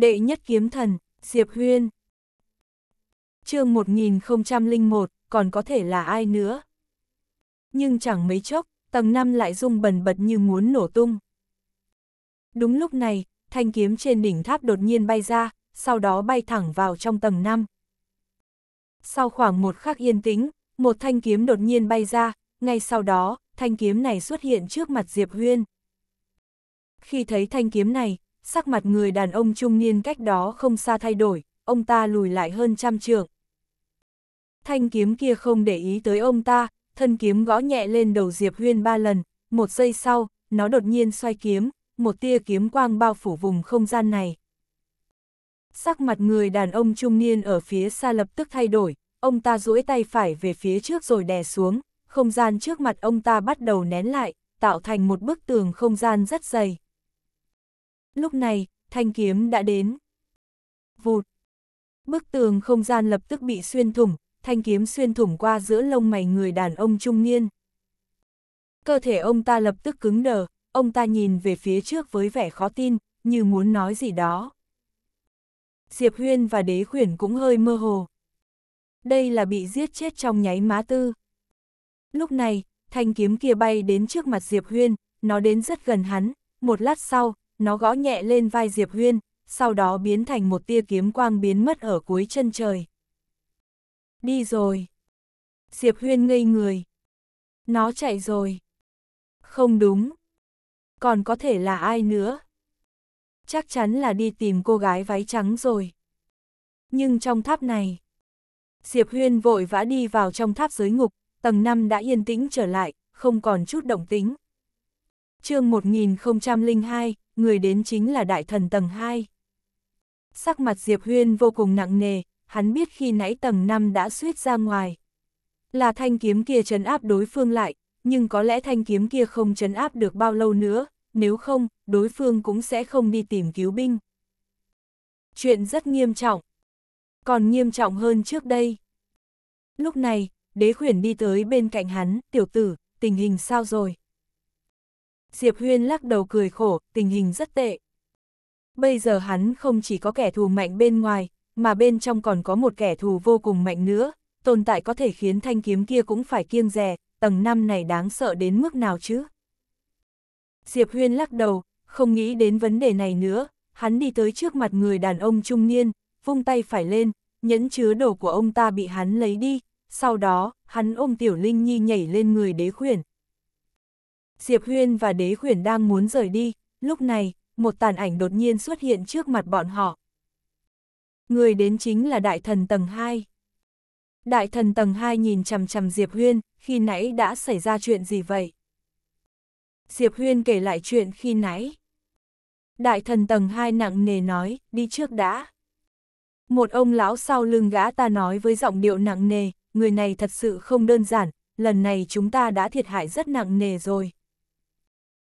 Đệ nhất kiếm thần, Diệp Huyên. chương 1001, còn có thể là ai nữa? Nhưng chẳng mấy chốc, tầng 5 lại rung bần bật như muốn nổ tung. Đúng lúc này, thanh kiếm trên đỉnh tháp đột nhiên bay ra, sau đó bay thẳng vào trong tầng 5. Sau khoảng một khắc yên tĩnh, một thanh kiếm đột nhiên bay ra, ngay sau đó, thanh kiếm này xuất hiện trước mặt Diệp Huyên. Khi thấy thanh kiếm này, sắc mặt người đàn ông trung niên cách đó không xa thay đổi, ông ta lùi lại hơn trăm trượng. Thanh kiếm kia không để ý tới ông ta, thân kiếm gõ nhẹ lên đầu Diệp Huyên ba lần, một giây sau, nó đột nhiên xoay kiếm, một tia kiếm quang bao phủ vùng không gian này. Sắc mặt người đàn ông trung niên ở phía xa lập tức thay đổi, ông ta duỗi tay phải về phía trước rồi đè xuống, không gian trước mặt ông ta bắt đầu nén lại, tạo thành một bức tường không gian rất dày. Lúc này, thanh kiếm đã đến. Vụt. Bức tường không gian lập tức bị xuyên thủng, thanh kiếm xuyên thủng qua giữa lông mày người đàn ông trung niên. Cơ thể ông ta lập tức cứng đờ, ông ta nhìn về phía trước với vẻ khó tin, như muốn nói gì đó. Diệp Huyên và đế khuyển cũng hơi mơ hồ. Đây là bị giết chết trong nháy má tư. Lúc này, thanh kiếm kia bay đến trước mặt Diệp Huyên, nó đến rất gần hắn, một lát sau, nó gõ nhẹ lên vai Diệp Huyên, sau đó biến thành một tia kiếm quang biến mất ở cuối chân trời. Đi rồi. Diệp Huyên ngây người. Nó chạy rồi. Không đúng. Còn có thể là ai nữa? Chắc chắn là đi tìm cô gái váy trắng rồi. Nhưng trong tháp này, Diệp Huyên vội vã đi vào trong tháp giới ngục, tầng 5 đã yên tĩnh trở lại, không còn chút động tính. chương 1002, người đến chính là đại thần tầng 2. Sắc mặt Diệp Huyên vô cùng nặng nề, hắn biết khi nãy tầng 5 đã suýt ra ngoài. Là thanh kiếm kia trấn áp đối phương lại, nhưng có lẽ thanh kiếm kia không trấn áp được bao lâu nữa, nếu không, đối phương cũng sẽ không đi tìm cứu binh. Chuyện rất nghiêm trọng, còn nghiêm trọng hơn trước đây. Lúc này, đế khuyển đi tới bên cạnh hắn, tiểu tử, tình hình sao rồi? Diệp Huyên lắc đầu cười khổ, tình hình rất tệ. Bây giờ hắn không chỉ có kẻ thù mạnh bên ngoài, mà bên trong còn có một kẻ thù vô cùng mạnh nữa, tồn tại có thể khiến thanh kiếm kia cũng phải kiêng rè, tầng 5 này đáng sợ đến mức nào chứ? Diệp Huyên lắc đầu, không nghĩ đến vấn đề này nữa, hắn đi tới trước mặt người đàn ông trung niên, vung tay phải lên, nhẫn chứa đồ của ông ta bị hắn lấy đi, sau đó, hắn ôm Tiểu Linh Nhi nhảy lên người đế khuyển, Diệp Huyên và Đế Khuyển đang muốn rời đi, lúc này, một tàn ảnh đột nhiên xuất hiện trước mặt bọn họ. Người đến chính là Đại Thần Tầng 2. Đại Thần Tầng 2 nhìn chằm chằm Diệp Huyên, khi nãy đã xảy ra chuyện gì vậy? Diệp Huyên kể lại chuyện khi nãy. Đại Thần Tầng 2 nặng nề nói, đi trước đã. Một ông lão sau lưng gã ta nói với giọng điệu nặng nề, người này thật sự không đơn giản, lần này chúng ta đã thiệt hại rất nặng nề rồi.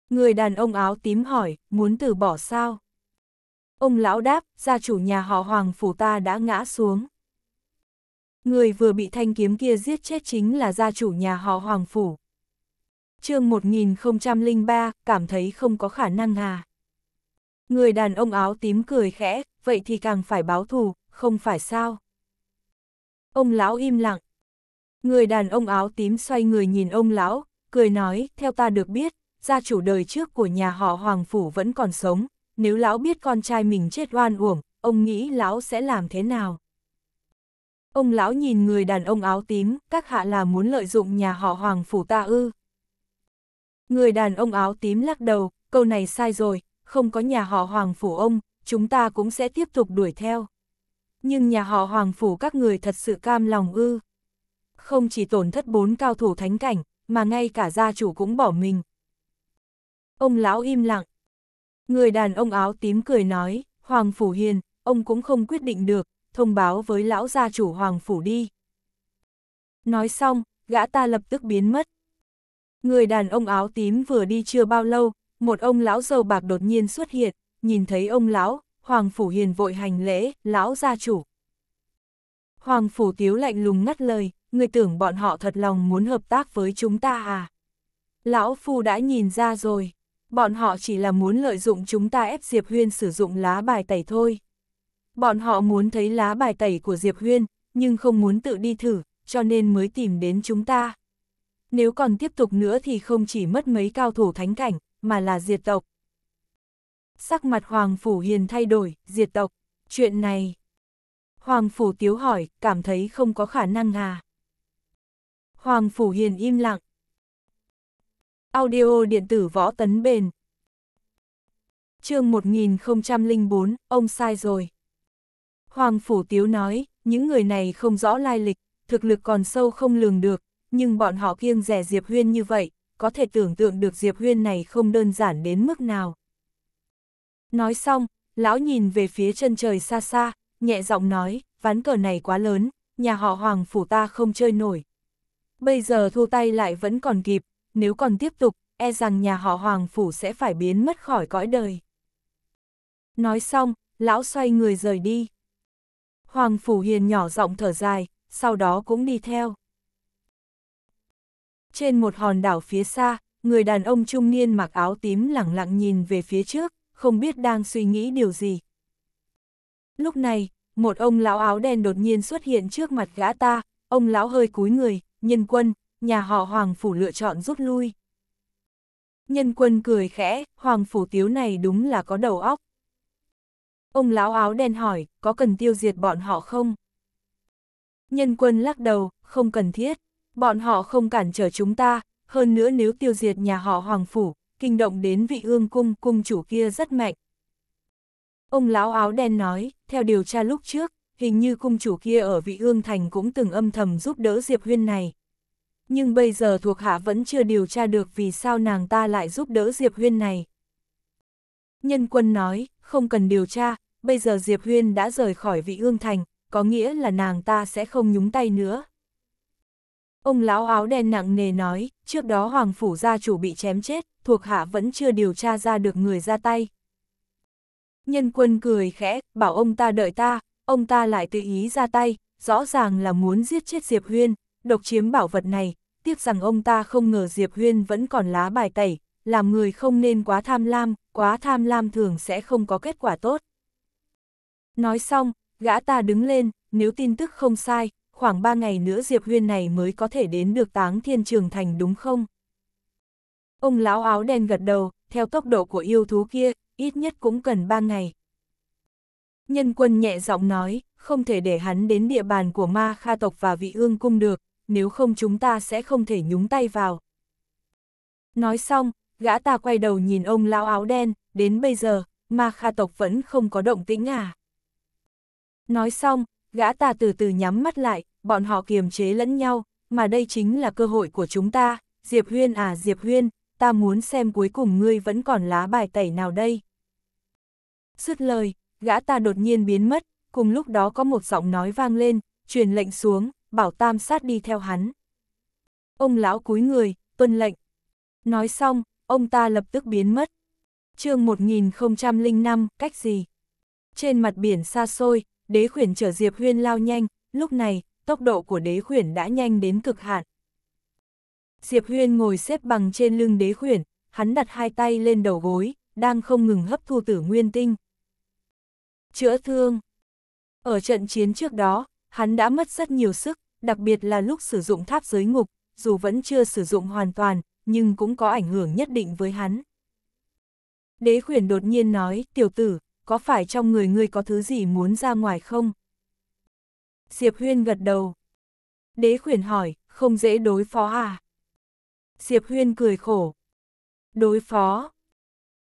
Người đàn ông áo tím hỏi, muốn từ bỏ sao? Ông lão đáp, gia chủ nhà họ Hoàng phủ ta đã ngã xuống. Người vừa bị thanh kiếm kia giết chết chính là gia chủ nhà họ Hoàng phủ. chương 1003, cảm thấy không có khả năng à. Người đàn ông áo tím cười khẽ, vậy thì càng phải báo thù, không phải sao? Ông lão im lặng. Người đàn ông áo tím xoay người nhìn ông lão, cười nói, theo ta được biết, gia chủ đời trước của nhà họ Hoàng Phủ vẫn còn sống, nếu lão biết con trai mình chết oan uổng, ông nghĩ lão sẽ làm thế nào? Ông lão nhìn người đàn ông áo tím, các hạ là muốn lợi dụng nhà họ Hoàng Phủ ta ư. Người đàn ông áo tím lắc đầu, câu này sai rồi, không có nhà họ Hoàng Phủ ông, chúng ta cũng sẽ tiếp tục đuổi theo. Nhưng nhà họ Hoàng Phủ các người thật sự cam lòng ư. Không chỉ tổn thất bốn cao thủ thánh cảnh, mà ngay cả gia chủ cũng bỏ mình, Ông lão im lặng. Người đàn ông áo tím cười nói, Hoàng Phủ Hiền, ông cũng không quyết định được, thông báo với lão gia chủ Hoàng Phủ đi. Nói xong, gã ta lập tức biến mất. Người đàn ông áo tím vừa đi chưa bao lâu, một ông lão dâu bạc đột nhiên xuất hiện, nhìn thấy ông lão, Hoàng Phủ Hiền vội hành lễ, lão gia chủ. Hoàng Phủ Tiếu lạnh lùng ngắt lời, người tưởng bọn họ thật lòng muốn hợp tác với chúng ta à? Lão Phu đã nhìn ra rồi bọn họ chỉ là muốn lợi dụng chúng ta ép Diệp Huyên sử dụng lá bài tẩy thôi. Bọn họ muốn thấy lá bài tẩy của Diệp Huyên, nhưng không muốn tự đi thử, cho nên mới tìm đến chúng ta. Nếu còn tiếp tục nữa thì không chỉ mất mấy cao thủ thánh cảnh, mà là diệt tộc. Sắc mặt Hoàng Phủ Hiền thay đổi, diệt tộc, chuyện này. Hoàng Phủ Tiếu hỏi, cảm thấy không có khả năng à. Hoàng Phủ Hiền im lặng, Audio điện tử võ tấn bền. chương 1004, ông sai rồi. Hoàng Phủ Tiếu nói, những người này không rõ lai lịch, thực lực còn sâu không lường được, nhưng bọn họ kiêng rẻ Diệp Huyên như vậy, có thể tưởng tượng được Diệp Huyên này không đơn giản đến mức nào. Nói xong, lão nhìn về phía chân trời xa xa, nhẹ giọng nói, ván cờ này quá lớn, nhà họ Hoàng Phủ ta không chơi nổi. Bây giờ thu tay lại vẫn còn kịp, nếu còn tiếp tục, e rằng nhà họ Hoàng Phủ sẽ phải biến mất khỏi cõi đời. Nói xong, lão xoay người rời đi. Hoàng Phủ Hiền nhỏ giọng thở dài, sau đó cũng đi theo. Trên một hòn đảo phía xa, người đàn ông trung niên mặc áo tím lẳng lặng nhìn về phía trước, không biết đang suy nghĩ điều gì. Lúc này, một ông lão áo đen đột nhiên xuất hiện trước mặt gã ta, ông lão hơi cúi người, nhân quân, nhà họ Hoàng Phủ lựa chọn rút lui. Nhân quân cười khẽ, Hoàng Phủ Tiếu này đúng là có đầu óc. Ông lão áo đen hỏi, có cần tiêu diệt bọn họ không? Nhân quân lắc đầu, không cần thiết, bọn họ không cản trở chúng ta, hơn nữa nếu tiêu diệt nhà họ Hoàng Phủ, kinh động đến vị ương cung, cung chủ kia rất mạnh. Ông lão áo đen nói, theo điều tra lúc trước, hình như cung chủ kia ở vị ương thành cũng từng âm thầm giúp đỡ Diệp Huyên này nhưng bây giờ thuộc hạ vẫn chưa điều tra được vì sao nàng ta lại giúp đỡ Diệp Huyên này. Nhân quân nói, không cần điều tra, bây giờ Diệp Huyên đã rời khỏi vị ương thành, có nghĩa là nàng ta sẽ không nhúng tay nữa. Ông lão áo đen nặng nề nói, trước đó Hoàng Phủ gia chủ bị chém chết, thuộc hạ vẫn chưa điều tra ra được người ra tay. Nhân quân cười khẽ, bảo ông ta đợi ta, ông ta lại tự ý ra tay, rõ ràng là muốn giết chết Diệp Huyên, độc chiếm bảo vật này, tiếc rằng ông ta không ngờ Diệp Huyên vẫn còn lá bài tẩy, làm người không nên quá tham lam, quá tham lam thường sẽ không có kết quả tốt. Nói xong, gã ta đứng lên, nếu tin tức không sai, khoảng 3 ngày nữa Diệp Huyên này mới có thể đến được táng thiên trường thành đúng không? Ông lão áo đen gật đầu, theo tốc độ của yêu thú kia, ít nhất cũng cần 3 ngày. Nhân quân nhẹ giọng nói, không thể để hắn đến địa bàn của ma kha tộc và vị ương cung được, nếu không chúng ta sẽ không thể nhúng tay vào. Nói xong, gã ta quay đầu nhìn ông lão áo đen, đến bây giờ, ma Kha tộc vẫn không có động tĩnh à. Nói xong, gã ta từ từ nhắm mắt lại, bọn họ kiềm chế lẫn nhau, mà đây chính là cơ hội của chúng ta, Diệp Huyên à Diệp Huyên, ta muốn xem cuối cùng ngươi vẫn còn lá bài tẩy nào đây. Dứt lời, gã ta đột nhiên biến mất, cùng lúc đó có một giọng nói vang lên, truyền lệnh xuống, bảo tam sát đi theo hắn. Ông lão cúi người, tuân lệnh. Nói xong, ông ta lập tức biến mất. chương 1005, cách gì? Trên mặt biển xa xôi, đế khuyển chở Diệp Huyên lao nhanh, lúc này, tốc độ của đế khuyển đã nhanh đến cực hạn. Diệp Huyên ngồi xếp bằng trên lưng đế khuyển, hắn đặt hai tay lên đầu gối, đang không ngừng hấp thu tử nguyên tinh. Chữa thương Ở trận chiến trước đó, hắn đã mất rất nhiều sức, đặc biệt là lúc sử dụng tháp giới ngục, dù vẫn chưa sử dụng hoàn toàn, nhưng cũng có ảnh hưởng nhất định với hắn. Đế khuyển đột nhiên nói, tiểu tử, có phải trong người ngươi có thứ gì muốn ra ngoài không? Diệp Huyên gật đầu. Đế khuyển hỏi, không dễ đối phó à? Diệp Huyên cười khổ. Đối phó.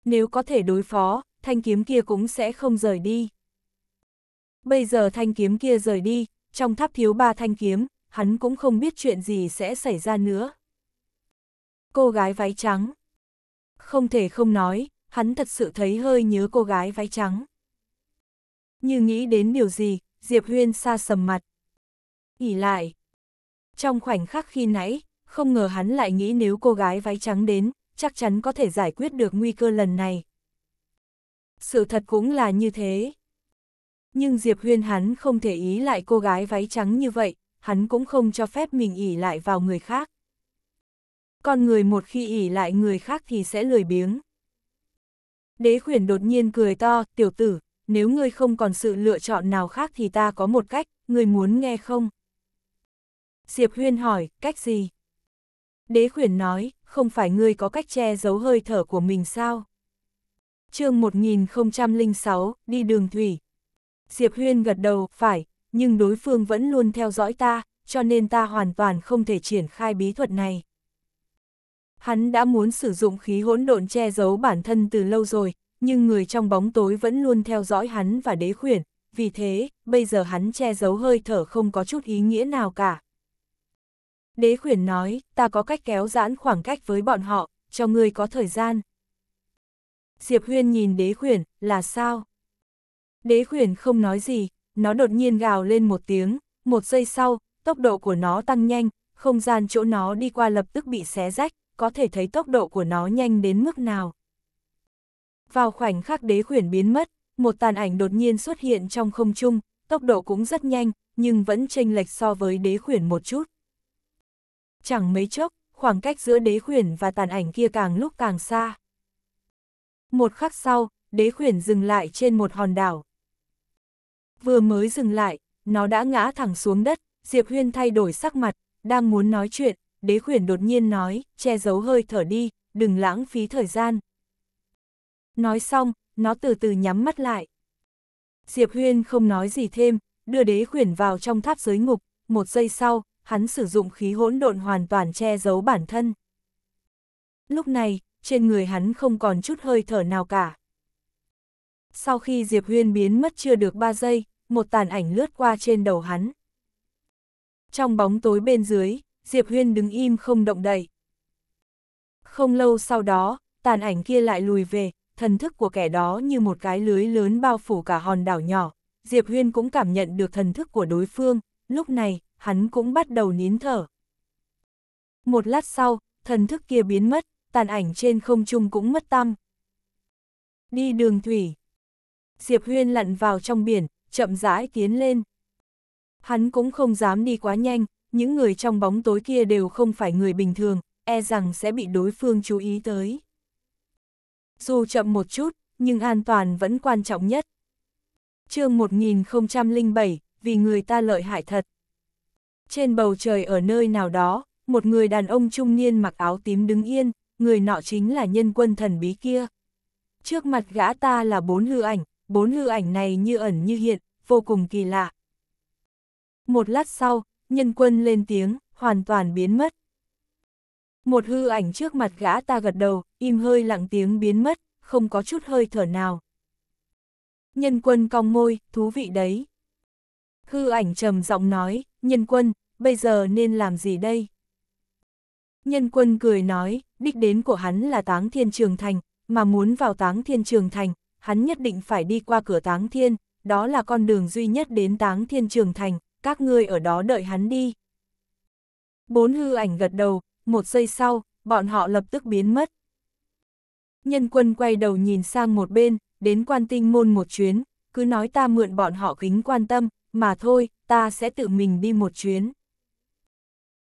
Nếu có thể đối phó, thanh kiếm kia cũng sẽ không rời đi. Bây giờ thanh kiếm kia rời đi, trong tháp thiếu ba thanh kiếm, hắn cũng không biết chuyện gì sẽ xảy ra nữa. Cô gái váy trắng Không thể không nói, hắn thật sự thấy hơi nhớ cô gái váy trắng. Như nghĩ đến điều gì, Diệp Huyên xa sầm mặt. Nghỉ lại. Trong khoảnh khắc khi nãy, không ngờ hắn lại nghĩ nếu cô gái váy trắng đến, chắc chắn có thể giải quyết được nguy cơ lần này. Sự thật cũng là như thế. Nhưng Diệp Huyên hắn không thể ý lại cô gái váy trắng như vậy, hắn cũng không cho phép mình ỉ lại vào người khác. Con người một khi ỉ lại người khác thì sẽ lười biếng. Đế khuyển đột nhiên cười to, tiểu tử, nếu ngươi không còn sự lựa chọn nào khác thì ta có một cách, ngươi muốn nghe không? Diệp Huyên hỏi, cách gì? Đế khuyển nói, không phải ngươi có cách che giấu hơi thở của mình sao? chương 1006, đi đường thủy, Diệp Huyên gật đầu, phải, nhưng đối phương vẫn luôn theo dõi ta, cho nên ta hoàn toàn không thể triển khai bí thuật này. Hắn đã muốn sử dụng khí hỗn độn che giấu bản thân từ lâu rồi, nhưng người trong bóng tối vẫn luôn theo dõi hắn và đế khuyển, vì thế, bây giờ hắn che giấu hơi thở không có chút ý nghĩa nào cả. Đế khuyển nói, ta có cách kéo giãn khoảng cách với bọn họ, cho ngươi có thời gian. Diệp Huyên nhìn đế khuyển, là sao? Đế khuyển không nói gì, nó đột nhiên gào lên một tiếng, một giây sau, tốc độ của nó tăng nhanh, không gian chỗ nó đi qua lập tức bị xé rách, có thể thấy tốc độ của nó nhanh đến mức nào. Vào khoảnh khắc đế khuyển biến mất, một tàn ảnh đột nhiên xuất hiện trong không trung, tốc độ cũng rất nhanh, nhưng vẫn chênh lệch so với đế khuyển một chút. Chẳng mấy chốc, khoảng cách giữa đế khuyển và tàn ảnh kia càng lúc càng xa. Một khắc sau, đế khuyển dừng lại trên một hòn đảo, vừa mới dừng lại, nó đã ngã thẳng xuống đất, Diệp Huyên thay đổi sắc mặt, đang muốn nói chuyện, đế khuyển đột nhiên nói, che giấu hơi thở đi, đừng lãng phí thời gian. Nói xong, nó từ từ nhắm mắt lại. Diệp Huyên không nói gì thêm, đưa đế khuyển vào trong tháp giới ngục, một giây sau, hắn sử dụng khí hỗn độn hoàn toàn che giấu bản thân. Lúc này, trên người hắn không còn chút hơi thở nào cả. Sau khi Diệp Huyên biến mất chưa được 3 giây, một tàn ảnh lướt qua trên đầu hắn. Trong bóng tối bên dưới, Diệp Huyên đứng im không động đậy. Không lâu sau đó, tàn ảnh kia lại lùi về, thần thức của kẻ đó như một cái lưới lớn bao phủ cả hòn đảo nhỏ. Diệp Huyên cũng cảm nhận được thần thức của đối phương, lúc này, hắn cũng bắt đầu nín thở. Một lát sau, thần thức kia biến mất, tàn ảnh trên không trung cũng mất tăm. Đi đường thủy. Diệp Huyên lặn vào trong biển, chậm rãi tiến lên. Hắn cũng không dám đi quá nhanh, những người trong bóng tối kia đều không phải người bình thường, e rằng sẽ bị đối phương chú ý tới. Dù chậm một chút, nhưng an toàn vẫn quan trọng nhất. chương 1007, vì người ta lợi hại thật. Trên bầu trời ở nơi nào đó, một người đàn ông trung niên mặc áo tím đứng yên, người nọ chính là nhân quân thần bí kia. Trước mặt gã ta là bốn hư ảnh, bốn hư ảnh này như ẩn như hiện, vô cùng kỳ lạ. Một lát sau, nhân quân lên tiếng, hoàn toàn biến mất. Một hư ảnh trước mặt gã ta gật đầu, im hơi lặng tiếng biến mất, không có chút hơi thở nào. Nhân quân cong môi, thú vị đấy. Hư ảnh trầm giọng nói, nhân quân, bây giờ nên làm gì đây? Nhân quân cười nói, đích đến của hắn là táng thiên trường thành, mà muốn vào táng thiên trường thành, hắn nhất định phải đi qua cửa táng thiên, đó là con đường duy nhất đến táng thiên trường thành, các ngươi ở đó đợi hắn đi. Bốn hư ảnh gật đầu, một giây sau, bọn họ lập tức biến mất. Nhân quân quay đầu nhìn sang một bên, đến quan tinh môn một chuyến, cứ nói ta mượn bọn họ kính quan tâm, mà thôi, ta sẽ tự mình đi một chuyến.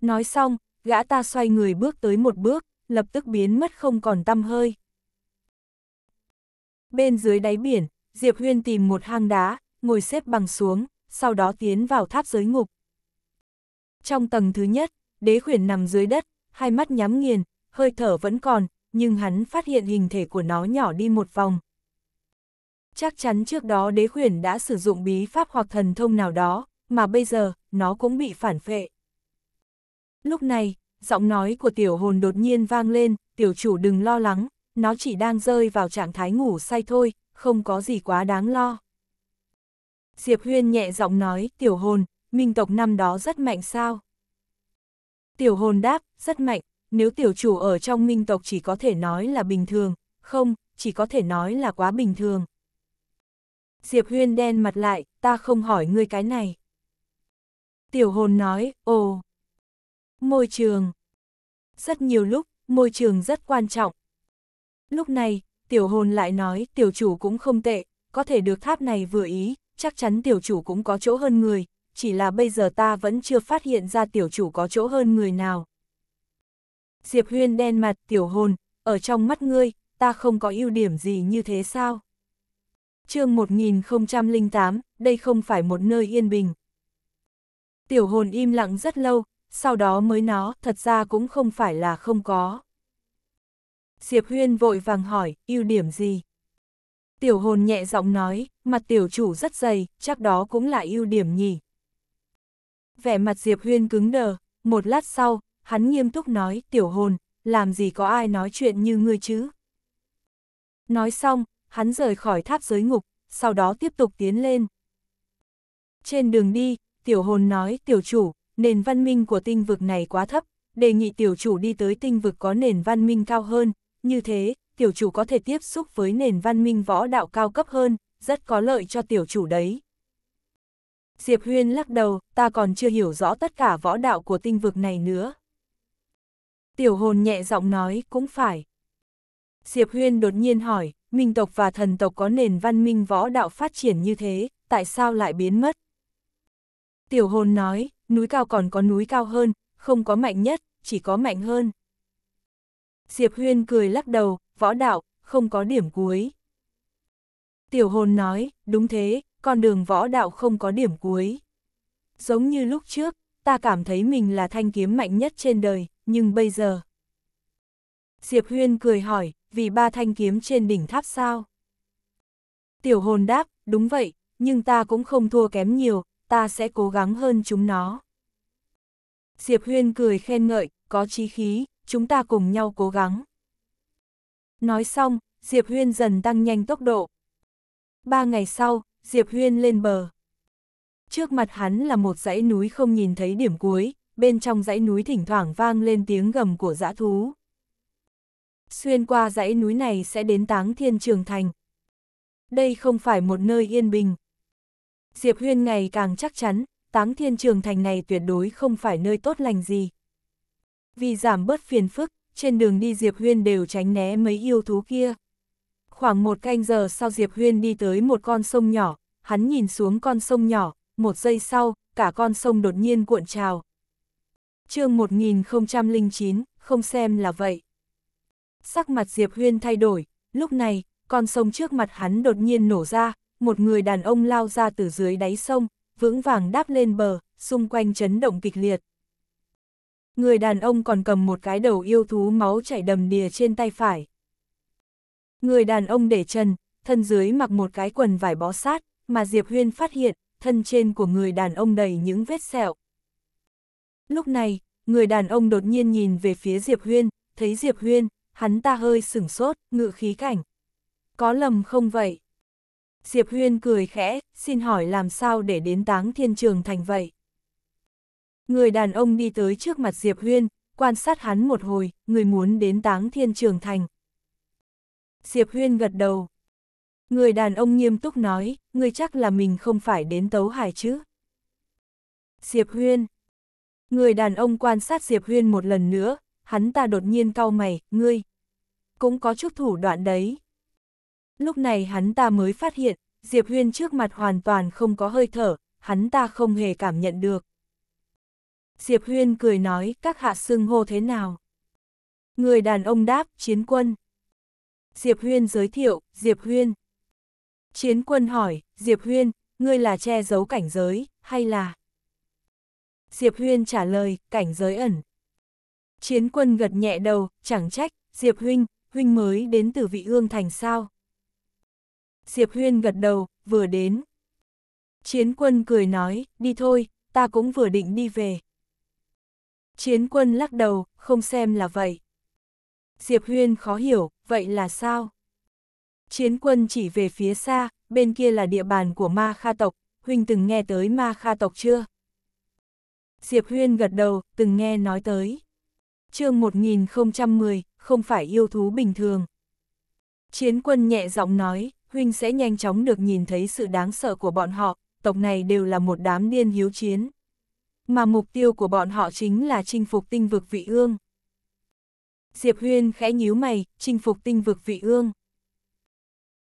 Nói xong, gã ta xoay người bước tới một bước, lập tức biến mất không còn tâm hơi. Bên dưới đáy biển, Diệp Huyên tìm một hang đá, ngồi xếp bằng xuống, sau đó tiến vào tháp giới ngục. Trong tầng thứ nhất, đế khuyển nằm dưới đất, hai mắt nhắm nghiền, hơi thở vẫn còn, nhưng hắn phát hiện hình thể của nó nhỏ đi một vòng. Chắc chắn trước đó đế khuyển đã sử dụng bí pháp hoặc thần thông nào đó, mà bây giờ, nó cũng bị phản phệ. Lúc này, giọng nói của tiểu hồn đột nhiên vang lên, tiểu chủ đừng lo lắng, nó chỉ đang rơi vào trạng thái ngủ say thôi, không có gì quá đáng lo. Diệp Huyên nhẹ giọng nói, tiểu hồn, minh tộc năm đó rất mạnh sao? Tiểu hồn đáp, rất mạnh, nếu tiểu chủ ở trong minh tộc chỉ có thể nói là bình thường, không, chỉ có thể nói là quá bình thường. Diệp Huyên đen mặt lại, ta không hỏi ngươi cái này. Tiểu hồn nói, ồ, môi trường. Rất nhiều lúc, môi trường rất quan trọng, Lúc này, tiểu hồn lại nói tiểu chủ cũng không tệ, có thể được tháp này vừa ý, chắc chắn tiểu chủ cũng có chỗ hơn người, chỉ là bây giờ ta vẫn chưa phát hiện ra tiểu chủ có chỗ hơn người nào. Diệp Huyên đen mặt tiểu hồn, ở trong mắt ngươi, ta không có ưu điểm gì như thế sao? chương 1008, đây không phải một nơi yên bình. Tiểu hồn im lặng rất lâu, sau đó mới nó thật ra cũng không phải là không có. Diệp Huyên vội vàng hỏi, ưu điểm gì? Tiểu hồn nhẹ giọng nói, mặt tiểu chủ rất dày, chắc đó cũng là ưu điểm nhỉ. Vẻ mặt Diệp Huyên cứng đờ, một lát sau, hắn nghiêm túc nói, tiểu hồn, làm gì có ai nói chuyện như ngươi chứ? Nói xong, hắn rời khỏi tháp giới ngục, sau đó tiếp tục tiến lên. Trên đường đi, tiểu hồn nói, tiểu chủ, nền văn minh của tinh vực này quá thấp, đề nghị tiểu chủ đi tới tinh vực có nền văn minh cao hơn, như thế, tiểu chủ có thể tiếp xúc với nền văn minh võ đạo cao cấp hơn, rất có lợi cho tiểu chủ đấy. Diệp Huyên lắc đầu, ta còn chưa hiểu rõ tất cả võ đạo của tinh vực này nữa. Tiểu hồn nhẹ giọng nói, cũng phải. Diệp Huyên đột nhiên hỏi, minh tộc và thần tộc có nền văn minh võ đạo phát triển như thế, tại sao lại biến mất? Tiểu hồn nói, núi cao còn có núi cao hơn, không có mạnh nhất, chỉ có mạnh hơn. Diệp Huyên cười lắc đầu, võ đạo, không có điểm cuối. Tiểu hồn nói, đúng thế, con đường võ đạo không có điểm cuối. Giống như lúc trước, ta cảm thấy mình là thanh kiếm mạnh nhất trên đời, nhưng bây giờ... Diệp Huyên cười hỏi, vì ba thanh kiếm trên đỉnh tháp sao? Tiểu hồn đáp, đúng vậy, nhưng ta cũng không thua kém nhiều, ta sẽ cố gắng hơn chúng nó. Diệp Huyên cười khen ngợi, có chí khí, chúng ta cùng nhau cố gắng. Nói xong, Diệp Huyên dần tăng nhanh tốc độ. Ba ngày sau, Diệp Huyên lên bờ. Trước mặt hắn là một dãy núi không nhìn thấy điểm cuối, bên trong dãy núi thỉnh thoảng vang lên tiếng gầm của dã thú. Xuyên qua dãy núi này sẽ đến táng thiên trường thành. Đây không phải một nơi yên bình. Diệp Huyên ngày càng chắc chắn, táng thiên trường thành này tuyệt đối không phải nơi tốt lành gì. Vì giảm bớt phiền phức, trên đường đi Diệp Huyên đều tránh né mấy yêu thú kia. Khoảng một canh giờ sau Diệp Huyên đi tới một con sông nhỏ, hắn nhìn xuống con sông nhỏ, một giây sau, cả con sông đột nhiên cuộn trào. chương 1009, không xem là vậy. Sắc mặt Diệp Huyên thay đổi, lúc này, con sông trước mặt hắn đột nhiên nổ ra, một người đàn ông lao ra từ dưới đáy sông, vững vàng đáp lên bờ, xung quanh chấn động kịch liệt. Người đàn ông còn cầm một cái đầu yêu thú máu chảy đầm đìa trên tay phải. Người đàn ông để chân, thân dưới mặc một cái quần vải bó sát, mà Diệp Huyên phát hiện, thân trên của người đàn ông đầy những vết sẹo. Lúc này, người đàn ông đột nhiên nhìn về phía Diệp Huyên, thấy Diệp Huyên, hắn ta hơi sửng sốt, ngự khí cảnh. Có lầm không vậy? Diệp Huyên cười khẽ, xin hỏi làm sao để đến táng thiên trường thành vậy? Người đàn ông đi tới trước mặt Diệp Huyên, quan sát hắn một hồi, người muốn đến táng thiên trường thành. Diệp Huyên gật đầu. Người đàn ông nghiêm túc nói, người chắc là mình không phải đến tấu hải chứ. Diệp Huyên. Người đàn ông quan sát Diệp Huyên một lần nữa, hắn ta đột nhiên cau mày, ngươi. Cũng có chút thủ đoạn đấy. Lúc này hắn ta mới phát hiện, Diệp Huyên trước mặt hoàn toàn không có hơi thở, hắn ta không hề cảm nhận được. Diệp Huyên cười nói, các hạ xưng hô thế nào? Người đàn ông đáp, chiến quân. Diệp Huyên giới thiệu, Diệp Huyên. Chiến quân hỏi, Diệp Huyên, ngươi là che giấu cảnh giới, hay là... Diệp Huyên trả lời, cảnh giới ẩn. Chiến quân gật nhẹ đầu, chẳng trách, Diệp Huynh, Huynh mới đến từ vị ương thành sao. Diệp Huyên gật đầu, vừa đến. Chiến quân cười nói, đi thôi, ta cũng vừa định đi về. Chiến quân lắc đầu, không xem là vậy. Diệp Huyên khó hiểu, vậy là sao? Chiến quân chỉ về phía xa, bên kia là địa bàn của ma kha tộc, Huynh từng nghe tới ma kha tộc chưa? Diệp Huyên gật đầu, từng nghe nói tới. chương 1010, không phải yêu thú bình thường. Chiến quân nhẹ giọng nói, Huynh sẽ nhanh chóng được nhìn thấy sự đáng sợ của bọn họ, tộc này đều là một đám điên hiếu chiến mà mục tiêu của bọn họ chính là chinh phục tinh vực vị ương. Diệp Huyên khẽ nhíu mày, chinh phục tinh vực vị ương.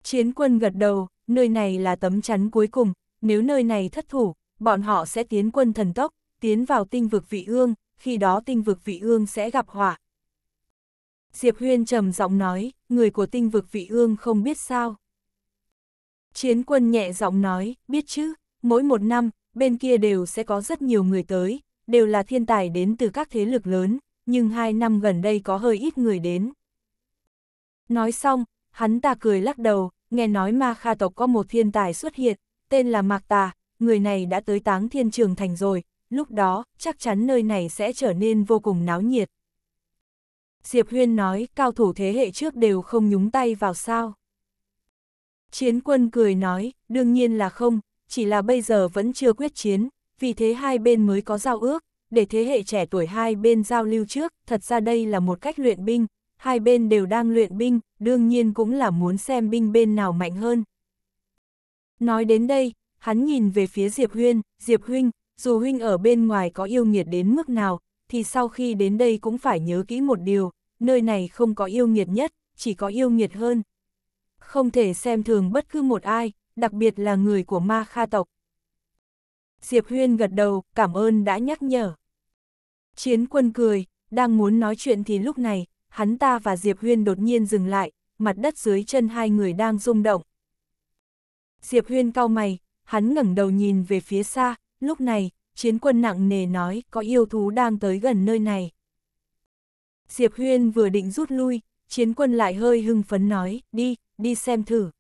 Chiến quân gật đầu, nơi này là tấm chắn cuối cùng, nếu nơi này thất thủ, bọn họ sẽ tiến quân thần tốc, tiến vào tinh vực vị ương, khi đó tinh vực vị ương sẽ gặp hỏa. Diệp Huyên trầm giọng nói, người của tinh vực vị ương không biết sao. Chiến quân nhẹ giọng nói, biết chứ, mỗi một năm, bên kia đều sẽ có rất nhiều người tới, đều là thiên tài đến từ các thế lực lớn, nhưng hai năm gần đây có hơi ít người đến. Nói xong, hắn ta cười lắc đầu, nghe nói ma kha tộc có một thiên tài xuất hiện, tên là Mạc Tà, người này đã tới táng thiên trường thành rồi, lúc đó chắc chắn nơi này sẽ trở nên vô cùng náo nhiệt. Diệp Huyên nói cao thủ thế hệ trước đều không nhúng tay vào sao. Chiến quân cười nói, đương nhiên là không, chỉ là bây giờ vẫn chưa quyết chiến, vì thế hai bên mới có giao ước, để thế hệ trẻ tuổi hai bên giao lưu trước, thật ra đây là một cách luyện binh, hai bên đều đang luyện binh, đương nhiên cũng là muốn xem binh bên nào mạnh hơn. Nói đến đây, hắn nhìn về phía Diệp Huyên, Diệp Huynh, dù Huynh ở bên ngoài có yêu nghiệt đến mức nào, thì sau khi đến đây cũng phải nhớ kỹ một điều, nơi này không có yêu nghiệt nhất, chỉ có yêu nghiệt hơn. Không thể xem thường bất cứ một ai, đặc biệt là người của ma kha tộc. Diệp Huyên gật đầu, cảm ơn đã nhắc nhở. Chiến quân cười, đang muốn nói chuyện thì lúc này, hắn ta và Diệp Huyên đột nhiên dừng lại, mặt đất dưới chân hai người đang rung động. Diệp Huyên cau mày, hắn ngẩng đầu nhìn về phía xa, lúc này, chiến quân nặng nề nói có yêu thú đang tới gần nơi này. Diệp Huyên vừa định rút lui, chiến quân lại hơi hưng phấn nói, đi, đi xem thử.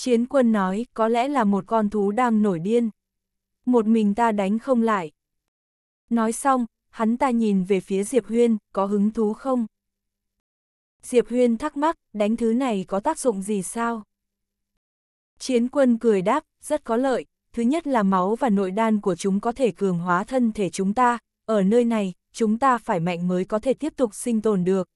Chiến quân nói, có lẽ là một con thú đang nổi điên. Một mình ta đánh không lại. Nói xong, hắn ta nhìn về phía Diệp Huyên, có hứng thú không? Diệp Huyên thắc mắc, đánh thứ này có tác dụng gì sao? Chiến quân cười đáp, rất có lợi, thứ nhất là máu và nội đan của chúng có thể cường hóa thân thể chúng ta, ở nơi này, chúng ta phải mạnh mới có thể tiếp tục sinh tồn được.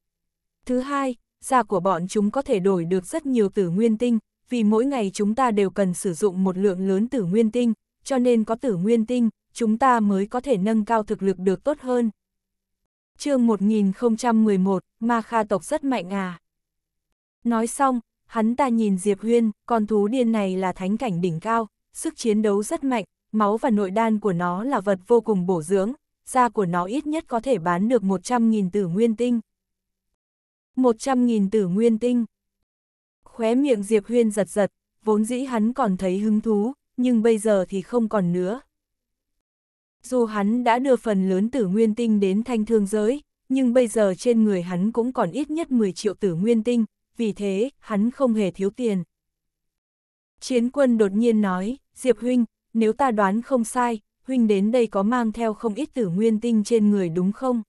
Thứ hai, da của bọn chúng có thể đổi được rất nhiều tử nguyên tinh, vì mỗi ngày chúng ta đều cần sử dụng một lượng lớn tử nguyên tinh, cho nên có tử nguyên tinh, chúng ta mới có thể nâng cao thực lực được tốt hơn. chương 1011, Ma Kha tộc rất mạnh à. Nói xong, hắn ta nhìn Diệp Huyên, con thú điên này là thánh cảnh đỉnh cao, sức chiến đấu rất mạnh, máu và nội đan của nó là vật vô cùng bổ dưỡng, da của nó ít nhất có thể bán được 100.000 tử nguyên tinh. 100.000 tử nguyên tinh Khóe miệng Diệp Huyên giật giật, vốn dĩ hắn còn thấy hứng thú, nhưng bây giờ thì không còn nữa. Dù hắn đã đưa phần lớn tử nguyên tinh đến thanh thương giới, nhưng bây giờ trên người hắn cũng còn ít nhất 10 triệu tử nguyên tinh, vì thế, hắn không hề thiếu tiền. Chiến quân đột nhiên nói, Diệp Huynh, nếu ta đoán không sai, Huynh đến đây có mang theo không ít tử nguyên tinh trên người đúng không?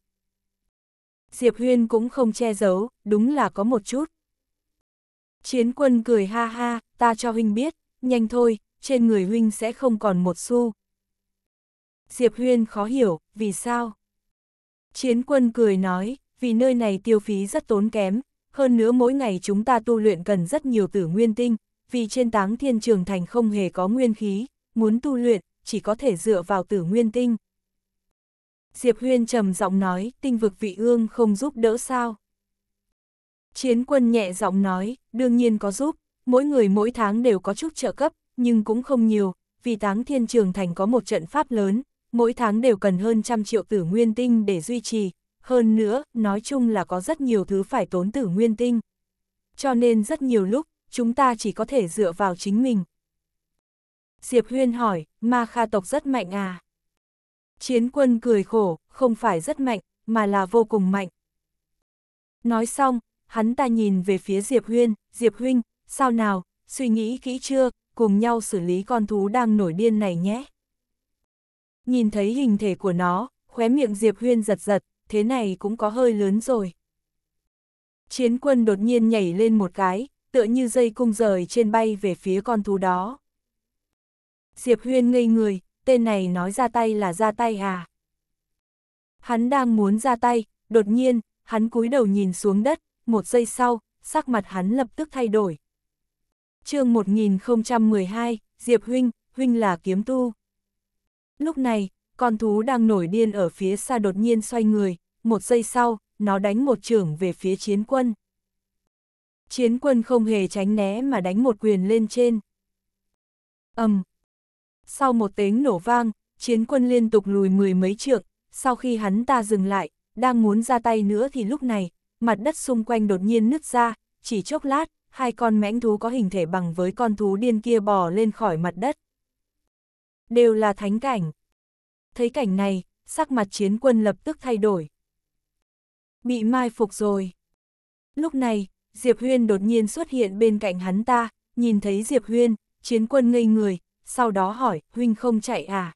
Diệp Huyên cũng không che giấu, đúng là có một chút. Chiến quân cười ha ha, ta cho huynh biết, nhanh thôi, trên người huynh sẽ không còn một xu. Diệp Huyên khó hiểu, vì sao? Chiến quân cười nói, vì nơi này tiêu phí rất tốn kém, hơn nữa mỗi ngày chúng ta tu luyện cần rất nhiều tử nguyên tinh, vì trên táng thiên trường thành không hề có nguyên khí, muốn tu luyện, chỉ có thể dựa vào tử nguyên tinh. Diệp Huyên trầm giọng nói, tinh vực vị ương không giúp đỡ sao? Chiến quân nhẹ giọng nói, đương nhiên có giúp, mỗi người mỗi tháng đều có chút trợ cấp, nhưng cũng không nhiều, vì táng thiên trường thành có một trận pháp lớn, mỗi tháng đều cần hơn trăm triệu tử nguyên tinh để duy trì, hơn nữa, nói chung là có rất nhiều thứ phải tốn tử nguyên tinh. Cho nên rất nhiều lúc, chúng ta chỉ có thể dựa vào chính mình. Diệp Huyên hỏi, ma kha tộc rất mạnh à? Chiến quân cười khổ, không phải rất mạnh, mà là vô cùng mạnh. Nói xong, hắn ta nhìn về phía Diệp Huyên, Diệp Huynh, sao nào, suy nghĩ kỹ chưa, cùng nhau xử lý con thú đang nổi điên này nhé. Nhìn thấy hình thể của nó, khóe miệng Diệp Huyên giật giật, thế này cũng có hơi lớn rồi. Chiến quân đột nhiên nhảy lên một cái, tựa như dây cung rời trên bay về phía con thú đó. Diệp Huyên ngây người, tên này nói ra tay là ra tay à. Hắn đang muốn ra tay, đột nhiên, hắn cúi đầu nhìn xuống đất, một giây sau, sắc mặt hắn lập tức thay đổi. chương 1012, Diệp Huynh, Huynh là kiếm tu. Lúc này, con thú đang nổi điên ở phía xa đột nhiên xoay người, một giây sau, nó đánh một trưởng về phía chiến quân. Chiến quân không hề tránh né mà đánh một quyền lên trên. ầm um. Sau một tiếng nổ vang, chiến quân liên tục lùi mười mấy trượng, sau khi hắn ta dừng lại, đang muốn ra tay nữa thì lúc này, mặt đất xung quanh đột nhiên nứt ra, chỉ chốc lát, hai con mãnh thú có hình thể bằng với con thú điên kia bò lên khỏi mặt đất. Đều là thánh cảnh. Thấy cảnh này, sắc mặt chiến quân lập tức thay đổi. Bị mai phục rồi. Lúc này, Diệp Huyên đột nhiên xuất hiện bên cạnh hắn ta, nhìn thấy Diệp Huyên, chiến quân ngây người, sau đó hỏi, Huynh không chạy à?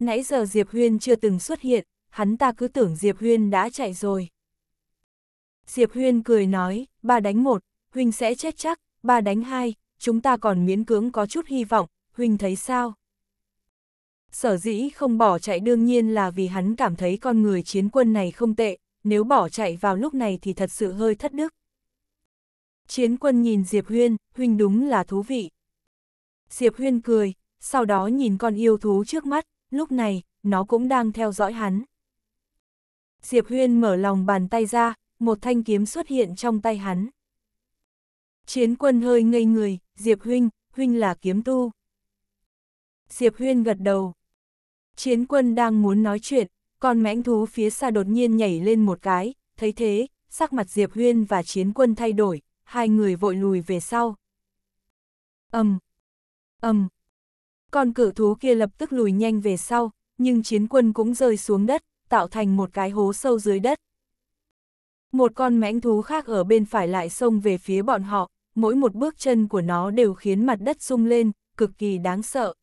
Nãy giờ Diệp Huyên chưa từng xuất hiện, hắn ta cứ tưởng Diệp Huyên đã chạy rồi. Diệp Huyên cười nói, ba đánh một, Huynh sẽ chết chắc, ba đánh hai, chúng ta còn miễn cưỡng có chút hy vọng, Huynh thấy sao? Sở dĩ không bỏ chạy đương nhiên là vì hắn cảm thấy con người chiến quân này không tệ, nếu bỏ chạy vào lúc này thì thật sự hơi thất đức. Chiến quân nhìn Diệp Huyên, Huynh đúng là thú vị. Diệp Huyên cười, sau đó nhìn con yêu thú trước mắt, lúc này, nó cũng đang theo dõi hắn. Diệp Huyên mở lòng bàn tay ra, một thanh kiếm xuất hiện trong tay hắn. Chiến quân hơi ngây người, Diệp Huynh, Huynh là kiếm tu. Diệp Huyên gật đầu. Chiến quân đang muốn nói chuyện, con mãnh thú phía xa đột nhiên nhảy lên một cái, thấy thế, sắc mặt Diệp Huyên và chiến quân thay đổi, hai người vội lùi về sau. ầm, ầm. Âm! Um. Con cử thú kia lập tức lùi nhanh về sau, nhưng chiến quân cũng rơi xuống đất, tạo thành một cái hố sâu dưới đất. Một con mãnh thú khác ở bên phải lại xông về phía bọn họ, mỗi một bước chân của nó đều khiến mặt đất rung lên, cực kỳ đáng sợ.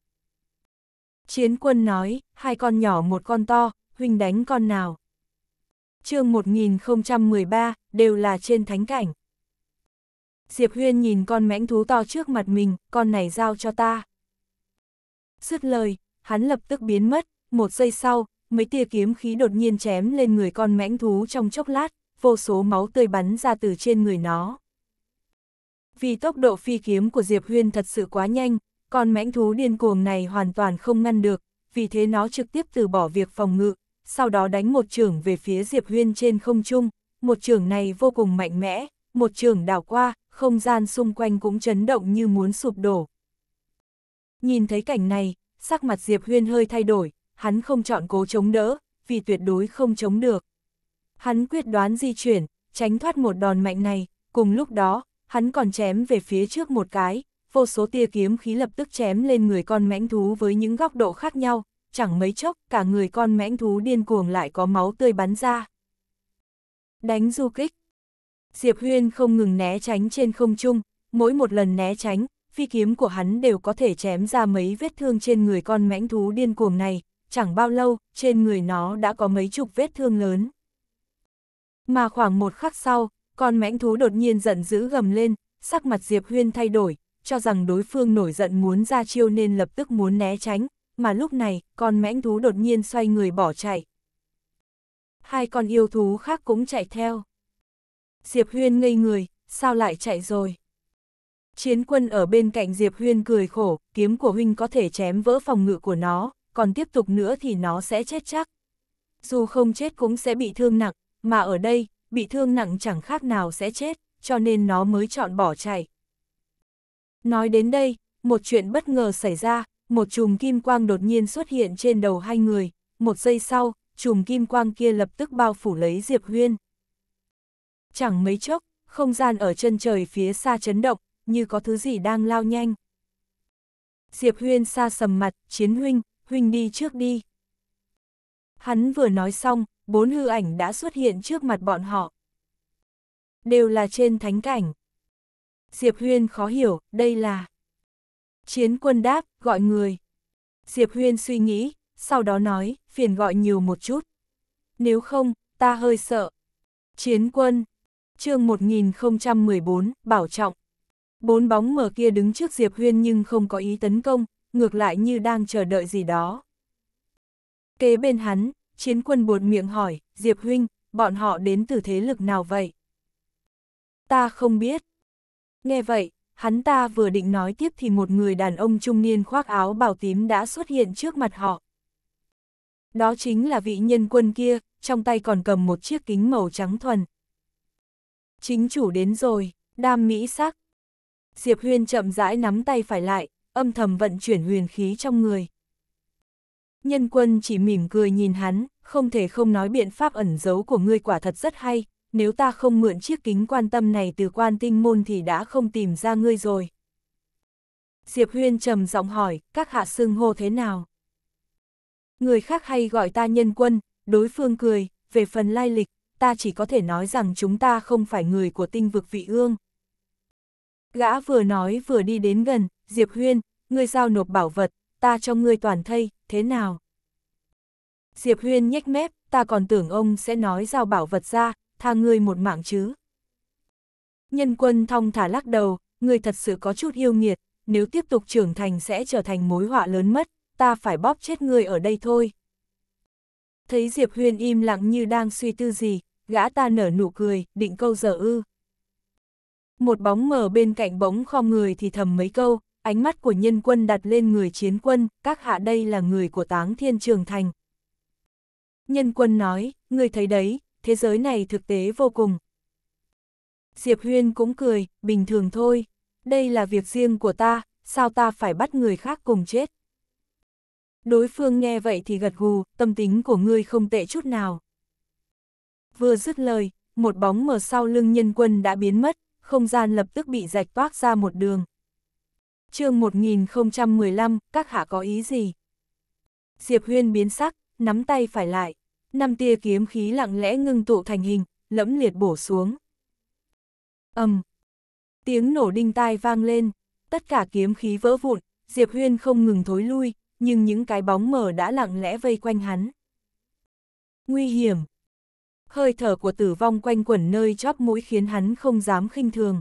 Chiến quân nói, hai con nhỏ một con to, huynh đánh con nào. chương 1013, đều là trên thánh cảnh. Diệp Huyên nhìn con mãnh thú to trước mặt mình, con này giao cho ta. Dứt lời, hắn lập tức biến mất, một giây sau, mấy tia kiếm khí đột nhiên chém lên người con mãnh thú trong chốc lát, vô số máu tươi bắn ra từ trên người nó. Vì tốc độ phi kiếm của Diệp Huyên thật sự quá nhanh, con mãnh thú điên cuồng này hoàn toàn không ngăn được, vì thế nó trực tiếp từ bỏ việc phòng ngự, sau đó đánh một trường về phía Diệp Huyên trên không trung, một trường này vô cùng mạnh mẽ, một trường đảo qua, không gian xung quanh cũng chấn động như muốn sụp đổ. Nhìn thấy cảnh này, sắc mặt Diệp Huyên hơi thay đổi, hắn không chọn cố chống đỡ, vì tuyệt đối không chống được. Hắn quyết đoán di chuyển, tránh thoát một đòn mạnh này, cùng lúc đó, hắn còn chém về phía trước một cái, vô số tia kiếm khí lập tức chém lên người con mãnh thú với những góc độ khác nhau, chẳng mấy chốc cả người con mãnh thú điên cuồng lại có máu tươi bắn ra. Đánh du kích Diệp Huyên không ngừng né tránh trên không trung, mỗi một lần né tránh, phi kiếm của hắn đều có thể chém ra mấy vết thương trên người con mãnh thú điên cuồng này, chẳng bao lâu, trên người nó đã có mấy chục vết thương lớn. Mà khoảng một khắc sau, con mãnh thú đột nhiên giận dữ gầm lên, sắc mặt Diệp Huyên thay đổi, cho rằng đối phương nổi giận muốn ra chiêu nên lập tức muốn né tránh, mà lúc này, con mãnh thú đột nhiên xoay người bỏ chạy. Hai con yêu thú khác cũng chạy theo. Diệp Huyên ngây người, sao lại chạy rồi? Chiến quân ở bên cạnh Diệp Huyên cười khổ, kiếm của huynh có thể chém vỡ phòng ngự của nó, còn tiếp tục nữa thì nó sẽ chết chắc. Dù không chết cũng sẽ bị thương nặng, mà ở đây, bị thương nặng chẳng khác nào sẽ chết, cho nên nó mới chọn bỏ chạy. Nói đến đây, một chuyện bất ngờ xảy ra, một chùm kim quang đột nhiên xuất hiện trên đầu hai người, một giây sau, chùm kim quang kia lập tức bao phủ lấy Diệp Huyên. Chẳng mấy chốc, không gian ở chân trời phía xa chấn động, như có thứ gì đang lao nhanh. Diệp Huyên xa sầm mặt, chiến huynh, huynh đi trước đi. Hắn vừa nói xong, bốn hư ảnh đã xuất hiện trước mặt bọn họ. Đều là trên thánh cảnh. Diệp Huyên khó hiểu, đây là... Chiến quân đáp, gọi người. Diệp Huyên suy nghĩ, sau đó nói, phiền gọi nhiều một chút. Nếu không, ta hơi sợ. Chiến quân, chương 1014, bảo trọng. Bốn bóng mở kia đứng trước Diệp Huyên nhưng không có ý tấn công, ngược lại như đang chờ đợi gì đó. Kế bên hắn, Chiến quân buột miệng hỏi, Diệp Huynh, bọn họ đến từ thế lực nào vậy? Ta không biết. Nghe vậy, hắn ta vừa định nói tiếp thì một người đàn ông trung niên khoác áo bào tím đã xuất hiện trước mặt họ. Đó chính là vị nhân quân kia, trong tay còn cầm một chiếc kính màu trắng thuần. Chính chủ đến rồi, đam mỹ sắc. Diệp Huyên chậm rãi nắm tay phải lại, âm thầm vận chuyển huyền khí trong người. Nhân quân chỉ mỉm cười nhìn hắn, không thể không nói biện pháp ẩn giấu của ngươi quả thật rất hay, nếu ta không mượn chiếc kính quan tâm này từ quan tinh môn thì đã không tìm ra ngươi rồi. Diệp Huyên trầm giọng hỏi, các hạ xưng hô thế nào? Người khác hay gọi ta nhân quân, đối phương cười, về phần lai lịch, ta chỉ có thể nói rằng chúng ta không phải người của tinh vực vị ương. Gã vừa nói vừa đi đến gần, Diệp Huyên, ngươi giao nộp bảo vật, ta cho ngươi toàn thây, thế nào? Diệp Huyên nhếch mép, ta còn tưởng ông sẽ nói giao bảo vật ra, tha ngươi một mạng chứ. Nhân quân thong thả lắc đầu, ngươi thật sự có chút yêu nghiệt, nếu tiếp tục trưởng thành sẽ trở thành mối họa lớn mất, ta phải bóp chết ngươi ở đây thôi. Thấy Diệp Huyên im lặng như đang suy tư gì, gã ta nở nụ cười, định câu giờ ư. Một bóng mờ bên cạnh bỗng khom người thì thầm mấy câu, ánh mắt của nhân quân đặt lên người chiến quân, các hạ đây là người của táng thiên trường thành. Nhân quân nói, người thấy đấy, thế giới này thực tế vô cùng. Diệp Huyên cũng cười, bình thường thôi, đây là việc riêng của ta, sao ta phải bắt người khác cùng chết. Đối phương nghe vậy thì gật gù, tâm tính của ngươi không tệ chút nào. Vừa dứt lời, một bóng mờ sau lưng nhân quân đã biến mất, không gian lập tức bị rạch toác ra một đường chương 1015, các hạ có ý gì? Diệp Huyên biến sắc, nắm tay phải lại, năm tia kiếm khí lặng lẽ ngưng tụ thành hình, lẫm liệt bổ xuống. ầm, tiếng nổ đinh tai vang lên, tất cả kiếm khí vỡ vụn, Diệp Huyên không ngừng thối lui, nhưng những cái bóng mờ đã lặng lẽ vây quanh hắn. Nguy hiểm! Hơi thở của tử vong quanh quẩn nơi chóp mũi khiến hắn không dám khinh thường.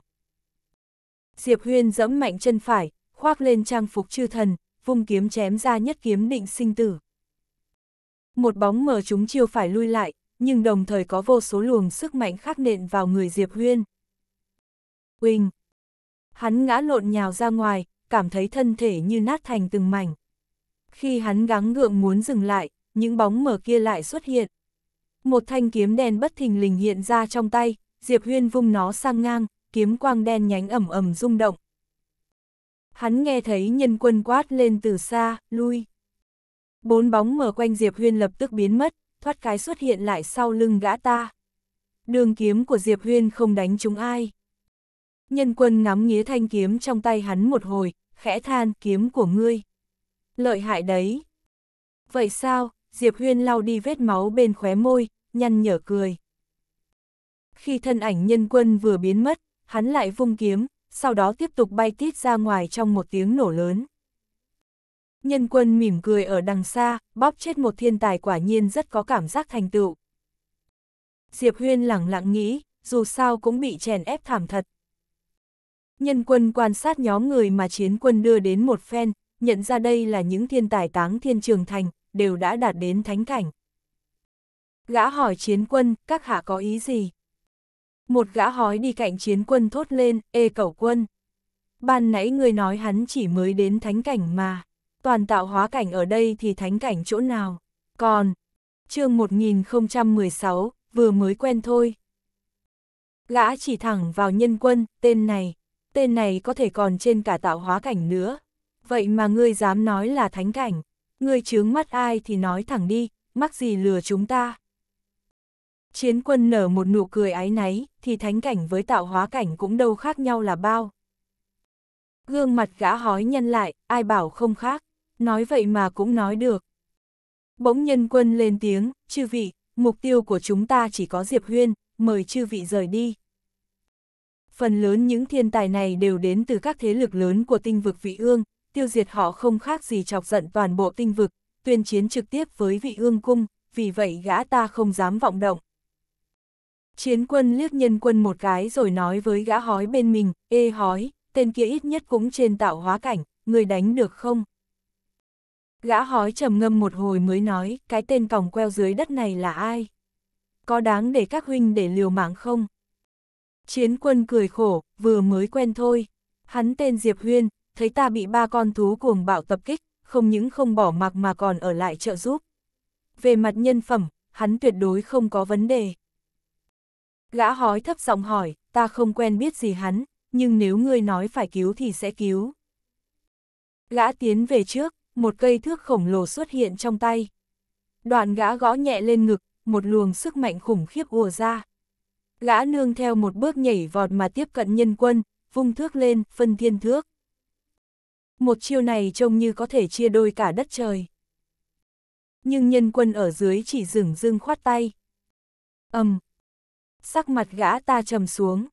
Diệp Huyên dẫm mạnh chân phải, khoác lên trang phục chư thần, vung kiếm chém ra nhất kiếm định sinh tử. Một bóng mờ chúng chiêu phải lui lại, nhưng đồng thời có vô số luồng sức mạnh khắc nện vào người Diệp Huyên. Uỳnh! Hắn ngã lộn nhào ra ngoài, cảm thấy thân thể như nát thành từng mảnh. Khi hắn gắng gượng muốn dừng lại, những bóng mờ kia lại xuất hiện. Một thanh kiếm đen bất thình lình hiện ra trong tay, Diệp Huyên vung nó sang ngang, kiếm quang đen nhánh ẩm ẩm rung động, hắn nghe thấy nhân quân quát lên từ xa, lui. Bốn bóng mở quanh Diệp Huyên lập tức biến mất, thoát cái xuất hiện lại sau lưng gã ta. Đường kiếm của Diệp Huyên không đánh chúng ai. Nhân quân ngắm nghía thanh kiếm trong tay hắn một hồi, khẽ than kiếm của ngươi. Lợi hại đấy. Vậy sao, Diệp Huyên lau đi vết máu bên khóe môi, nhăn nhở cười. Khi thân ảnh nhân quân vừa biến mất, hắn lại vung kiếm, sau đó tiếp tục bay tít ra ngoài trong một tiếng nổ lớn. Nhân quân mỉm cười ở đằng xa, bóp chết một thiên tài quả nhiên rất có cảm giác thành tựu. Diệp Huyên lẳng lặng nghĩ, dù sao cũng bị chèn ép thảm thật. Nhân quân quan sát nhóm người mà chiến quân đưa đến một phen, nhận ra đây là những thiên tài táng thiên trường thành, đều đã đạt đến thánh cảnh. Gã hỏi chiến quân, các hạ có ý gì? một gã hói đi cạnh chiến quân thốt lên, ê cẩu quân. Ban nãy người nói hắn chỉ mới đến thánh cảnh mà, toàn tạo hóa cảnh ở đây thì thánh cảnh chỗ nào, còn, chương 1016, vừa mới quen thôi. Gã chỉ thẳng vào nhân quân, tên này, tên này có thể còn trên cả tạo hóa cảnh nữa. Vậy mà ngươi dám nói là thánh cảnh, ngươi chướng mắt ai thì nói thẳng đi, mắc gì lừa chúng ta. Chiến quân nở một nụ cười ái náy, thì thánh cảnh với tạo hóa cảnh cũng đâu khác nhau là bao. Gương mặt gã hói nhân lại, ai bảo không khác, nói vậy mà cũng nói được. Bỗng nhân quân lên tiếng, chư vị, mục tiêu của chúng ta chỉ có Diệp Huyên, mời chư vị rời đi. Phần lớn những thiên tài này đều đến từ các thế lực lớn của tinh vực vị ương, tiêu diệt họ không khác gì chọc giận toàn bộ tinh vực, tuyên chiến trực tiếp với vị ương cung, vì vậy gã ta không dám vọng động. Chiến quân liếc nhân quân một cái rồi nói với gã hói bên mình, ê hói, tên kia ít nhất cũng trên tạo hóa cảnh, người đánh được không? Gã hói trầm ngâm một hồi mới nói, cái tên còng queo dưới đất này là ai? Có đáng để các huynh để liều mạng không? Chiến quân cười khổ, vừa mới quen thôi. Hắn tên Diệp Huyên, thấy ta bị ba con thú cuồng bạo tập kích, không những không bỏ mặc mà còn ở lại trợ giúp. Về mặt nhân phẩm, hắn tuyệt đối không có vấn đề. Gã hói thấp giọng hỏi, ta không quen biết gì hắn, nhưng nếu ngươi nói phải cứu thì sẽ cứu. Gã tiến về trước, một cây thước khổng lồ xuất hiện trong tay. Đoạn gã gõ nhẹ lên ngực, một luồng sức mạnh khủng khiếp ùa ra. Gã nương theo một bước nhảy vọt mà tiếp cận nhân quân, vung thước lên, phân thiên thước. Một chiêu này trông như có thể chia đôi cả đất trời. Nhưng nhân quân ở dưới chỉ dừng dưng khoát tay. ầm, sắc mặt gã ta trầm xuống.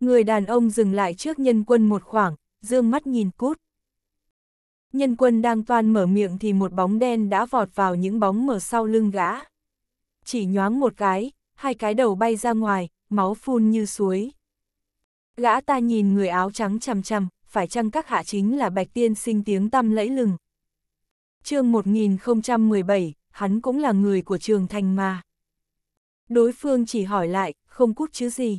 Người đàn ông dừng lại trước nhân quân một khoảng, dương mắt nhìn cút. Nhân quân đang toan mở miệng thì một bóng đen đã vọt vào những bóng mở sau lưng gã. Chỉ nhoáng một cái, hai cái đầu bay ra ngoài, máu phun như suối. Gã ta nhìn người áo trắng chằm chằm, phải chăng các hạ chính là bạch tiên sinh tiếng tăm lẫy lừng. chương 1017, hắn cũng là người của trường thành mà đối phương chỉ hỏi lại, không cút chứ gì.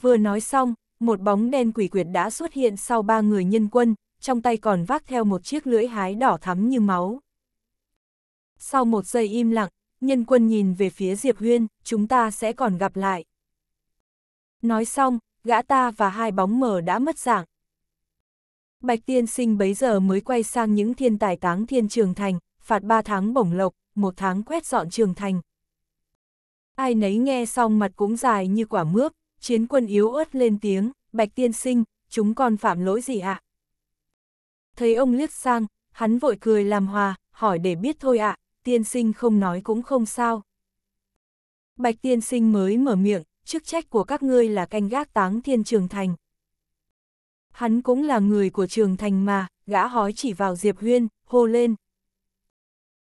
Vừa nói xong, một bóng đen quỷ quyệt đã xuất hiện sau ba người nhân quân, trong tay còn vác theo một chiếc lưỡi hái đỏ thắm như máu. Sau một giây im lặng, nhân quân nhìn về phía Diệp Huyên, chúng ta sẽ còn gặp lại. Nói xong, gã ta và hai bóng mờ đã mất dạng. Bạch tiên sinh bấy giờ mới quay sang những thiên tài táng thiên trường thành, phạt ba tháng bổng lộc, một tháng quét dọn trường thành. Ai nấy nghe xong mặt cũng dài như quả mướp, chiến quân yếu ớt lên tiếng, bạch tiên sinh, chúng còn phạm lỗi gì ạ? À? Thấy ông liếc sang, hắn vội cười làm hòa, hỏi để biết thôi ạ, tiên sinh không nói cũng không sao. Bạch tiên sinh mới mở miệng, chức trách của các ngươi là canh gác táng thiên trường thành. Hắn cũng là người của trường thành mà, gã hói chỉ vào Diệp Huyên, hô lên.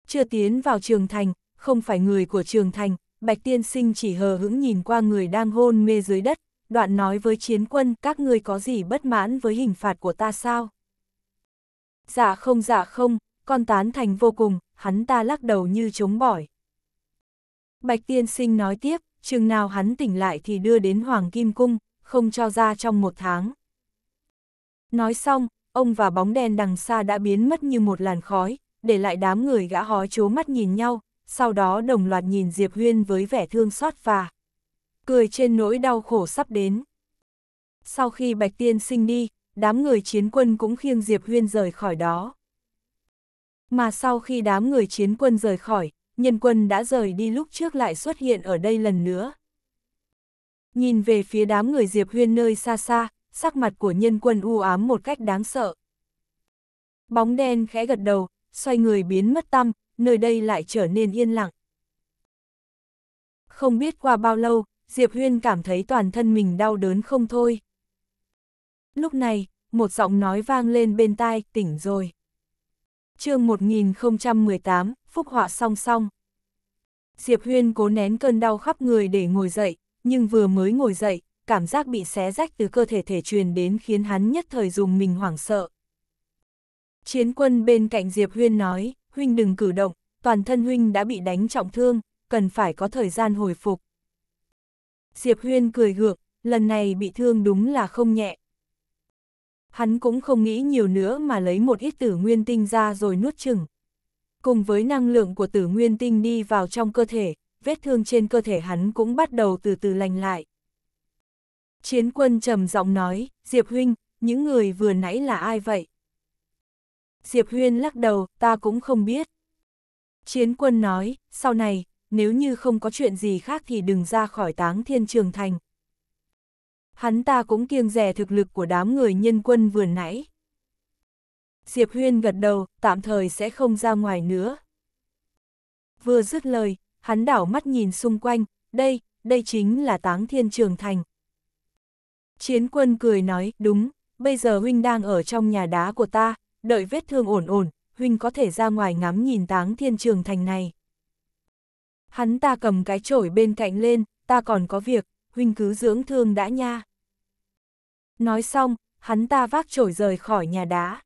Chưa tiến vào trường thành, không phải người của trường thành, Bạch Tiên Sinh chỉ hờ hững nhìn qua người đang hôn mê dưới đất, đoạn nói với chiến quân các ngươi có gì bất mãn với hình phạt của ta sao? Dạ không dạ không, con tán thành vô cùng, hắn ta lắc đầu như chống bỏi. Bạch Tiên Sinh nói tiếp, chừng nào hắn tỉnh lại thì đưa đến Hoàng Kim Cung, không cho ra trong một tháng. Nói xong, ông và bóng đen đằng xa đã biến mất như một làn khói, để lại đám người gã hói chố mắt nhìn nhau, sau đó đồng loạt nhìn Diệp Huyên với vẻ thương xót và cười trên nỗi đau khổ sắp đến. Sau khi Bạch Tiên sinh đi, đám người chiến quân cũng khiêng Diệp Huyên rời khỏi đó. Mà sau khi đám người chiến quân rời khỏi, nhân quân đã rời đi lúc trước lại xuất hiện ở đây lần nữa. Nhìn về phía đám người Diệp Huyên nơi xa xa, sắc mặt của nhân quân u ám một cách đáng sợ. Bóng đen khẽ gật đầu, xoay người biến mất tăm, nơi đây lại trở nên yên lặng. Không biết qua bao lâu, Diệp Huyên cảm thấy toàn thân mình đau đớn không thôi. Lúc này, một giọng nói vang lên bên tai, tỉnh rồi. chương 1018, Phúc Họa song song. Diệp Huyên cố nén cơn đau khắp người để ngồi dậy, nhưng vừa mới ngồi dậy, cảm giác bị xé rách từ cơ thể thể truyền đến khiến hắn nhất thời dùng mình hoảng sợ. Chiến quân bên cạnh Diệp Huyên nói huynh đừng cử động, toàn thân huynh đã bị đánh trọng thương, cần phải có thời gian hồi phục. Diệp Huyên cười gượng, lần này bị thương đúng là không nhẹ. Hắn cũng không nghĩ nhiều nữa mà lấy một ít tử nguyên tinh ra rồi nuốt chừng. Cùng với năng lượng của tử nguyên tinh đi vào trong cơ thể, vết thương trên cơ thể hắn cũng bắt đầu từ từ lành lại. Chiến quân trầm giọng nói, Diệp Huynh, những người vừa nãy là ai vậy? Diệp Huyên lắc đầu, ta cũng không biết. Chiến quân nói, sau này, nếu như không có chuyện gì khác thì đừng ra khỏi táng thiên trường thành. Hắn ta cũng kiêng rẻ thực lực của đám người nhân quân vừa nãy. Diệp Huyên gật đầu, tạm thời sẽ không ra ngoài nữa. Vừa dứt lời, hắn đảo mắt nhìn xung quanh, đây, đây chính là táng thiên trường thành. Chiến quân cười nói, đúng, bây giờ huynh đang ở trong nhà đá của ta, đợi vết thương ổn ổn, huynh có thể ra ngoài ngắm nhìn táng thiên trường thành này. Hắn ta cầm cái chổi bên cạnh lên, ta còn có việc, huynh cứ dưỡng thương đã nha. Nói xong, hắn ta vác chổi rời khỏi nhà đá.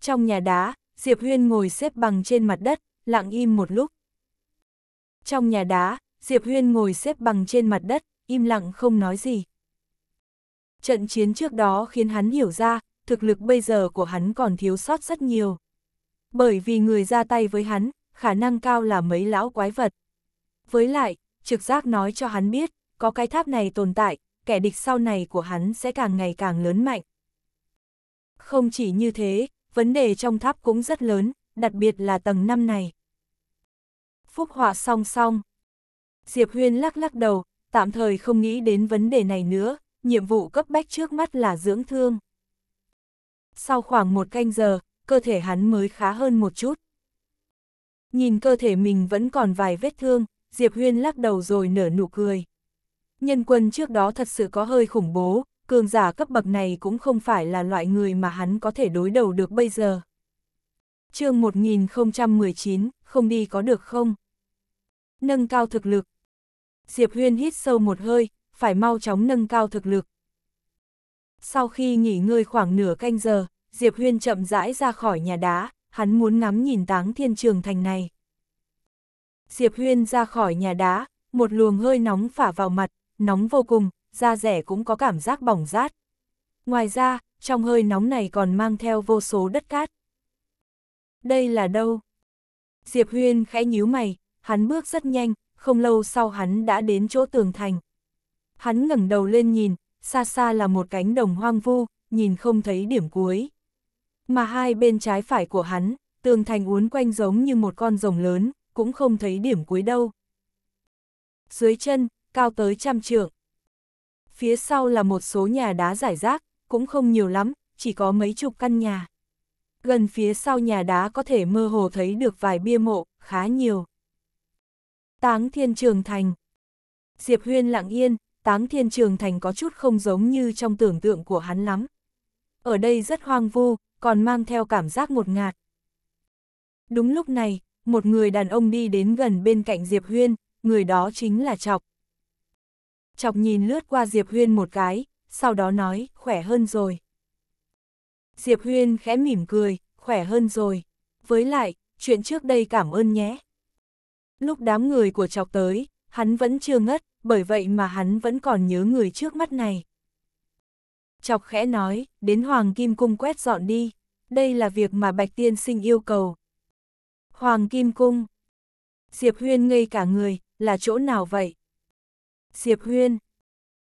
Trong nhà đá, Diệp Huyên ngồi xếp bằng trên mặt đất, lặng im một lúc. Trong nhà đá, Diệp Huyên ngồi xếp bằng trên mặt đất, im lặng không nói gì. Trận chiến trước đó khiến hắn hiểu ra, thực lực bây giờ của hắn còn thiếu sót rất nhiều. Bởi vì người ra tay với hắn, khả năng cao là mấy lão quái vật. Với lại, trực giác nói cho hắn biết, có cái tháp này tồn tại, kẻ địch sau này của hắn sẽ càng ngày càng lớn mạnh. Không chỉ như thế, vấn đề trong tháp cũng rất lớn, đặc biệt là tầng 5 này. Phúc họa song song. Diệp Huyên lắc lắc đầu, tạm thời không nghĩ đến vấn đề này nữa, nhiệm vụ cấp bách trước mắt là dưỡng thương. Sau khoảng một canh giờ, cơ thể hắn mới khá hơn một chút. Nhìn cơ thể mình vẫn còn vài vết thương, Diệp Huyên lắc đầu rồi nở nụ cười. Nhân quân trước đó thật sự có hơi khủng bố, cường giả cấp bậc này cũng không phải là loại người mà hắn có thể đối đầu được bây giờ. chương 1019, không đi có được không? Nâng cao thực lực. Diệp Huyên hít sâu một hơi, phải mau chóng nâng cao thực lực, sau khi nghỉ ngơi khoảng nửa canh giờ, Diệp Huyên chậm rãi ra khỏi nhà đá, hắn muốn ngắm nhìn táng thiên trường thành này. Diệp Huyên ra khỏi nhà đá, một luồng hơi nóng phả vào mặt, nóng vô cùng, da rẻ cũng có cảm giác bỏng rát. Ngoài ra, trong hơi nóng này còn mang theo vô số đất cát. Đây là đâu? Diệp Huyên khẽ nhíu mày, hắn bước rất nhanh, không lâu sau hắn đã đến chỗ tường thành. Hắn ngẩng đầu lên nhìn, xa xa là một cánh đồng hoang vu, nhìn không thấy điểm cuối. Mà hai bên trái phải của hắn, tường thành uốn quanh giống như một con rồng lớn, cũng không thấy điểm cuối đâu. Dưới chân, cao tới trăm trượng. Phía sau là một số nhà đá giải rác, cũng không nhiều lắm, chỉ có mấy chục căn nhà. Gần phía sau nhà đá có thể mơ hồ thấy được vài bia mộ, khá nhiều. Táng thiên trường thành. Diệp Huyên lặng yên, táng thiên trường thành có chút không giống như trong tưởng tượng của hắn lắm. Ở đây rất hoang vu, còn mang theo cảm giác ngột ngạt. Đúng lúc này, một người đàn ông đi đến gần bên cạnh Diệp Huyên, người đó chính là Chọc. Chọc nhìn lướt qua Diệp Huyên một cái, sau đó nói, khỏe hơn rồi. Diệp Huyên khẽ mỉm cười, khỏe hơn rồi. Với lại, chuyện trước đây cảm ơn nhé. Lúc đám người của Chọc tới, hắn vẫn chưa ngất, bởi vậy mà hắn vẫn còn nhớ người trước mắt này. Chọc khẽ nói, đến Hoàng Kim Cung quét dọn đi, đây là việc mà Bạch Tiên Sinh yêu cầu. Hoàng Kim Cung Diệp Huyên ngây cả người, là chỗ nào vậy? Diệp Huyên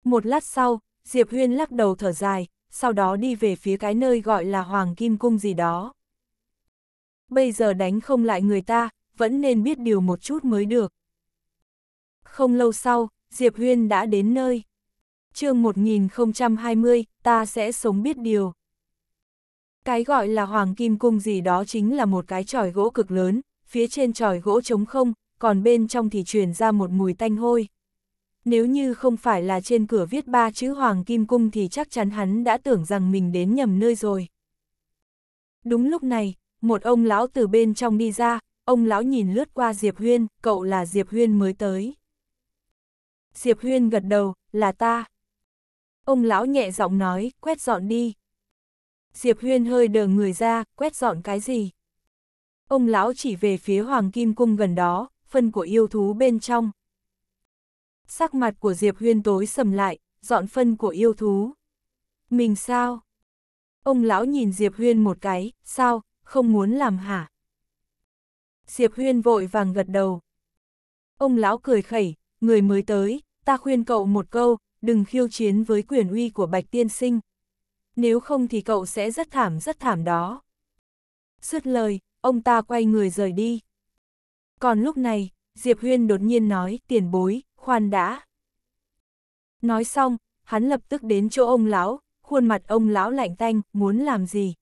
Một lát sau, Diệp Huyên lắc đầu thở dài, sau đó đi về phía cái nơi gọi là Hoàng Kim Cung gì đó. Bây giờ đánh không lại người ta, vẫn nên biết điều một chút mới được. Không lâu sau, Diệp Huyên đã đến nơi. chương 1020, ta sẽ sống biết điều. Cái gọi là Hoàng Kim Cung gì đó chính là một cái tròi gỗ cực lớn, phía trên tròi gỗ trống không, còn bên trong thì truyền ra một mùi tanh hôi. Nếu như không phải là trên cửa viết ba chữ Hoàng Kim Cung thì chắc chắn hắn đã tưởng rằng mình đến nhầm nơi rồi. Đúng lúc này, một ông lão từ bên trong đi ra, ông lão nhìn lướt qua Diệp Huyên, cậu là Diệp Huyên mới tới. Diệp Huyên gật đầu, là ta. Ông lão nhẹ giọng nói, quét dọn đi. Diệp Huyên hơi đờ người ra, quét dọn cái gì? Ông lão chỉ về phía Hoàng Kim Cung gần đó, phân của yêu thú bên trong. Sắc mặt của Diệp Huyên tối sầm lại, dọn phân của yêu thú. Mình sao? Ông lão nhìn Diệp Huyên một cái, sao, không muốn làm hả? Diệp Huyên vội vàng gật đầu. Ông lão cười khẩy, người mới tới, ta khuyên cậu một câu, đừng khiêu chiến với quyền uy của Bạch Tiên Sinh. Nếu không thì cậu sẽ rất thảm rất thảm đó. Dứt lời, ông ta quay người rời đi. Còn lúc này, Diệp Huyên đột nhiên nói, tiền bối, khoan đã. Nói xong, hắn lập tức đến chỗ ông lão, khuôn mặt ông lão lạnh tanh, muốn làm gì.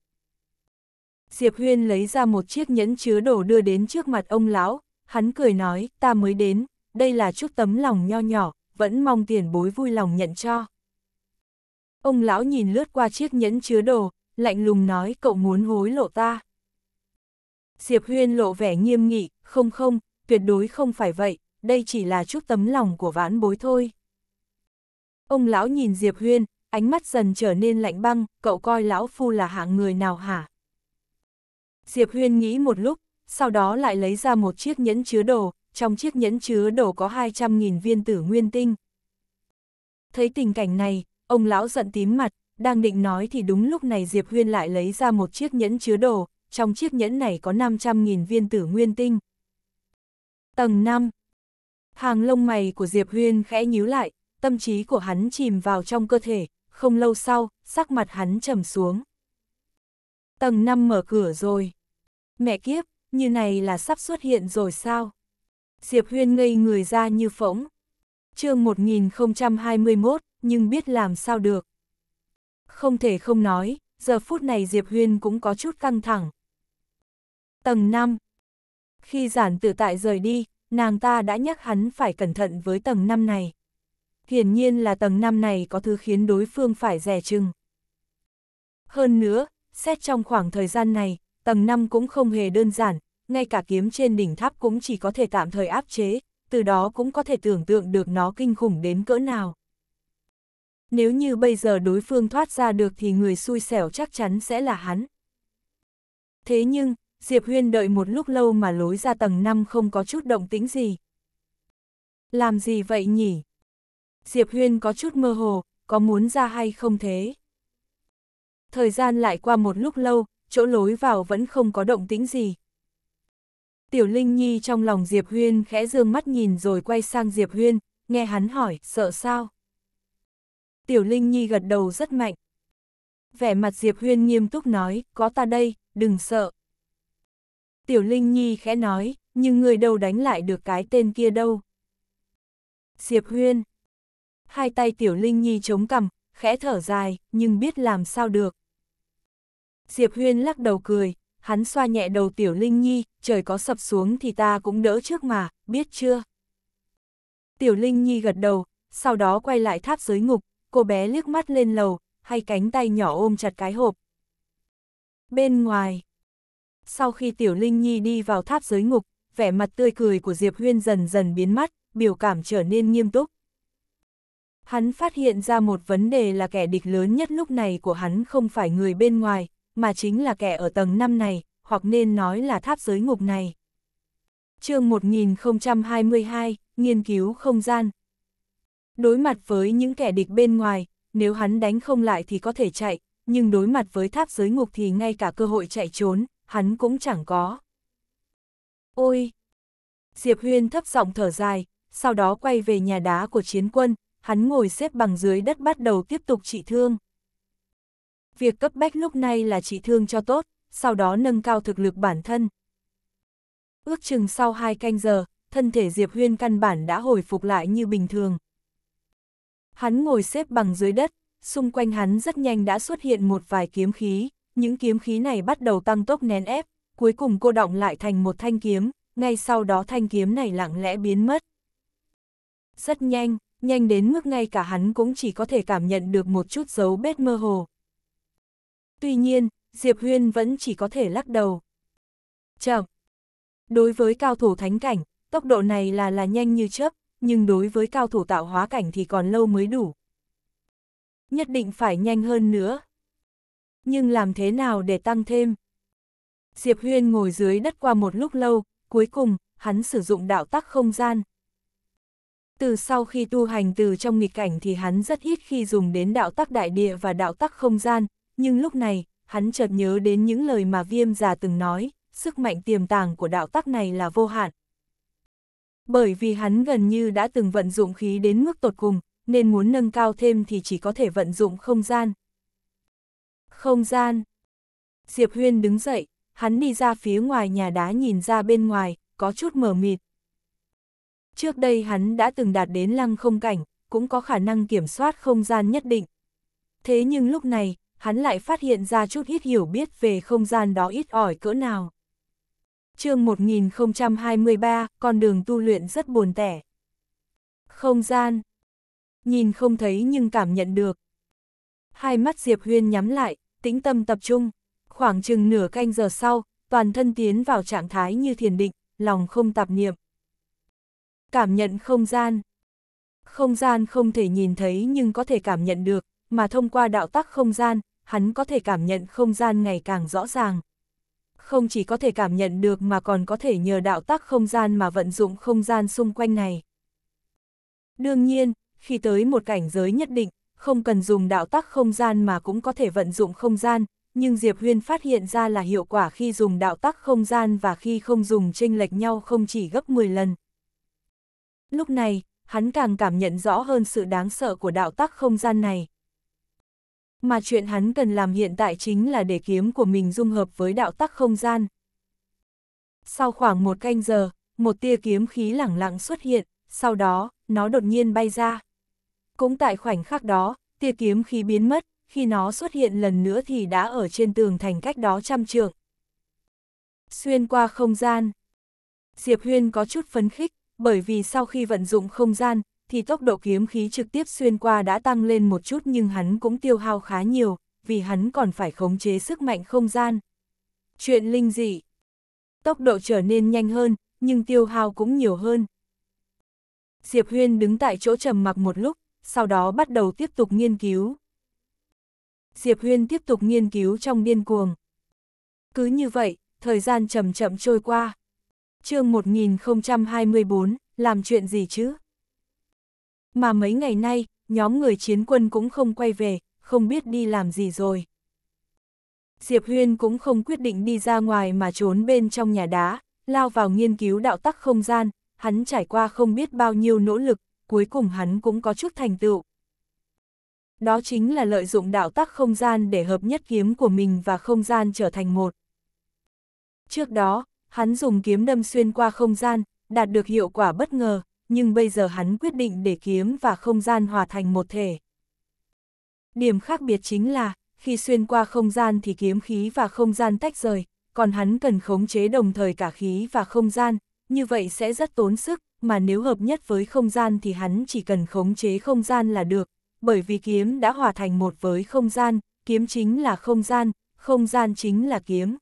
Diệp Huyên lấy ra một chiếc nhẫn chứa đồ đưa đến trước mặt ông lão, hắn cười nói, ta mới đến, đây là chút tấm lòng nho nhỏ, vẫn mong tiền bối vui lòng nhận cho. Ông lão nhìn lướt qua chiếc nhẫn chứa đồ, lạnh lùng nói cậu muốn hối lộ ta. Diệp Huyên lộ vẻ nghiêm nghị, không không, tuyệt đối không phải vậy, đây chỉ là chút tấm lòng của vãn bối thôi. Ông lão nhìn Diệp Huyên, ánh mắt dần trở nên lạnh băng, cậu coi lão phu là hạng người nào hả? Diệp Huyên nghĩ một lúc, sau đó lại lấy ra một chiếc nhẫn chứa đồ, trong chiếc nhẫn chứa đồ có 200.000 viên tử nguyên tinh. Thấy tình cảnh này, ông lão giận tím mặt, đang định nói thì đúng lúc này Diệp Huyên lại lấy ra một chiếc nhẫn chứa đồ, trong chiếc nhẫn này có 500.000 viên tử nguyên tinh. Tầng 5 Hàng lông mày của Diệp Huyên khẽ nhíu lại, tâm trí của hắn chìm vào trong cơ thể, không lâu sau, sắc mặt hắn trầm xuống. Tầng 5 mở cửa rồi. Mẹ kiếp, như này là sắp xuất hiện rồi sao? Diệp Huyên ngây người ra như phỗng. chương 1021, nhưng biết làm sao được. Không thể không nói, giờ phút này Diệp Huyên cũng có chút căng thẳng. Tầng 5 Khi giản tự tại rời đi, nàng ta đã nhắc hắn phải cẩn thận với tầng 5 này. Hiển nhiên là tầng 5 này có thứ khiến đối phương phải rẻ chừng. Hơn nữa, xét trong khoảng thời gian này, tầng 5 cũng không hề đơn giản, ngay cả kiếm trên đỉnh tháp cũng chỉ có thể tạm thời áp chế, từ đó cũng có thể tưởng tượng được nó kinh khủng đến cỡ nào. Nếu như bây giờ đối phương thoát ra được thì người xui xẻo chắc chắn sẽ là hắn. Thế nhưng, Diệp Huyên đợi một lúc lâu mà lối ra tầng 5 không có chút động tĩnh gì. Làm gì vậy nhỉ? Diệp Huyên có chút mơ hồ, có muốn ra hay không thế? Thời gian lại qua một lúc lâu, chỗ lối vào vẫn không có động tĩnh gì. Tiểu Linh Nhi trong lòng Diệp Huyên khẽ dương mắt nhìn rồi quay sang Diệp Huyên, nghe hắn hỏi, sợ sao? Tiểu Linh Nhi gật đầu rất mạnh. Vẻ mặt Diệp Huyên nghiêm túc nói, có ta đây, đừng sợ. Tiểu Linh Nhi khẽ nói, nhưng người đâu đánh lại được cái tên kia đâu. Diệp Huyên. Hai tay Tiểu Linh Nhi chống cằm, khẽ thở dài, nhưng biết làm sao được. Diệp Huyên lắc đầu cười, hắn xoa nhẹ đầu tiểu Linh Nhi, trời có sập xuống thì ta cũng đỡ trước mà, biết chưa? Tiểu Linh Nhi gật đầu, sau đó quay lại tháp giới ngục, cô bé liếc mắt lên lầu, hay cánh tay nhỏ ôm chặt cái hộp. Bên ngoài, sau khi Tiểu Linh Nhi đi vào tháp giới ngục, vẻ mặt tươi cười của Diệp Huyên dần dần biến mất, biểu cảm trở nên nghiêm túc. Hắn phát hiện ra một vấn đề là kẻ địch lớn nhất lúc này của hắn không phải người bên ngoài, mà chính là kẻ ở tầng 5 này, hoặc nên nói là tháp giới ngục này. chương 1022, Nghiên cứu không gian Đối mặt với những kẻ địch bên ngoài, nếu hắn đánh không lại thì có thể chạy, nhưng đối mặt với tháp giới ngục thì ngay cả cơ hội chạy trốn, hắn cũng chẳng có. Ôi! Diệp Huyên thấp giọng thở dài, sau đó quay về nhà đá của chiến quân, hắn ngồi xếp bằng dưới đất bắt đầu tiếp tục trị thương việc cấp bách lúc này là trị thương cho tốt, sau đó nâng cao thực lực bản thân. Ước chừng sau hai canh giờ, thân thể Diệp Huyên căn bản đã hồi phục lại như bình thường. Hắn ngồi xếp bằng dưới đất, xung quanh hắn rất nhanh đã xuất hiện một vài kiếm khí, những kiếm khí này bắt đầu tăng tốc nén ép, cuối cùng cô động lại thành một thanh kiếm, ngay sau đó thanh kiếm này lặng lẽ biến mất. Rất nhanh, nhanh đến mức ngay cả hắn cũng chỉ có thể cảm nhận được một chút dấu vết mơ hồ. Tuy nhiên, Diệp Huyên vẫn chỉ có thể lắc đầu. Chậm. Đối với cao thủ thánh cảnh, tốc độ này là là nhanh như chớp, nhưng đối với cao thủ tạo hóa cảnh thì còn lâu mới đủ. Nhất định phải nhanh hơn nữa. Nhưng làm thế nào để tăng thêm? Diệp Huyên ngồi dưới đất qua một lúc lâu, cuối cùng, hắn sử dụng đạo tắc không gian. Từ sau khi tu hành từ trong nghịch cảnh thì hắn rất ít khi dùng đến đạo tắc đại địa và đạo tắc không gian, nhưng lúc này, hắn chợt nhớ đến những lời mà viêm già từng nói, sức mạnh tiềm tàng của đạo tắc này là vô hạn. Bởi vì hắn gần như đã từng vận dụng khí đến mức tột cùng, nên muốn nâng cao thêm thì chỉ có thể vận dụng không gian. Không gian Diệp Huyên đứng dậy, hắn đi ra phía ngoài nhà đá nhìn ra bên ngoài, có chút mờ mịt. Trước đây hắn đã từng đạt đến lăng không cảnh, cũng có khả năng kiểm soát không gian nhất định. Thế nhưng lúc này, hắn lại phát hiện ra chút ít hiểu biết về không gian đó ít ỏi cỡ nào. chương 1023, con đường tu luyện rất buồn tẻ. Không gian. Nhìn không thấy nhưng cảm nhận được. Hai mắt Diệp Huyên nhắm lại, tĩnh tâm tập trung. Khoảng chừng nửa canh giờ sau, toàn thân tiến vào trạng thái như thiền định, lòng không tạp niệm. Cảm nhận không gian. Không gian không thể nhìn thấy nhưng có thể cảm nhận được, mà thông qua đạo tắc không gian, hắn có thể cảm nhận không gian ngày càng rõ ràng. Không chỉ có thể cảm nhận được mà còn có thể nhờ đạo tác không gian mà vận dụng không gian xung quanh này. Đương nhiên, khi tới một cảnh giới nhất định, không cần dùng đạo tác không gian mà cũng có thể vận dụng không gian, nhưng Diệp Huyên phát hiện ra là hiệu quả khi dùng đạo tắc không gian và khi không dùng chênh lệch nhau không chỉ gấp 10 lần. Lúc này, hắn càng cảm nhận rõ hơn sự đáng sợ của đạo tắc không gian này mà chuyện hắn cần làm hiện tại chính là để kiếm của mình dung hợp với đạo tắc không gian. Sau khoảng một canh giờ, một tia kiếm khí lẳng lặng xuất hiện, sau đó, nó đột nhiên bay ra. Cũng tại khoảnh khắc đó, tia kiếm khí biến mất, khi nó xuất hiện lần nữa thì đã ở trên tường thành cách đó trăm trượng. Xuyên qua không gian. Diệp Huyên có chút phấn khích, bởi vì sau khi vận dụng không gian, thì tốc độ kiếm khí trực tiếp xuyên qua đã tăng lên một chút nhưng hắn cũng tiêu hao khá nhiều, vì hắn còn phải khống chế sức mạnh không gian. Chuyện linh dị Tốc độ trở nên nhanh hơn, nhưng tiêu hao cũng nhiều hơn. Diệp Huyên đứng tại chỗ trầm mặc một lúc, sau đó bắt đầu tiếp tục nghiên cứu. Diệp Huyên tiếp tục nghiên cứu trong điên cuồng. Cứ như vậy, thời gian chậm chậm trôi qua. chương 1024, làm chuyện gì chứ? Mà mấy ngày nay, nhóm người chiến quân cũng không quay về, không biết đi làm gì rồi. Diệp Huyên cũng không quyết định đi ra ngoài mà trốn bên trong nhà đá, lao vào nghiên cứu đạo tắc không gian, hắn trải qua không biết bao nhiêu nỗ lực, cuối cùng hắn cũng có chút thành tựu. Đó chính là lợi dụng đạo tắc không gian để hợp nhất kiếm của mình và không gian trở thành một. Trước đó, hắn dùng kiếm đâm xuyên qua không gian, đạt được hiệu quả bất ngờ, nhưng bây giờ hắn quyết định để kiếm và không gian hòa thành một thể. Điểm khác biệt chính là, khi xuyên qua không gian thì kiếm khí và không gian tách rời, còn hắn cần khống chế đồng thời cả khí và không gian, như vậy sẽ rất tốn sức, mà nếu hợp nhất với không gian thì hắn chỉ cần khống chế không gian là được, bởi vì kiếm đã hòa thành một với không gian, kiếm chính là không gian, không gian chính là kiếm.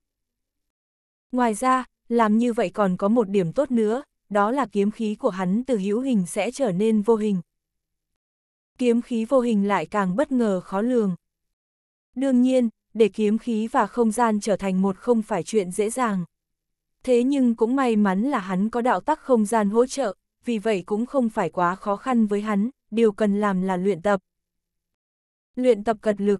Ngoài ra, làm như vậy còn có một điểm tốt nữa, đó là kiếm khí của hắn từ hữu hình sẽ trở nên vô hình. Kiếm khí vô hình lại càng bất ngờ khó lường. Đương nhiên, để kiếm khí và không gian trở thành một không phải chuyện dễ dàng. Thế nhưng cũng may mắn là hắn có đạo tắc không gian hỗ trợ, vì vậy cũng không phải quá khó khăn với hắn, điều cần làm là luyện tập. Luyện tập cật lực.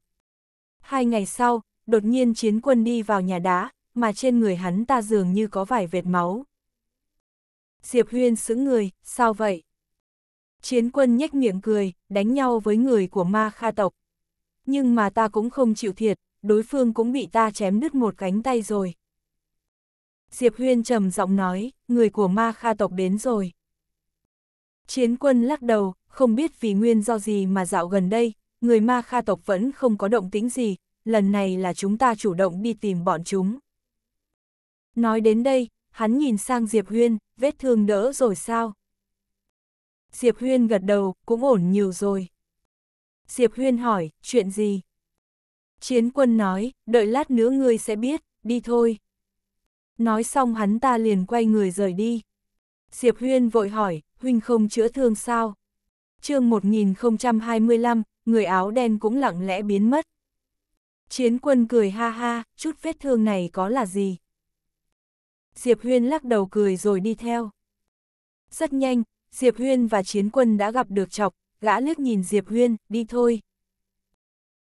Hai ngày sau, đột nhiên chiến quân đi vào nhà đá, mà trên người hắn ta dường như có vài vệt máu. Diệp Huyên sững người, sao vậy? Chiến quân nhếch miệng cười, đánh nhau với người của ma kha tộc. Nhưng mà ta cũng không chịu thiệt, đối phương cũng bị ta chém đứt một cánh tay rồi. Diệp Huyên trầm giọng nói, người của ma kha tộc đến rồi. Chiến quân lắc đầu, không biết vì nguyên do gì mà dạo gần đây, người ma kha tộc vẫn không có động tĩnh gì, lần này là chúng ta chủ động đi tìm bọn chúng. Nói đến đây, hắn nhìn sang Diệp Huyên, vết thương đỡ rồi sao? Diệp Huyên gật đầu, cũng ổn nhiều rồi. Diệp Huyên hỏi, chuyện gì? Chiến quân nói, đợi lát nữa ngươi sẽ biết, đi thôi. Nói xong hắn ta liền quay người rời đi. Diệp Huyên vội hỏi, Huynh không chữa thương sao? chương 1025, người áo đen cũng lặng lẽ biến mất. Chiến quân cười ha ha, chút vết thương này có là gì? Diệp Huyên lắc đầu cười rồi đi theo. Rất nhanh, Diệp Huyên và chiến quân đã gặp được chọc, gã liếc nhìn Diệp Huyên, đi thôi.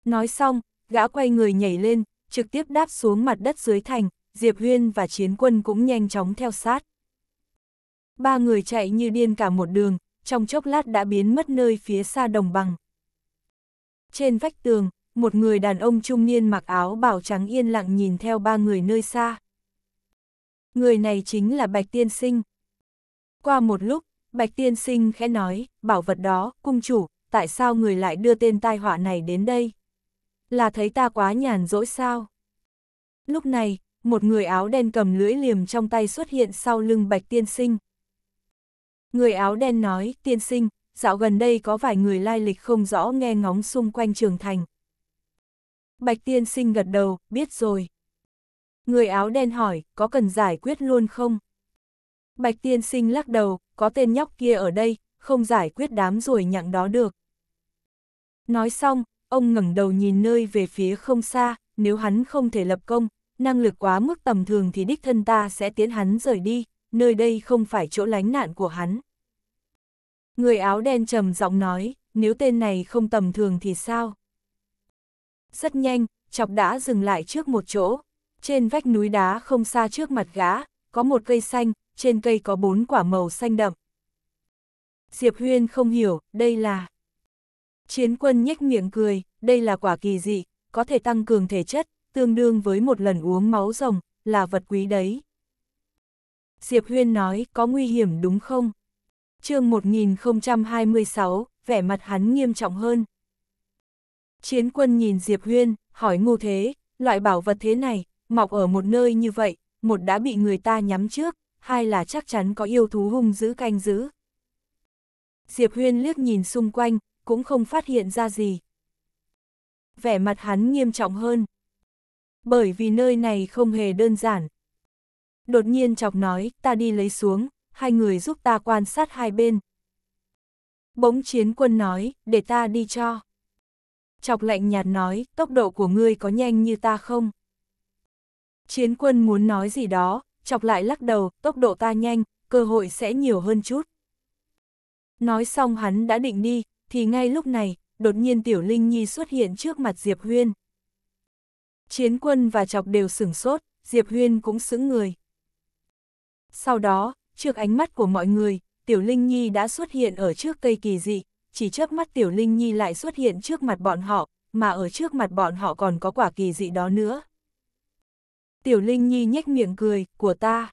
Nói xong, gã quay người nhảy lên, trực tiếp đáp xuống mặt đất dưới thành, Diệp Huyên và chiến quân cũng nhanh chóng theo sát. Ba người chạy như điên cả một đường, trong chốc lát đã biến mất nơi phía xa đồng bằng. Trên vách tường, một người đàn ông trung niên mặc áo bảo trắng yên lặng nhìn theo ba người nơi xa. Người này chính là Bạch Tiên Sinh. Qua một lúc, Bạch Tiên Sinh khẽ nói, bảo vật đó, cung chủ, tại sao người lại đưa tên tai họa này đến đây? Là thấy ta quá nhàn rỗi sao? Lúc này, một người áo đen cầm lưỡi liềm trong tay xuất hiện sau lưng Bạch Tiên Sinh. Người áo đen nói, tiên sinh, dạo gần đây có vài người lai lịch không rõ nghe ngóng xung quanh trường thành. Bạch tiên sinh gật đầu, biết rồi. Người áo đen hỏi, có cần giải quyết luôn không? Bạch tiên sinh lắc đầu, có tên nhóc kia ở đây, không giải quyết đám ruồi nhặng đó được. Nói xong, ông ngẩng đầu nhìn nơi về phía không xa, nếu hắn không thể lập công, năng lực quá mức tầm thường thì đích thân ta sẽ tiến hắn rời đi, nơi đây không phải chỗ lánh nạn của hắn. Người áo đen trầm giọng nói, nếu tên này không tầm thường thì sao? Rất nhanh, chọc đã dừng lại trước một chỗ, trên vách núi đá không xa trước mặt gã, có một cây xanh, trên cây có bốn quả màu xanh đậm. Diệp Huyên không hiểu, đây là... Chiến quân nhếch miệng cười, đây là quả kỳ dị, có thể tăng cường thể chất, tương đương với một lần uống máu rồng, là vật quý đấy. Diệp Huyên nói, có nguy hiểm đúng không? chương 1026, vẻ mặt hắn nghiêm trọng hơn. Chiến quân nhìn Diệp Huyên, hỏi ngu thế, loại bảo vật thế này, mọc ở một nơi như vậy, một đã bị người ta nhắm trước, hai là chắc chắn có yêu thú hung dữ canh giữ. Diệp Huyên liếc nhìn xung quanh, cũng không phát hiện ra gì. Vẻ mặt hắn nghiêm trọng hơn. Bởi vì nơi này không hề đơn giản. Đột nhiên chọc nói, ta đi lấy xuống, hai người giúp ta quan sát hai bên. Bỗng chiến quân nói, để ta đi cho. Chọc lạnh nhạt nói, tốc độ của ngươi có nhanh như ta không? Chiến quân muốn nói gì đó, chọc lại lắc đầu, tốc độ ta nhanh, cơ hội sẽ nhiều hơn chút. Nói xong hắn đã định đi, thì ngay lúc này, đột nhiên Tiểu Linh Nhi xuất hiện trước mặt Diệp Huyên. Chiến quân và chọc đều sửng sốt, Diệp Huyên cũng sững người. Sau đó, trước ánh mắt của mọi người, Tiểu Linh Nhi đã xuất hiện ở trước cây kỳ dị, chỉ chớp mắt Tiểu Linh Nhi lại xuất hiện trước mặt bọn họ, mà ở trước mặt bọn họ còn có quả kỳ dị đó nữa. Tiểu Linh Nhi nhếch miệng cười, của ta.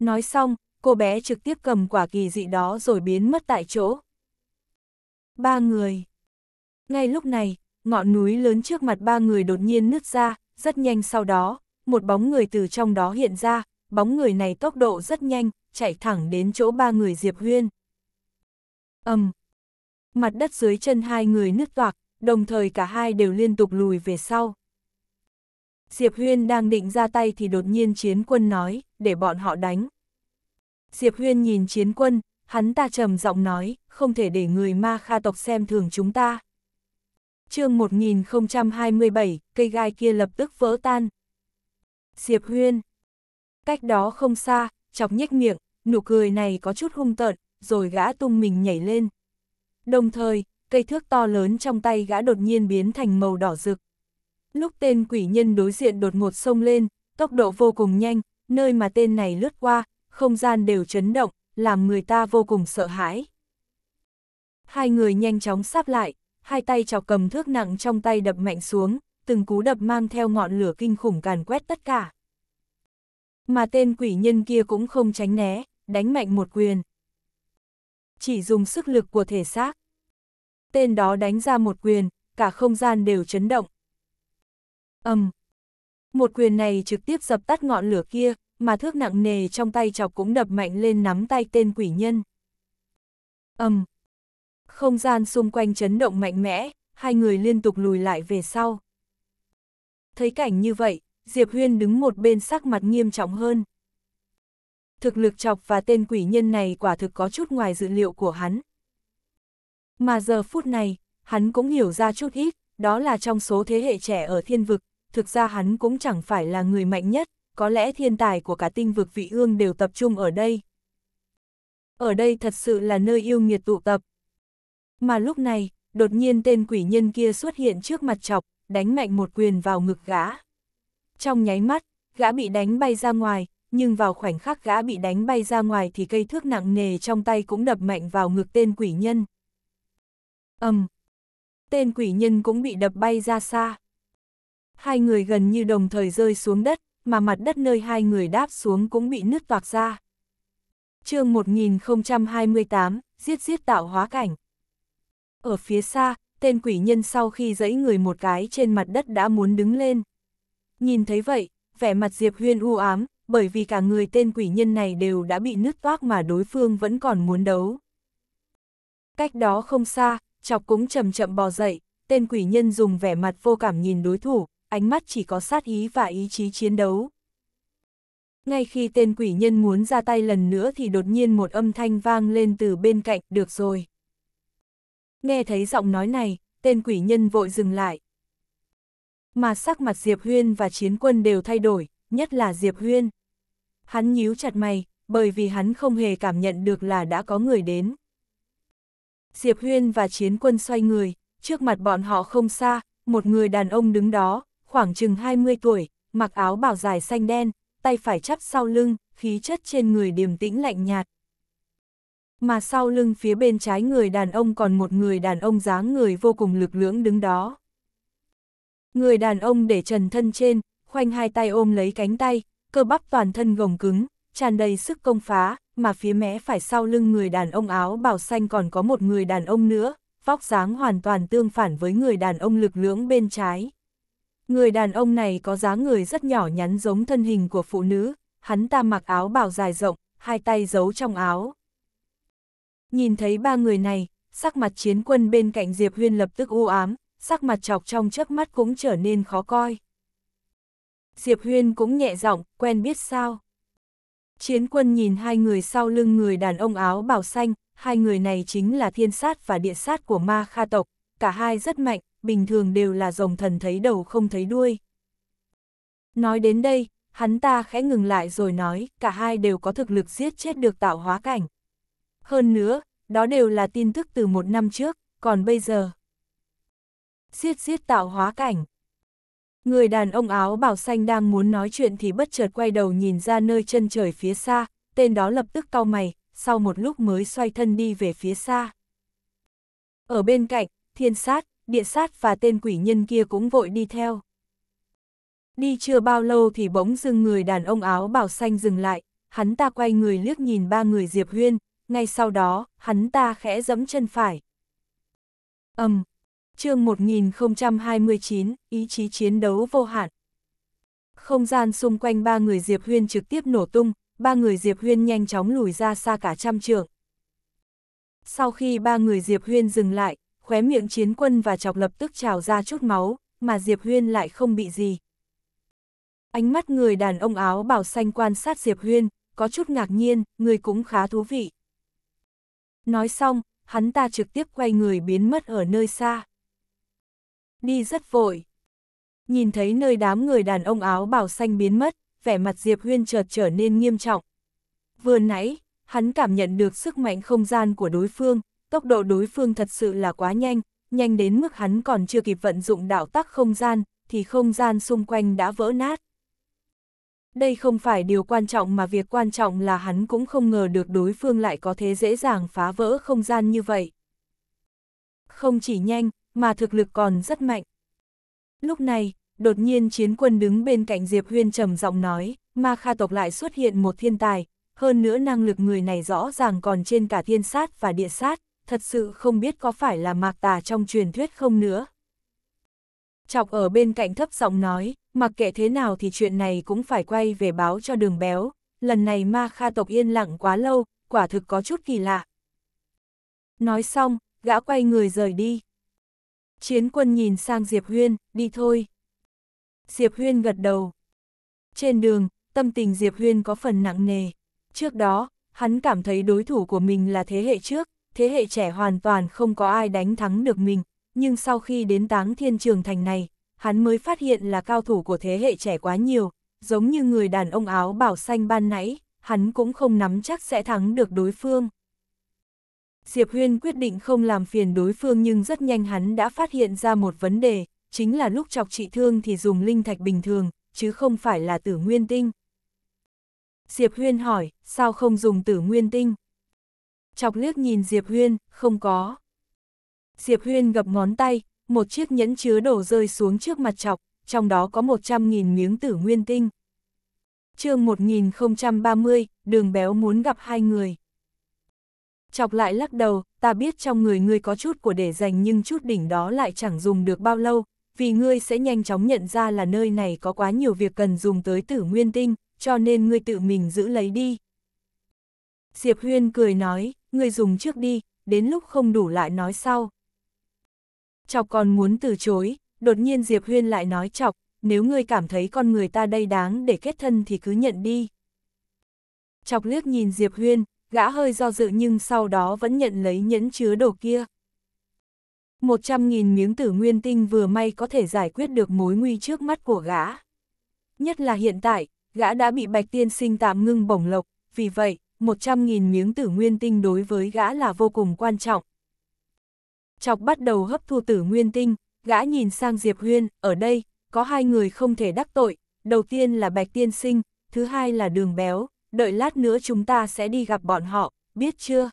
Nói xong, cô bé trực tiếp cầm quả kỳ dị đó rồi biến mất tại chỗ. Ba người. Ngay lúc này, ngọn núi lớn trước mặt ba người đột nhiên nứt ra, rất nhanh sau đó, một bóng người từ trong đó hiện ra, bóng người này tốc độ rất nhanh, chạy thẳng đến chỗ ba người Diệp Huyên. ầm um. Mặt đất dưới chân hai người nứt toạc, đồng thời cả hai đều liên tục lùi về sau. Diệp Huyên đang định ra tay thì đột nhiên chiến quân nói, để bọn họ đánh. Diệp Huyên nhìn chiến quân, hắn ta trầm giọng nói, không thể để người ma kha tộc xem thường chúng ta. chương 1027, cây gai kia lập tức vỡ tan. Diệp Huyên. Cách đó không xa, chọc nhếch miệng, nụ cười này có chút hung tợn, rồi gã tung mình nhảy lên. Đồng thời, cây thước to lớn trong tay gã đột nhiên biến thành màu đỏ rực. Lúc tên quỷ nhân đối diện đột ngột sông lên, tốc độ vô cùng nhanh, nơi mà tên này lướt qua, không gian đều chấn động, làm người ta vô cùng sợ hãi. Hai người nhanh chóng sáp lại, hai tay chọc cầm thước nặng trong tay đập mạnh xuống, từng cú đập mang theo ngọn lửa kinh khủng càn quét tất cả. Mà tên quỷ nhân kia cũng không tránh né, đánh mạnh một quyền. Chỉ dùng sức lực của thể xác. Tên đó đánh ra một quyền, cả không gian đều chấn động, ầm. Um. Một quyền này trực tiếp dập tắt ngọn lửa kia, mà thước nặng nề trong tay chọc cũng đập mạnh lên nắm tay tên quỷ nhân. ầm. Um. Không gian xung quanh chấn động mạnh mẽ, hai người liên tục lùi lại về sau. Thấy cảnh như vậy, Diệp Huyên đứng một bên sắc mặt nghiêm trọng hơn. Thực lực chọc và tên quỷ nhân này quả thực có chút ngoài dự liệu của hắn. Mà giờ phút này, hắn cũng hiểu ra chút ít, đó là trong số thế hệ trẻ ở thiên vực, thực ra hắn cũng chẳng phải là người mạnh nhất, có lẽ thiên tài của cả tinh vực vị ương đều tập trung ở đây. Ở đây thật sự là nơi yêu nghiệt tụ tập. Mà lúc này, đột nhiên tên quỷ nhân kia xuất hiện trước mặt chọc, đánh mạnh một quyền vào ngực gã. Trong nháy mắt, gã bị đánh bay ra ngoài, nhưng vào khoảnh khắc gã bị đánh bay ra ngoài thì cây thước nặng nề trong tay cũng đập mạnh vào ngực tên quỷ nhân. âm um, Tên quỷ nhân cũng bị đập bay ra xa hai người gần như đồng thời rơi xuống đất, mà mặt đất nơi hai người đáp xuống cũng bị nứt toạc ra. chương 1028, giết giết tạo hóa cảnh. Ở phía xa, tên quỷ nhân sau khi dẫy người một cái trên mặt đất đã muốn đứng lên. Nhìn thấy vậy, vẻ mặt Diệp Huyên u ám, bởi vì cả người tên quỷ nhân này đều đã bị nứt toác mà đối phương vẫn còn muốn đấu. Cách đó không xa, chọc cũng chậm chậm bò dậy, tên quỷ nhân dùng vẻ mặt vô cảm nhìn đối thủ, ánh mắt chỉ có sát ý và ý chí chiến đấu. Ngay khi tên quỷ nhân muốn ra tay lần nữa thì đột nhiên một âm thanh vang lên từ bên cạnh, được rồi. Nghe thấy giọng nói này, tên quỷ nhân vội dừng lại. Mà sắc mặt Diệp Huyên và chiến quân đều thay đổi, nhất là Diệp Huyên. Hắn nhíu chặt mày, bởi vì hắn không hề cảm nhận được là đã có người đến. Diệp Huyên và chiến quân xoay người, trước mặt bọn họ không xa, một người đàn ông đứng đó, khoảng chừng 20 tuổi, mặc áo bảo dài xanh đen, tay phải chắp sau lưng, khí chất trên người điềm tĩnh lạnh nhạt. Mà sau lưng phía bên trái người đàn ông còn một người đàn ông dáng người vô cùng lực lưỡng đứng đó. Người đàn ông để trần thân trên, khoanh hai tay ôm lấy cánh tay, cơ bắp toàn thân gồng cứng, tràn đầy sức công phá, mà phía mé phải sau lưng người đàn ông áo bảo xanh còn có một người đàn ông nữa, vóc dáng hoàn toàn tương phản với người đàn ông lực lưỡng bên trái. Người đàn ông này có dáng người rất nhỏ nhắn giống thân hình của phụ nữ, hắn ta mặc áo bào dài rộng, hai tay giấu trong áo. Nhìn thấy ba người này, sắc mặt chiến quân bên cạnh Diệp Huyên lập tức u ám, sắc mặt chọc trong chớp mắt cũng trở nên khó coi. Diệp Huyên cũng nhẹ giọng, quen biết sao. Chiến quân nhìn hai người sau lưng người đàn ông áo bào xanh, hai người này chính là thiên sát và địa sát của ma kha tộc, cả hai rất mạnh, bình thường đều là rồng thần thấy đầu không thấy đuôi. Nói đến đây, hắn ta khẽ ngừng lại rồi nói, cả hai đều có thực lực giết chết được tạo hóa cảnh. Hơn nữa, đó đều là tin tức từ một năm trước, còn bây giờ. Giết giết tạo hóa cảnh. Người đàn ông áo bảo xanh đang muốn nói chuyện thì bất chợt quay đầu nhìn ra nơi chân trời phía xa, tên đó lập tức cau mày, sau một lúc mới xoay thân đi về phía xa. Ở bên cạnh, thiên sát, địa sát và tên quỷ nhân kia cũng vội đi theo. Đi chưa bao lâu thì bỗng dưng người đàn ông áo bảo xanh dừng lại, hắn ta quay người liếc nhìn ba người Diệp Huyên, ngay sau đó, hắn ta khẽ giẫm chân phải. Ầm. Um, chương 1029, ý chí chiến đấu vô hạn. Không gian xung quanh ba người Diệp Huyên trực tiếp nổ tung, ba người Diệp Huyên nhanh chóng lùi ra xa cả trăm trượng. Sau khi ba người Diệp Huyên dừng lại, khóe miệng chiến quân và chọc lập tức trào ra chút máu, mà Diệp Huyên lại không bị gì. Ánh mắt người đàn ông áo bảo xanh quan sát Diệp Huyên, có chút ngạc nhiên, người cũng khá thú vị. Nói xong, hắn ta trực tiếp quay người biến mất ở nơi xa. Đi rất vội. Nhìn thấy nơi đám người đàn ông áo bảo xanh biến mất, vẻ mặt Diệp Huyên chợt trở nên nghiêm trọng. Vừa nãy, hắn cảm nhận được sức mạnh không gian của đối phương, tốc độ đối phương thật sự là quá nhanh, nhanh đến mức hắn còn chưa kịp vận dụng đạo tắc không gian, thì không gian xung quanh đã vỡ nát. Đây không phải điều quan trọng mà việc quan trọng là hắn cũng không ngờ được đối phương lại có thế dễ dàng phá vỡ không gian như vậy. Không chỉ nhanh, mà thực lực còn rất mạnh. Lúc này, đột nhiên chiến quân đứng bên cạnh Diệp Huyên trầm giọng nói, ma kha tộc lại xuất hiện một thiên tài, hơn nữa năng lực người này rõ ràng còn trên cả thiên sát và địa sát, thật sự không biết có phải là mạc tà trong truyền thuyết không nữa. Chọc ở bên cạnh thấp giọng nói, mặc kệ thế nào thì chuyện này cũng phải quay về báo cho đường béo, lần này ma kha tộc yên lặng quá lâu, quả thực có chút kỳ lạ. Nói xong, gã quay người rời đi. Chiến quân nhìn sang Diệp Huyên, đi thôi. Diệp Huyên gật đầu. Trên đường, tâm tình Diệp Huyên có phần nặng nề. Trước đó, hắn cảm thấy đối thủ của mình là thế hệ trước, thế hệ trẻ hoàn toàn không có ai đánh thắng được mình, nhưng sau khi đến táng thiên trường thành này, hắn mới phát hiện là cao thủ của thế hệ trẻ quá nhiều, giống như người đàn ông áo bảo xanh ban nãy, hắn cũng không nắm chắc sẽ thắng được đối phương. Diệp Huyên quyết định không làm phiền đối phương nhưng rất nhanh hắn đã phát hiện ra một vấn đề, chính là lúc chọc trị thương thì dùng linh thạch bình thường, chứ không phải là tử nguyên tinh. Diệp Huyên hỏi, sao không dùng tử nguyên tinh? chọc liếc nhìn Diệp Huyên, không có. Diệp Huyên gập ngón tay, một chiếc nhẫn chứa đổ rơi xuống trước mặt chọc, trong đó có 100.000 miếng tử nguyên tinh. chương 1030, đường béo muốn gặp hai người. Chọc lại lắc đầu, ta biết trong người ngươi có chút của để dành nhưng chút đỉnh đó lại chẳng dùng được bao lâu, vì ngươi sẽ nhanh chóng nhận ra là nơi này có quá nhiều việc cần dùng tới tử nguyên tinh, cho nên ngươi tự mình giữ lấy đi. Diệp Huyên cười nói, người dùng trước đi, đến lúc không đủ lại nói sau. Chọc còn muốn từ chối, đột nhiên Diệp Huyên lại nói chọc, nếu ngươi cảm thấy con người ta đây đáng để kết thân thì cứ nhận đi. Chọc liếc nhìn Diệp Huyên, gã hơi do dự nhưng sau đó vẫn nhận lấy nhẫn chứa đồ kia. 100.000 miếng tử nguyên tinh vừa may có thể giải quyết được mối nguy trước mắt của gã. Nhất là hiện tại, gã đã bị Bạch Tiên Sinh tạm ngưng bổng lộc, vì vậy, 100.000 miếng tử nguyên tinh đối với gã là vô cùng quan trọng. Chọc bắt đầu hấp thu tử nguyên tinh, gã nhìn sang Diệp Huyên, ở đây, có hai người không thể đắc tội, đầu tiên là Bạch Tiên Sinh, thứ hai là Đường Béo, đợi lát nữa chúng ta sẽ đi gặp bọn họ, biết chưa?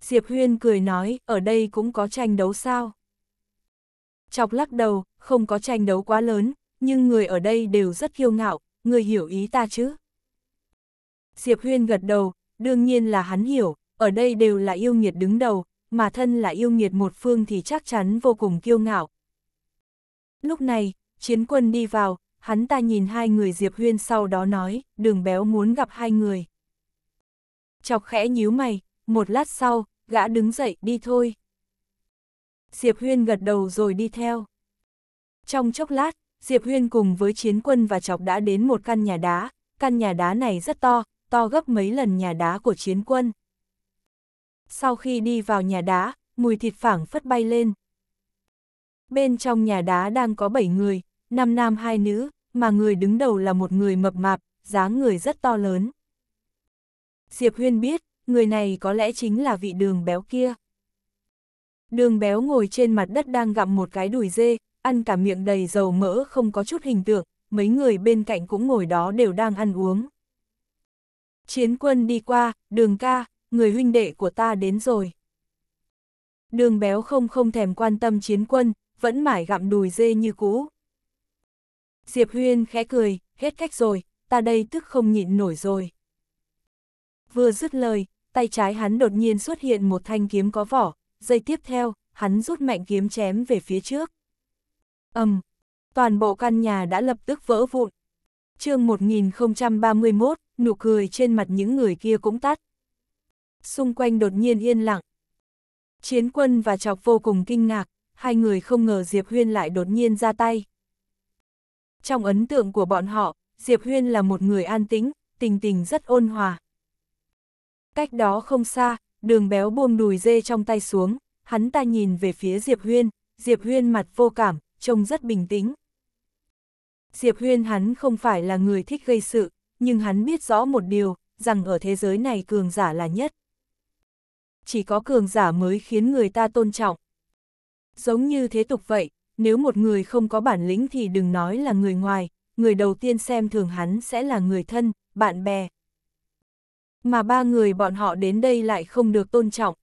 Diệp Huyên cười nói, ở đây cũng có tranh đấu sao? Chọc lắc đầu, không có tranh đấu quá lớn, nhưng người ở đây đều rất kiêu ngạo, người hiểu ý ta chứ? Diệp Huyên gật đầu, đương nhiên là hắn hiểu, ở đây đều là yêu nghiệt đứng đầu, mà thân là yêu nghiệt một phương thì chắc chắn vô cùng kiêu ngạo. Lúc này, chiến quân đi vào, hắn ta nhìn hai người Diệp Huyên sau đó nói, đường béo muốn gặp hai người. Chọc khẽ nhíu mày, một lát sau, gã đứng dậy đi thôi. Diệp Huyên gật đầu rồi đi theo. Trong chốc lát, Diệp Huyên cùng với chiến quân và chọc đã đến một căn nhà đá, căn nhà đá này rất to, to gấp mấy lần nhà đá của chiến quân. Sau khi đi vào nhà đá, mùi thịt phảng phất bay lên. Bên trong nhà đá đang có 7 người, 5 nam 2 nữ, mà người đứng đầu là một người mập mạp, dáng người rất to lớn. Diệp Huyên biết, người này có lẽ chính là vị đường béo kia. Đường béo ngồi trên mặt đất đang gặm một cái đùi dê, ăn cả miệng đầy dầu mỡ không có chút hình tượng, mấy người bên cạnh cũng ngồi đó đều đang ăn uống. Chiến quân đi qua, đường ca, người huynh đệ của ta đến rồi. Đường béo không không thèm quan tâm chiến quân, vẫn mãi gặm đùi dê như cũ. Diệp Huyên khẽ cười, hết cách rồi, ta đây tức không nhịn nổi rồi. Vừa dứt lời, tay trái hắn đột nhiên xuất hiện một thanh kiếm có vỏ, dây tiếp theo, hắn rút mạnh kiếm chém về phía trước. ầm, toàn bộ căn nhà đã lập tức vỡ vụn. chương 1031, nụ cười trên mặt những người kia cũng tắt. Xung quanh đột nhiên yên lặng. Chiến quân và chọc vô cùng kinh ngạc, hai người không ngờ Diệp Huyên lại đột nhiên ra tay. Trong ấn tượng của bọn họ, Diệp Huyên là một người an tĩnh, tình tình rất ôn hòa. Cách đó không xa, đường béo buông đùi dê trong tay xuống, hắn ta nhìn về phía Diệp Huyên, Diệp Huyên mặt vô cảm, trông rất bình tĩnh. Diệp Huyên hắn không phải là người thích gây sự, nhưng hắn biết rõ một điều, rằng ở thế giới này cường giả là nhất. Chỉ có cường giả mới khiến người ta tôn trọng. Giống như thế tục vậy, nếu một người không có bản lĩnh thì đừng nói là người ngoài, người đầu tiên xem thường hắn sẽ là người thân, bạn bè. Mà ba người bọn họ đến đây lại không được tôn trọng.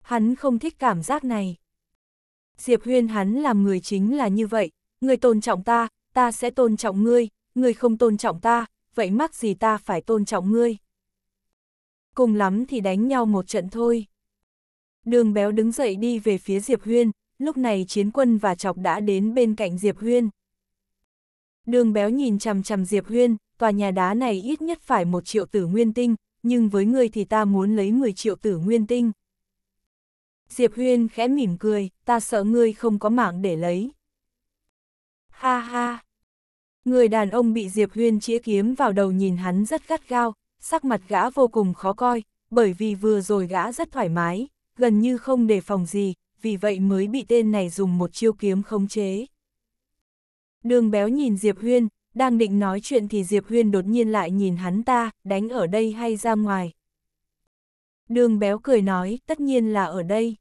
Hắn không thích cảm giác này. Diệp Huyên hắn làm người chính là như vậy, người tôn trọng ta, ta sẽ tôn trọng ngươi, ngươi không tôn trọng ta, vậy mắc gì ta phải tôn trọng ngươi. Cùng lắm thì đánh nhau một trận thôi. Đường béo đứng dậy đi về phía Diệp Huyên, lúc này chiến quân và chọc đã đến bên cạnh Diệp Huyên. Đường béo nhìn chằm chằm Diệp Huyên, tòa nhà đá này ít nhất phải một triệu tử nguyên tinh, nhưng với người thì ta muốn lấy 10 triệu tử nguyên tinh. Diệp Huyên khẽ mỉm cười, ta sợ ngươi không có mạng để lấy. Ha ha, Người đàn ông bị Diệp Huyên chĩa kiếm vào đầu nhìn hắn rất gắt gao, sắc mặt gã vô cùng khó coi, bởi vì vừa rồi gã rất thoải mái, gần như không đề phòng gì, vì vậy mới bị tên này dùng một chiêu kiếm khống chế. Đường béo nhìn Diệp Huyên, đang định nói chuyện thì Diệp Huyên đột nhiên lại nhìn hắn ta, đánh ở đây hay ra ngoài. Đường béo cười nói, tất nhiên là ở đây.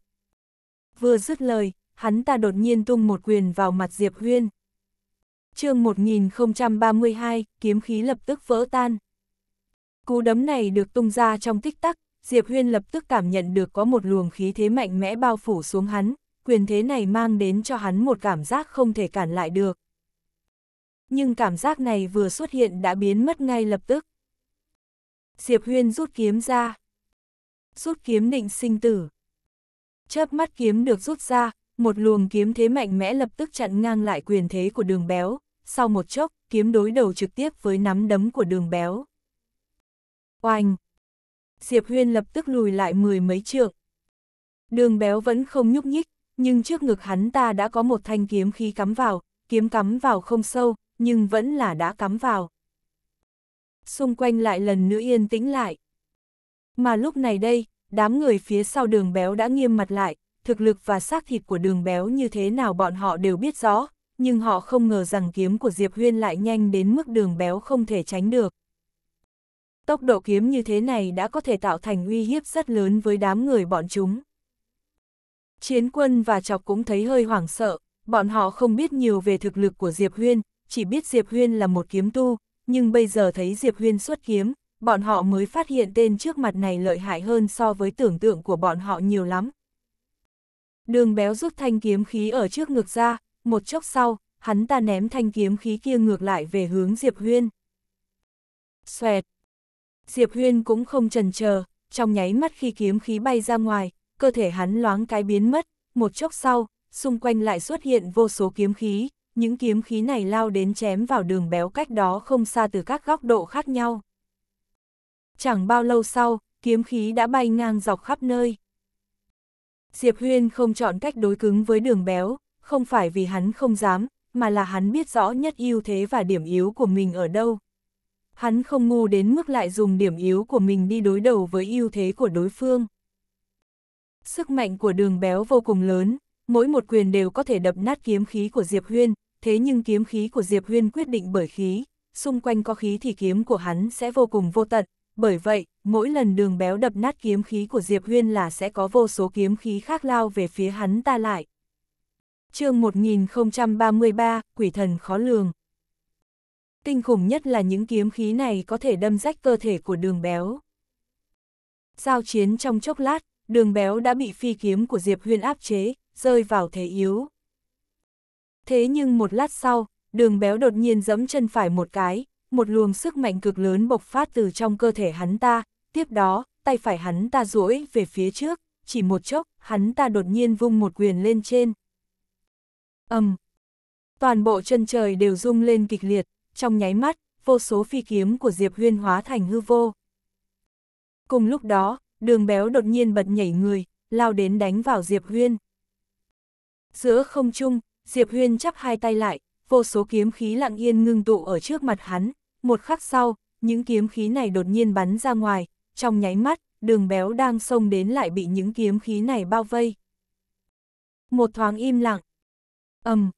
Vừa dứt lời, hắn ta đột nhiên tung một quyền vào mặt Diệp Huyên chương 1032, kiếm khí lập tức vỡ tan. Cú đấm này được tung ra trong tích tắc, Diệp Huyên lập tức cảm nhận được có một luồng khí thế mạnh mẽ bao phủ xuống hắn, quyền thế này mang đến cho hắn một cảm giác không thể cản lại được. Nhưng cảm giác này vừa xuất hiện đã biến mất ngay lập tức. Diệp Huyên rút kiếm ra. Rút kiếm định sinh tử. Chớp mắt kiếm được rút ra, một luồng kiếm thế mạnh mẽ lập tức chặn ngang lại quyền thế của đường béo, sau một chốc, kiếm đối đầu trực tiếp với nắm đấm của đường béo. Oanh! Diệp Huyên lập tức lùi lại mười mấy trượng. Đường béo vẫn không nhúc nhích, nhưng trước ngực hắn ta đã có một thanh kiếm khí cắm vào, kiếm cắm vào không sâu, nhưng vẫn là đã cắm vào. Xung quanh lại lần nữa yên tĩnh lại. Mà lúc này đây, đám người phía sau đường béo đã nghiêm mặt lại, thực lực và xác thịt của đường béo như thế nào bọn họ đều biết rõ, nhưng họ không ngờ rằng kiếm của Diệp Huyên lại nhanh đến mức đường béo không thể tránh được. Tốc độ kiếm như thế này đã có thể tạo thành uy hiếp rất lớn với đám người bọn chúng. Chiến quân và chọc cũng thấy hơi hoảng sợ, bọn họ không biết nhiều về thực lực của Diệp Huyên, chỉ biết Diệp Huyên là một kiếm tu, nhưng bây giờ thấy Diệp Huyên xuất kiếm, bọn họ mới phát hiện tên trước mặt này lợi hại hơn so với tưởng tượng của bọn họ nhiều lắm, Đường béo rút thanh kiếm khí ở trước ngực ra, một chốc sau, hắn ta ném thanh kiếm khí kia ngược lại về hướng Diệp Huyên. Xoẹt! Diệp Huyên cũng không chần chờ, trong nháy mắt khi kiếm khí bay ra ngoài, cơ thể hắn loáng cái biến mất, một chốc sau, xung quanh lại xuất hiện vô số kiếm khí, những kiếm khí này lao đến chém vào đường béo cách đó không xa từ các góc độ khác nhau. Chẳng bao lâu sau, kiếm khí đã bay ngang dọc khắp nơi. Diệp Huyên không chọn cách đối cứng với đường béo, không phải vì hắn không dám, mà là hắn biết rõ nhất ưu thế và điểm yếu của mình ở đâu. Hắn không ngu đến mức lại dùng điểm yếu của mình đi đối đầu với ưu thế của đối phương. Sức mạnh của đường béo vô cùng lớn, mỗi một quyền đều có thể đập nát kiếm khí của Diệp Huyên, thế nhưng kiếm khí của Diệp Huyên quyết định bởi khí, xung quanh có khí thì kiếm của hắn sẽ vô cùng vô tận, bởi vậy, mỗi lần đường béo đập nát kiếm khí của Diệp Huyên là sẽ có vô số kiếm khí khác lao về phía hắn ta lại. chương 1033, Quỷ thần khó lường. Kinh khủng nhất là những kiếm khí này có thể đâm rách cơ thể của đường béo. Giao chiến trong chốc lát, đường béo đã bị phi kiếm của Diệp Huyên áp chế, rơi vào thế yếu. Thế nhưng một lát sau, đường béo đột nhiên giẫm chân phải một cái, một luồng sức mạnh cực lớn bộc phát từ trong cơ thể hắn ta, tiếp đó, tay phải hắn ta duỗi về phía trước, chỉ một chốc, hắn ta đột nhiên vung một quyền lên trên. ầm, Toàn bộ chân trời đều rung lên kịch liệt, trong nháy mắt, vô số phi kiếm của Diệp Huyên hóa thành hư vô. Cùng lúc đó, đường béo đột nhiên bật nhảy người, lao đến đánh vào Diệp Huyên. Giữa không trung, Diệp Huyên chắp hai tay lại, vô số kiếm khí lặng yên ngưng tụ ở trước mặt hắn, một khắc sau, những kiếm khí này đột nhiên bắn ra ngoài, trong nháy mắt, đường béo đang xông đến lại bị những kiếm khí này bao vây. Một thoáng im lặng. ầm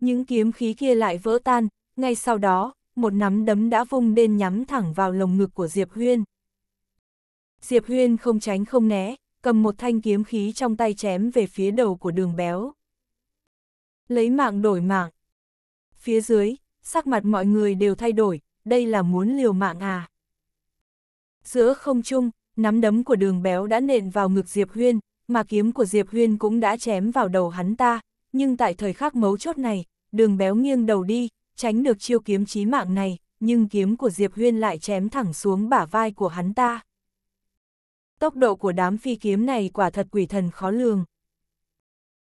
Những kiếm khí kia lại vỡ tan, ngay sau đó, một nắm đấm đã vung lên nhắm thẳng vào lồng ngực của Diệp Huyên. Diệp Huyên không tránh không né, cầm một thanh kiếm khí trong tay chém về phía đầu của đường béo. Lấy mạng đổi mạng. Phía dưới, sắc mặt mọi người đều thay đổi, đây là muốn liều mạng à. Giữa không trung, nắm đấm của đường béo đã nện vào ngực Diệp Huyên, mà kiếm của Diệp Huyên cũng đã chém vào đầu hắn ta, nhưng tại thời khắc mấu chốt này, đường béo nghiêng đầu đi, tránh được chiêu kiếm chí mạng này, nhưng kiếm của Diệp Huyên lại chém thẳng xuống bả vai của hắn ta. Tốc độ của đám phi kiếm này quả thật quỷ thần khó lường.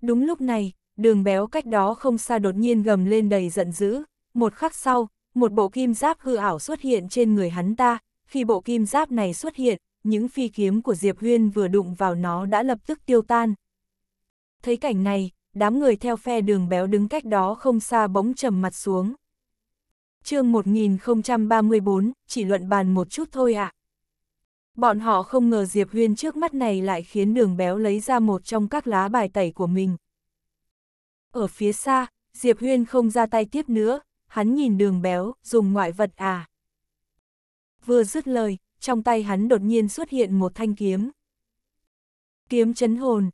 Đúng lúc này, đường béo cách đó không xa đột nhiên gầm lên đầy giận dữ, một khắc sau, một bộ kim giáp hư ảo xuất hiện trên người hắn ta, khi bộ kim giáp này xuất hiện, những phi kiếm của Diệp Huyên vừa đụng vào nó đã lập tức tiêu tan. Thấy cảnh này, đám người theo phe đường béo đứng cách đó không xa bỗng trầm mặt xuống. chương 1034, chỉ luận bàn một chút thôi ạ. À. Bọn họ không ngờ Diệp Huyên trước mắt này lại khiến đường béo lấy ra một trong các lá bài tẩy của mình. Ở phía xa, Diệp Huyên không ra tay tiếp nữa, hắn nhìn đường béo, dùng ngoại vật à. Vừa dứt lời, trong tay hắn đột nhiên xuất hiện một thanh kiếm. Kiếm chấn hồn.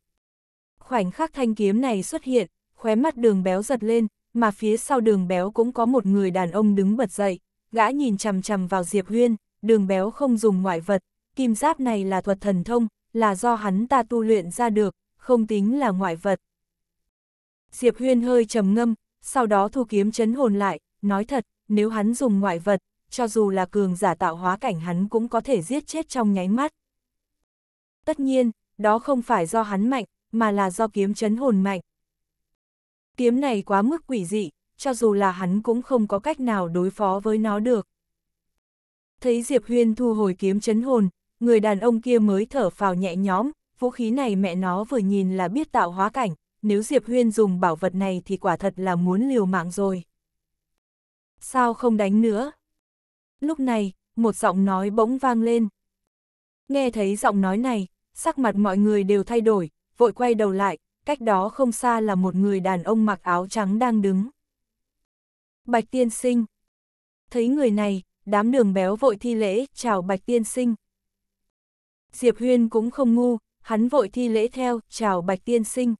Khoảnh khắc thanh kiếm này xuất hiện, khóe mắt đường béo giật lên, mà phía sau đường béo cũng có một người đàn ông đứng bật dậy, gã nhìn chằm chằm vào Diệp Huyên, đường béo không dùng ngoại vật, kim giáp này là thuật thần thông, là do hắn ta tu luyện ra được, không tính là ngoại vật. Diệp Huyên hơi trầm ngâm, sau đó thu kiếm chấn hồn lại, nói thật, nếu hắn dùng ngoại vật, cho dù là cường giả tạo hóa cảnh hắn cũng có thể giết chết trong nháy mắt. Tất nhiên, đó không phải do hắn mạnh, mà là do kiếm chấn hồn mạnh. Kiếm này quá mức quỷ dị, cho dù là hắn cũng không có cách nào đối phó với nó được. Thấy Diệp Huyên thu hồi kiếm chấn hồn, người đàn ông kia mới thở phào nhẹ nhõm, vũ khí này mẹ nó vừa nhìn là biết tạo hóa cảnh, nếu Diệp Huyên dùng bảo vật này thì quả thật là muốn liều mạng rồi. Sao không đánh nữa? Lúc này, một giọng nói bỗng vang lên. Nghe thấy giọng nói này, sắc mặt mọi người đều thay đổi, vội quay đầu lại, cách đó không xa là một người đàn ông mặc áo trắng đang đứng. Bạch tiên sinh. Thấy người này, đám đường béo vội thi lễ, chào bạch tiên sinh. Diệp Huyên cũng không ngu, hắn vội thi lễ theo, chào bạch tiên sinh.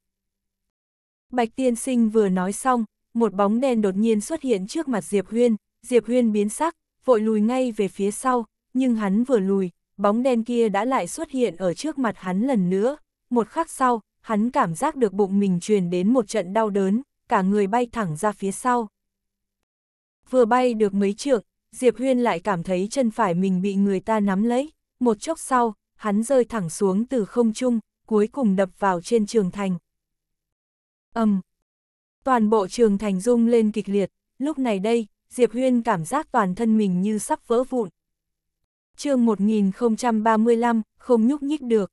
Bạch tiên sinh vừa nói xong, một bóng đen đột nhiên xuất hiện trước mặt Diệp Huyên, Diệp Huyên biến sắc, vội lùi ngay về phía sau, nhưng hắn vừa lùi, bóng đen kia đã lại xuất hiện ở trước mặt hắn lần nữa, một khắc sau, hắn cảm giác được bụng mình truyền đến một trận đau đớn, cả người bay thẳng ra phía sau. Vừa bay được mấy trượng, Diệp Huyên lại cảm thấy chân phải mình bị người ta nắm lấy, một chốc sau, hắn rơi thẳng xuống từ không trung, cuối cùng đập vào trên trường thành. Ầm, Toàn bộ trường thành rung lên kịch liệt, lúc này đây, Diệp Huyên cảm giác toàn thân mình như sắp vỡ vụn. chương 1035, không nhúc nhích được.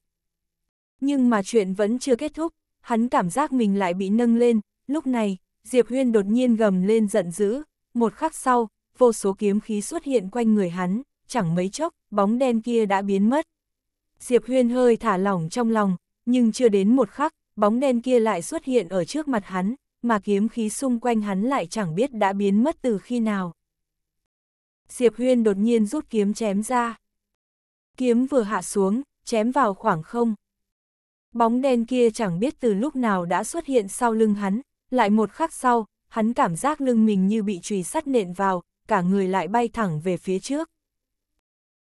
Nhưng mà chuyện vẫn chưa kết thúc, hắn cảm giác mình lại bị nâng lên, lúc này, Diệp Huyên đột nhiên gầm lên giận dữ, một khắc sau, vô số kiếm khí xuất hiện quanh người hắn, chẳng mấy chốc, bóng đen kia đã biến mất. Diệp Huyên hơi thả lỏng trong lòng, nhưng chưa đến một khắc, bóng đen kia lại xuất hiện ở trước mặt hắn, mà kiếm khí xung quanh hắn lại chẳng biết đã biến mất từ khi nào. Diệp Huyên đột nhiên rút kiếm chém ra. Kiếm vừa hạ xuống, chém vào khoảng không. Bóng đen kia chẳng biết từ lúc nào đã xuất hiện sau lưng hắn, lại một khắc sau, hắn cảm giác lưng mình như bị chùy sắt nện vào, cả người lại bay thẳng về phía trước.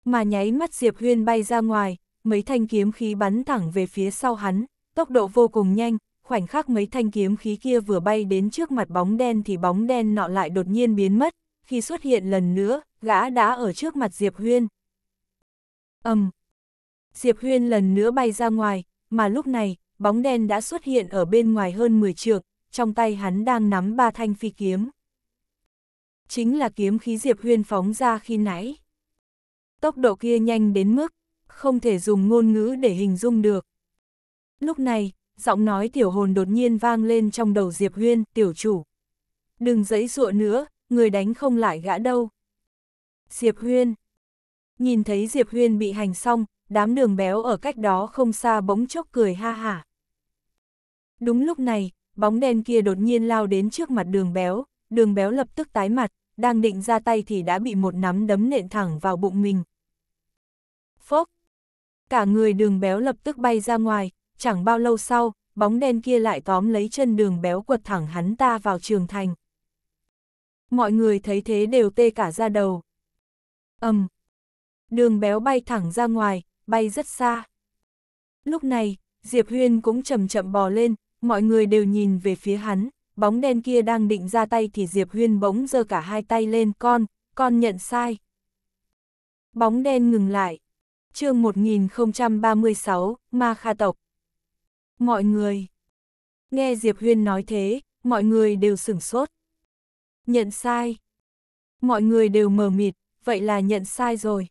Mà nháy mắt Diệp Huyên bay ra ngoài, mấy thanh kiếm khí bắn thẳng về phía sau hắn, tốc độ vô cùng nhanh, khoảnh khắc mấy thanh kiếm khí kia vừa bay đến trước mặt bóng đen thì bóng đen nọ lại đột nhiên biến mất, khi xuất hiện lần nữa, gã đã ở trước mặt Diệp Huyên. ầm um. Diệp Huyên lần nữa bay ra ngoài, mà lúc này, bóng đen đã xuất hiện ở bên ngoài hơn 10 trượng, trong tay hắn đang nắm ba thanh phi kiếm. Chính là kiếm khí Diệp Huyên phóng ra khi nãy. Tốc độ kia nhanh đến mức, không thể dùng ngôn ngữ để hình dung được. Lúc này, giọng nói tiểu hồn đột nhiên vang lên trong đầu Diệp Huyên, tiểu chủ. Đừng dẫy dụa nữa, người đánh không lại gã đâu. Diệp Huyên Nhìn thấy Diệp Huyên bị hành xong, đám đường béo ở cách đó không xa bỗng chốc cười ha hả. Đúng lúc này, bóng đen kia đột nhiên lao đến trước mặt đường béo, đường béo lập tức tái mặt, đang định ra tay thì đã bị một nắm đấm nện thẳng vào bụng mình. Phốc! Cả người đường béo lập tức bay ra ngoài, chẳng bao lâu sau, bóng đen kia lại tóm lấy chân đường béo quật thẳng hắn ta vào trường thành. Mọi người thấy thế đều tê cả ra đầu. ầm um, Đường béo bay thẳng ra ngoài, bay rất xa. Lúc này, Diệp Huyên cũng chậm chậm bò lên, mọi người đều nhìn về phía hắn, bóng đen kia đang định ra tay thì Diệp Huyên bỗng giơ cả hai tay lên, con, con nhận sai. Bóng đen ngừng lại. chương 1036, Ma Kha Tộc Mọi người. Nghe Diệp Huyên nói thế, mọi người đều sửng sốt. Nhận sai. Mọi người đều mờ mịt, vậy là nhận sai rồi.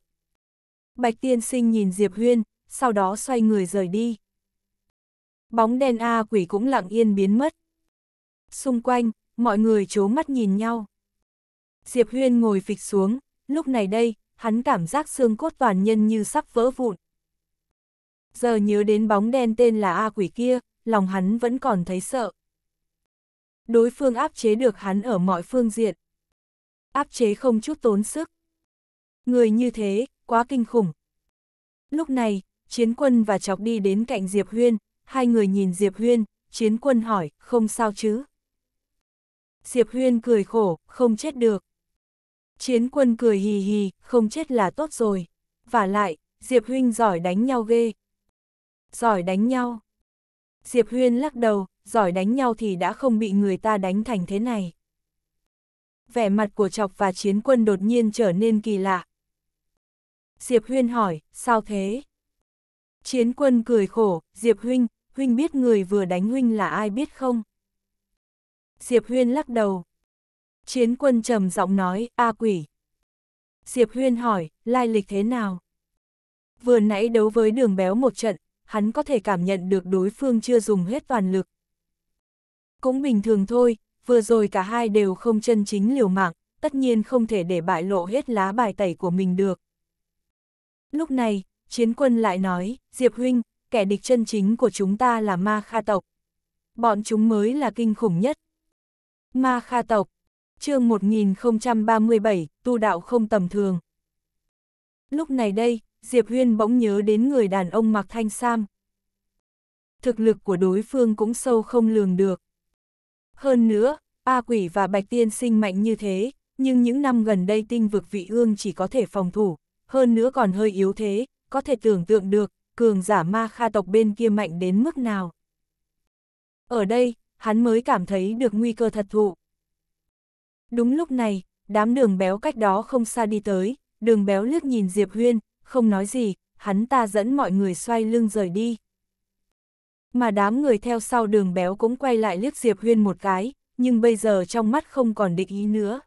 Bạch tiên sinh nhìn Diệp Huyên, sau đó xoay người rời đi. Bóng đen A quỷ cũng lặng yên biến mất. Xung quanh, mọi người chố mắt nhìn nhau. Diệp Huyên ngồi phịch xuống, lúc này đây, hắn cảm giác xương cốt toàn nhân như sắp vỡ vụn, giờ nhớ đến bóng đen tên là A quỷ kia, lòng hắn vẫn còn thấy sợ. Đối phương áp chế được hắn ở mọi phương diện. Áp chế không chút tốn sức. Người như thế, quá kinh khủng. Lúc này, chiến quân và chọc đi đến cạnh Diệp Huyên, hai người nhìn Diệp Huyên, chiến quân hỏi, không sao chứ. Diệp Huyên cười khổ, không chết được. Chiến quân cười hì hì, không chết là tốt rồi. Và lại, Diệp Huynh giỏi đánh nhau ghê giỏi đánh nhau. Diệp Huyên lắc đầu, giỏi đánh nhau thì đã không bị người ta đánh thành thế này. Vẻ mặt của chọc và chiến quân đột nhiên trở nên kỳ lạ. Diệp Huyên hỏi, sao thế? Chiến quân cười khổ, Diệp Huynh, Huynh biết người vừa đánh Huynh là ai biết không? Diệp Huyên lắc đầu. Chiến quân trầm giọng nói, a quỷ. Diệp Huyên hỏi, lai lịch thế nào? Vừa nãy đấu với đường béo một trận, hắn có thể cảm nhận được đối phương chưa dùng hết toàn lực. Cũng bình thường thôi, vừa rồi cả hai đều không chân chính liều mạng, tất nhiên không thể để bại lộ hết lá bài tẩy của mình được. Lúc này, chiến quân lại nói, Diệp Huynh, kẻ địch chân chính của chúng ta là ma kha tộc. Bọn chúng mới là kinh khủng nhất. Ma kha tộc, chương 1037, tu đạo không tầm thường. Lúc này đây, Diệp Huyên bỗng nhớ đến người đàn ông mặc thanh sam. Thực lực của đối phương cũng sâu không lường được. Hơn nữa, A Quỷ và Bạch Tiên sinh mạnh như thế, nhưng những năm gần đây tinh vực vị ương chỉ có thể phòng thủ, hơn nữa còn hơi yếu thế, có thể tưởng tượng được, cường giả ma kha tộc bên kia mạnh đến mức nào. Ở đây, hắn mới cảm thấy được nguy cơ thật thụ. Đúng lúc này, đám đường béo cách đó không xa đi tới, đường béo liếc nhìn Diệp Huyên, không nói gì, hắn ta dẫn mọi người xoay lưng rời đi. Mà đám người theo sau đường béo cũng quay lại liếc Diệp Huyên một cái, nhưng bây giờ trong mắt không còn định ý nữa.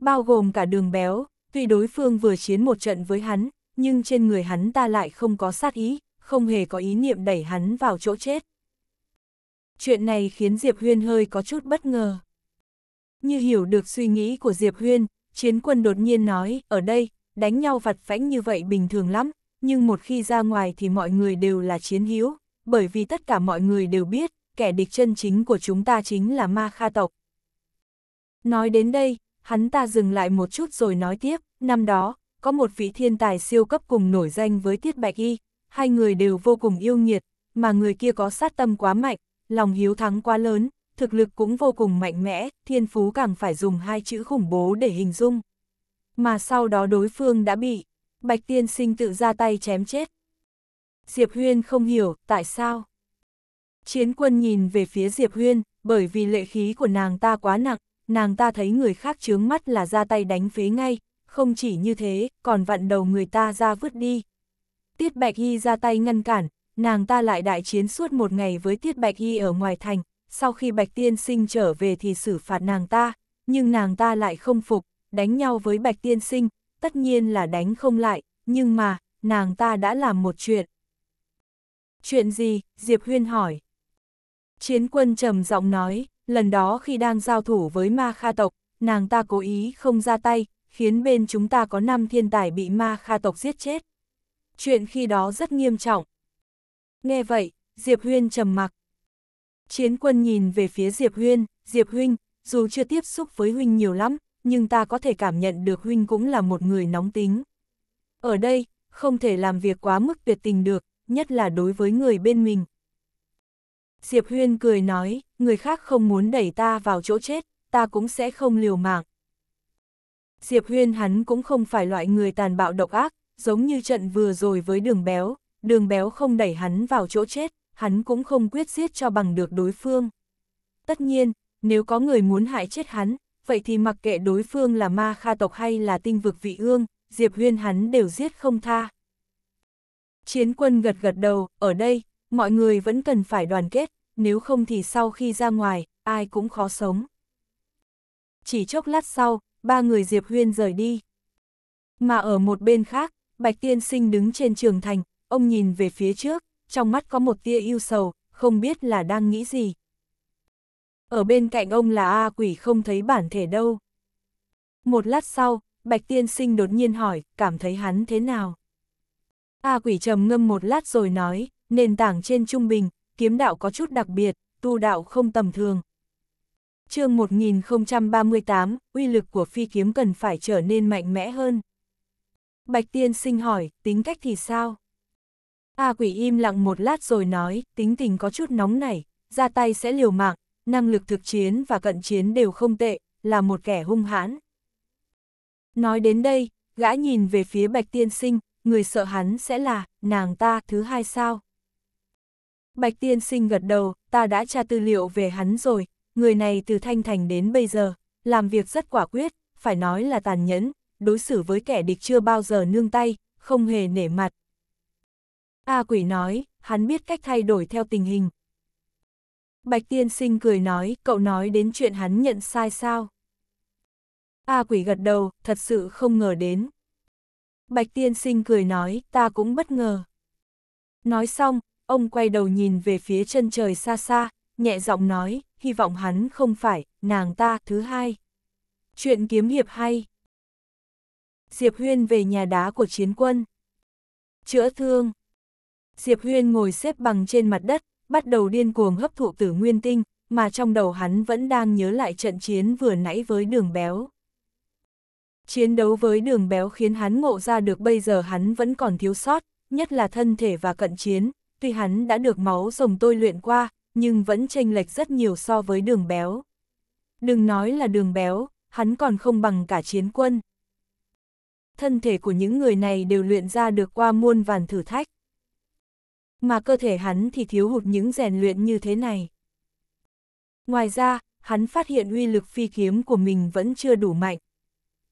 Bao gồm cả đường béo, tuy đối phương vừa chiến một trận với hắn, nhưng trên người hắn ta lại không có sát ý, không hề có ý niệm đẩy hắn vào chỗ chết. Chuyện này khiến Diệp Huyên hơi có chút bất ngờ. Như hiểu được suy nghĩ của Diệp Huyên, chiến quân đột nhiên nói, ở đây, đánh nhau vặt vãnh như vậy bình thường lắm, nhưng một khi ra ngoài thì mọi người đều là chiến hữu, bởi vì tất cả mọi người đều biết, kẻ địch chân chính của chúng ta chính là ma kha tộc. Nói đến đây, hắn ta dừng lại một chút rồi nói tiếp, năm đó, có một vị thiên tài siêu cấp cùng nổi danh với Tiết Bạch Y, hai người đều vô cùng yêu nghiệt, mà người kia có sát tâm quá mạnh, lòng hiếu thắng quá lớn, thực lực cũng vô cùng mạnh mẽ, thiên phú càng phải dùng hai chữ khủng bố để hình dung mà sau đó đối phương đã bị Bạch Tiên Sinh tự ra tay chém chết. Diệp Huyên không hiểu tại sao. Chiến quân nhìn về phía Diệp Huyên, bởi vì lệ khí của nàng ta quá nặng, nàng ta thấy người khác chướng mắt là ra tay đánh phế ngay, không chỉ như thế, còn vặn đầu người ta ra vứt đi. Tiết Bạch Y ra tay ngăn cản, nàng ta lại đại chiến suốt một ngày với Tiết Bạch Y ở ngoài thành, sau khi Bạch Tiên Sinh trở về thì xử phạt nàng ta, nhưng nàng ta lại không phục, đánh nhau với Bạch Tiên Sinh, tất nhiên là đánh không lại, nhưng mà, nàng ta đã làm một chuyện. Chuyện gì? Diệp Huyên hỏi. Chiến quân trầm giọng nói, lần đó khi đang giao thủ với ma kha tộc, nàng ta cố ý không ra tay, khiến bên chúng ta có 5 thiên tài bị ma kha tộc giết chết. Chuyện khi đó rất nghiêm trọng. Nghe vậy, Diệp Huyên trầm mặc. Chiến quân nhìn về phía Diệp Huyên, Diệp Huynh, dù chưa tiếp xúc với Huynh nhiều lắm, nhưng ta có thể cảm nhận được huynh cũng là một người nóng tính. Ở đây, không thể làm việc quá mức tuyệt tình được, nhất là đối với người bên mình. Diệp Huyên cười nói, người khác không muốn đẩy ta vào chỗ chết, ta cũng sẽ không liều mạng. Diệp Huyên hắn cũng không phải loại người tàn bạo độc ác, giống như trận vừa rồi với đường béo, đường béo không đẩy hắn vào chỗ chết, hắn cũng không quyết giết cho bằng được đối phương. Tất nhiên, nếu có người muốn hại chết hắn, vậy thì mặc kệ đối phương là ma kha tộc hay là tinh vực vị ương, Diệp Huyên hắn đều giết không tha. Chiến quân gật gật đầu, ở đây, mọi người vẫn cần phải đoàn kết, nếu không thì sau khi ra ngoài, ai cũng khó sống. Chỉ chốc lát sau, ba người Diệp Huyên rời đi. Mà ở một bên khác, Bạch Tiên Sinh đứng trên trường thành, ông nhìn về phía trước, trong mắt có một tia yêu sầu, không biết là đang nghĩ gì. Ở bên cạnh ông là A quỷ không thấy bản thể đâu. Một lát sau, Bạch Tiên Sinh đột nhiên hỏi, cảm thấy hắn thế nào? A quỷ trầm ngâm một lát rồi nói, nền tảng trên trung bình, kiếm đạo có chút đặc biệt, tu đạo không tầm thường. chương 1038, uy lực của phi kiếm cần phải trở nên mạnh mẽ hơn. Bạch Tiên Sinh hỏi, tính cách thì sao? A quỷ im lặng một lát rồi nói, tính tình có chút nóng nảy, ra tay sẽ liều mạng, năng lực thực chiến và cận chiến đều không tệ, là một kẻ hung hãn. Nói đến đây, gã nhìn về phía Bạch Tiên Sinh, người sợ hắn sẽ là, nàng ta thứ hai sao. Bạch Tiên Sinh gật đầu, ta đã tra tư liệu về hắn rồi, người này từ Thanh Thành đến bây giờ, làm việc rất quả quyết, phải nói là tàn nhẫn, đối xử với kẻ địch chưa bao giờ nương tay, không hề nể mặt. A quỷ nói, hắn biết cách thay đổi theo tình hình, Bạch Tiên Sinh cười nói, cậu nói đến chuyện hắn nhận sai sao? A quỷ gật đầu, thật sự không ngờ đến. Bạch Tiên Sinh cười nói, ta cũng bất ngờ. Nói xong, ông quay đầu nhìn về phía chân trời xa xa, nhẹ giọng nói, hy vọng hắn không phải, nàng ta, thứ hai. Chuyện kiếm hiệp hay. Diệp Huyên về nhà đá của chiến quân. Chữa thương. Diệp Huyên ngồi xếp bằng trên mặt đất, bắt đầu điên cuồng hấp thụ tử nguyên tinh, mà trong đầu hắn vẫn đang nhớ lại trận chiến vừa nãy với đường béo. Chiến đấu với đường béo khiến hắn ngộ ra được bây giờ hắn vẫn còn thiếu sót, nhất là thân thể và cận chiến, tuy hắn đã được máu rồng tôi luyện qua, nhưng vẫn chênh lệch rất nhiều so với đường béo. Đừng nói là đường béo, hắn còn không bằng cả chiến quân. Thân thể của những người này đều luyện ra được qua muôn vàn thử thách mà cơ thể hắn thì thiếu hụt những rèn luyện như thế này. Ngoài ra, hắn phát hiện uy lực phi kiếm của mình vẫn chưa đủ mạnh.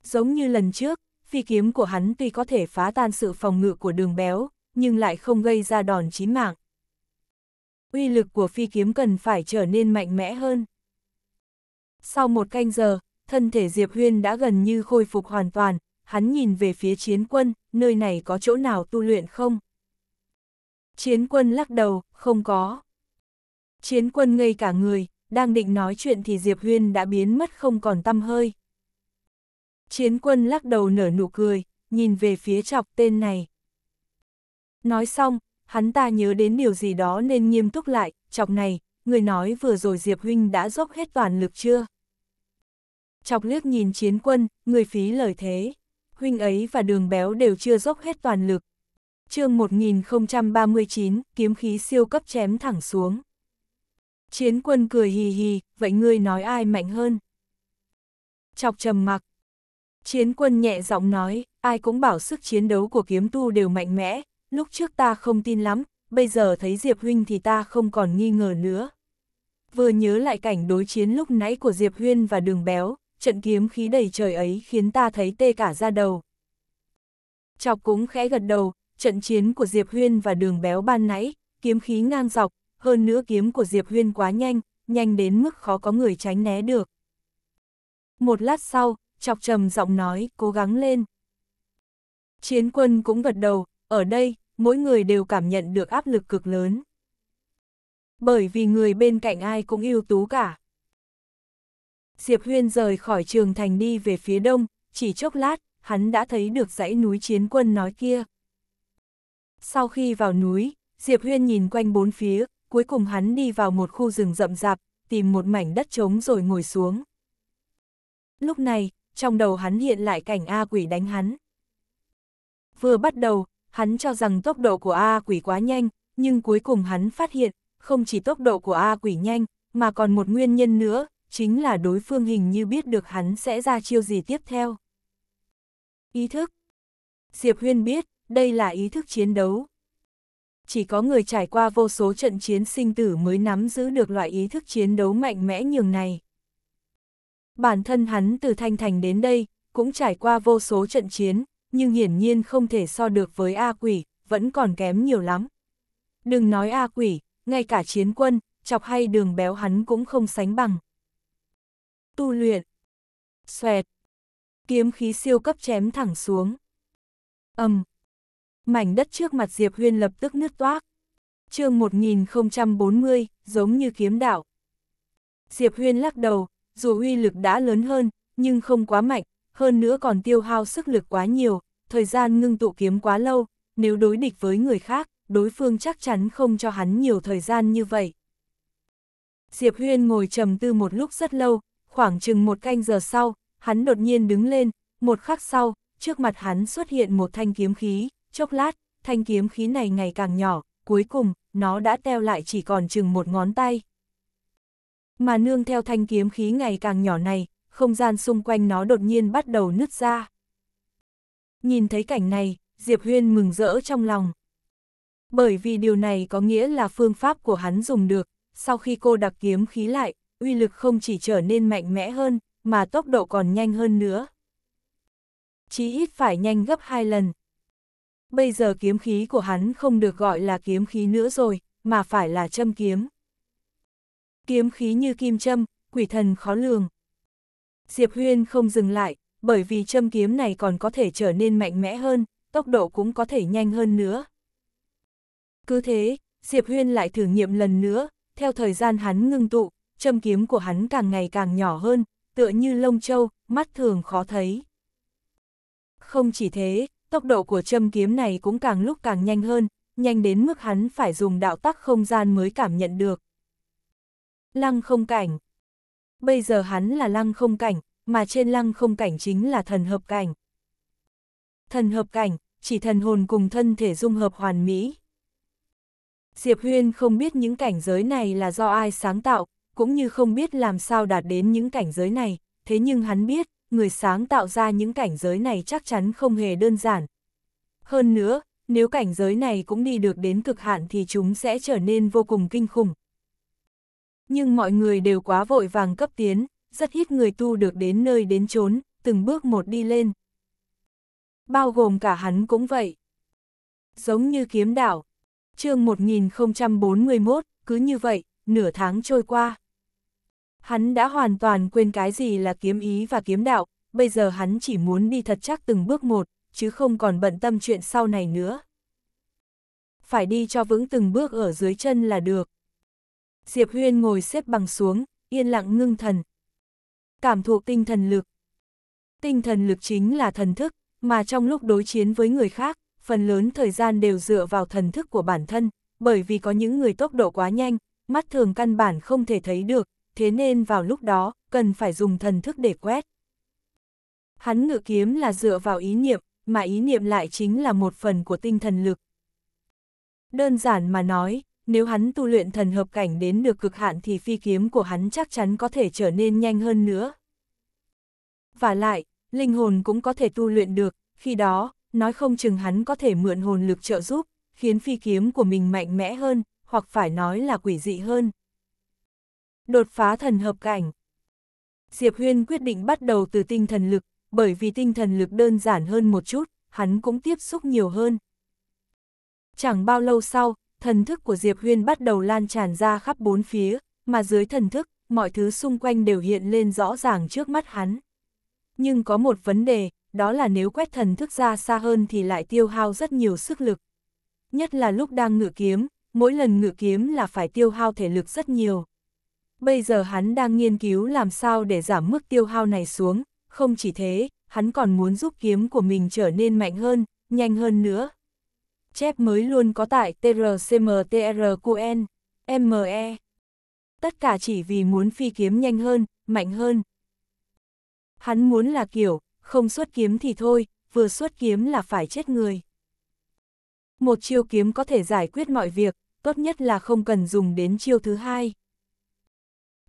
Giống như lần trước, phi kiếm của hắn tuy có thể phá tan sự phòng ngự của đường béo, nhưng lại không gây ra đòn chí mạng. Uy lực của phi kiếm cần phải trở nên mạnh mẽ hơn. Sau một canh giờ, thân thể Diệp Huyên đã gần như khôi phục hoàn toàn, hắn nhìn về phía chiến quân, nơi này có chỗ nào tu luyện không? Chiến quân lắc đầu, không có. Chiến quân ngây cả người, đang định nói chuyện thì Diệp Huyên đã biến mất không còn tâm hơi. Chiến quân lắc đầu nở nụ cười, nhìn về phía chọc tên này. Nói xong, hắn ta nhớ đến điều gì đó nên nghiêm túc lại, chọc này, người nói vừa rồi Diệp Huynh đã dốc hết toàn lực chưa? Chọc liếc nhìn chiến quân, người phí lời thế. Huynh ấy và đường béo đều chưa dốc hết toàn lực, chương 1039, kiếm khí siêu cấp chém thẳng xuống. Chiến quân cười hì hì, vậy ngươi nói ai mạnh hơn? Chọc trầm mặc. Chiến quân nhẹ giọng nói, ai cũng bảo sức chiến đấu của kiếm tu đều mạnh mẽ, lúc trước ta không tin lắm, bây giờ thấy Diệp Huynh thì ta không còn nghi ngờ nữa. Vừa nhớ lại cảnh đối chiến lúc nãy của Diệp Huyên và đường béo, trận kiếm khí đầy trời ấy khiến ta thấy tê cả da đầu. Chọc cũng khẽ gật đầu, trận chiến của Diệp Huyên và đường béo ban nãy, kiếm khí ngang dọc, hơn nữa kiếm của Diệp Huyên quá nhanh, nhanh đến mức khó có người tránh né được. Một lát sau, chọc trầm giọng nói, cố gắng lên. Chiến quân cũng gật đầu, ở đây, mỗi người đều cảm nhận được áp lực cực lớn. Bởi vì người bên cạnh ai cũng ưu tú cả. Diệp Huyên rời khỏi trường thành đi về phía đông, chỉ chốc lát, hắn đã thấy được dãy núi chiến quân nói kia. Sau khi vào núi, Diệp Huyên nhìn quanh bốn phía, cuối cùng hắn đi vào một khu rừng rậm rạp, tìm một mảnh đất trống rồi ngồi xuống. Lúc này, trong đầu hắn hiện lại cảnh A quỷ đánh hắn. Vừa bắt đầu, hắn cho rằng tốc độ của A quỷ quá nhanh, nhưng cuối cùng hắn phát hiện, không chỉ tốc độ của A quỷ nhanh, mà còn một nguyên nhân nữa, chính là đối phương hình như biết được hắn sẽ ra chiêu gì tiếp theo. Ý thức Diệp Huyên biết, đây là ý thức chiến đấu. Chỉ có người trải qua vô số trận chiến sinh tử mới nắm giữ được loại ý thức chiến đấu mạnh mẽ nhường này. Bản thân hắn từ Thanh Thành đến đây, cũng trải qua vô số trận chiến, nhưng hiển nhiên không thể so được với A quỷ, vẫn còn kém nhiều lắm. Đừng nói A quỷ, ngay cả chiến quân, chọc hay đường béo hắn cũng không sánh bằng. Tu luyện. Xoẹt. Kiếm khí siêu cấp chém thẳng xuống. ầm Mảnh đất trước mặt Diệp Huyên lập tức nứt toác. chương 1040, giống như kiếm đạo. Diệp Huyên lắc đầu, dù uy lực đã lớn hơn, nhưng không quá mạnh, hơn nữa còn tiêu hao sức lực quá nhiều, thời gian ngưng tụ kiếm quá lâu, nếu đối địch với người khác, đối phương chắc chắn không cho hắn nhiều thời gian như vậy. Diệp Huyên ngồi trầm tư một lúc rất lâu, khoảng chừng một canh giờ sau, hắn đột nhiên đứng lên, một khắc sau, trước mặt hắn xuất hiện một thanh kiếm khí chốc lát, thanh kiếm khí này ngày càng nhỏ, cuối cùng, nó đã teo lại chỉ còn chừng một ngón tay. Mà nương theo thanh kiếm khí ngày càng nhỏ này, không gian xung quanh nó đột nhiên bắt đầu nứt ra. Nhìn thấy cảnh này, Diệp Huyên mừng rỡ trong lòng. Bởi vì điều này có nghĩa là phương pháp của hắn dùng được, sau khi cô đặc kiếm khí lại, uy lực không chỉ trở nên mạnh mẽ hơn, mà tốc độ còn nhanh hơn nữa. Chí ít phải nhanh gấp hai lần, bây giờ kiếm khí của hắn không được gọi là kiếm khí nữa rồi, mà phải là châm kiếm. Kiếm khí như kim châm, quỷ thần khó lường. Diệp Huyên không dừng lại, bởi vì châm kiếm này còn có thể trở nên mạnh mẽ hơn, tốc độ cũng có thể nhanh hơn nữa. Cứ thế, Diệp Huyên lại thử nghiệm lần nữa, theo thời gian hắn ngưng tụ, châm kiếm của hắn càng ngày càng nhỏ hơn, tựa như lông châu, mắt thường khó thấy. Không chỉ thế, tốc độ của châm kiếm này cũng càng lúc càng nhanh hơn, nhanh đến mức hắn phải dùng đạo tắc không gian mới cảm nhận được. Lăng không cảnh Bây giờ hắn là lăng không cảnh, mà trên lăng không cảnh chính là thần hợp cảnh. Thần hợp cảnh, chỉ thần hồn cùng thân thể dung hợp hoàn mỹ. Diệp Huyên không biết những cảnh giới này là do ai sáng tạo, cũng như không biết làm sao đạt đến những cảnh giới này, thế nhưng hắn biết, người sáng tạo ra những cảnh giới này chắc chắn không hề đơn giản. Hơn nữa, nếu cảnh giới này cũng đi được đến cực hạn thì chúng sẽ trở nên vô cùng kinh khủng. Nhưng mọi người đều quá vội vàng cấp tiến, rất ít người tu được đến nơi đến chốn, từng bước một đi lên. Bao gồm cả hắn cũng vậy. Giống như kiếm đảo. chương 1041, cứ như vậy, nửa tháng trôi qua. Hắn đã hoàn toàn quên cái gì là kiếm ý và kiếm đạo, bây giờ hắn chỉ muốn đi thật chắc từng bước một, chứ không còn bận tâm chuyện sau này nữa. Phải đi cho vững từng bước ở dưới chân là được. Diệp Huyên ngồi xếp bằng xuống, yên lặng ngưng thần. Cảm thụ tinh thần lực. Tinh thần lực chính là thần thức, mà trong lúc đối chiến với người khác, phần lớn thời gian đều dựa vào thần thức của bản thân, bởi vì có những người tốc độ quá nhanh, mắt thường căn bản không thể thấy được, thế nên vào lúc đó, cần phải dùng thần thức để quét. Hắn ngự kiếm là dựa vào ý niệm, mà ý niệm lại chính là một phần của tinh thần lực. Đơn giản mà nói, nếu hắn tu luyện thần hợp cảnh đến được cực hạn thì phi kiếm của hắn chắc chắn có thể trở nên nhanh hơn nữa. Và lại, linh hồn cũng có thể tu luyện được, khi đó, nói không chừng hắn có thể mượn hồn lực trợ giúp, khiến phi kiếm của mình mạnh mẽ hơn, hoặc phải nói là quỷ dị hơn. Đột phá thần hợp cảnh. Diệp Huyên quyết định bắt đầu từ tinh thần lực, bởi vì tinh thần lực đơn giản hơn một chút, hắn cũng tiếp xúc nhiều hơn. Chẳng bao lâu sau, thần thức của Diệp Huyên bắt đầu lan tràn ra khắp bốn phía, mà dưới thần thức, mọi thứ xung quanh đều hiện lên rõ ràng trước mắt hắn. Nhưng có một vấn đề, đó là nếu quét thần thức ra xa hơn thì lại tiêu hao rất nhiều sức lực. Nhất là lúc đang ngự kiếm, mỗi lần ngự kiếm là phải tiêu hao thể lực rất nhiều bây giờ hắn đang nghiên cứu làm sao để giảm mức tiêu hao này xuống, không chỉ thế, hắn còn muốn giúp kiếm của mình trở nên mạnh hơn, nhanh hơn nữa. Chép mới luôn có tại TRCMTRQN, ME. Tất cả chỉ vì muốn phi kiếm nhanh hơn, mạnh hơn. Hắn muốn là kiểu, không xuất kiếm thì thôi, vừa xuất kiếm là phải chết người. Một chiêu kiếm có thể giải quyết mọi việc, tốt nhất là không cần dùng đến chiêu thứ hai.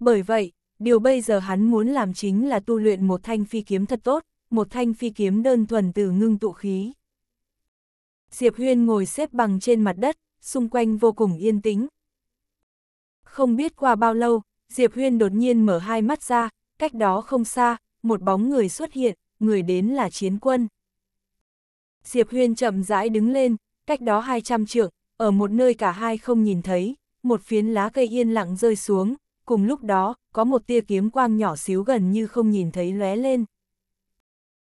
Bởi vậy, điều bây giờ hắn muốn làm chính là tu luyện một thanh phi kiếm thật tốt, một thanh phi kiếm đơn thuần từ ngưng tụ khí. Diệp Huyên ngồi xếp bằng trên mặt đất, xung quanh vô cùng yên tĩnh. Không biết qua bao lâu, Diệp Huyên đột nhiên mở hai mắt ra, cách đó không xa, một bóng người xuất hiện, người đến là chiến quân. Diệp Huyên chậm rãi đứng lên, cách đó 200 trượng, ở một nơi cả hai không nhìn thấy, một phiến lá cây yên lặng rơi xuống, cùng lúc đó, có một tia kiếm quang nhỏ xíu gần như không nhìn thấy lóe lên.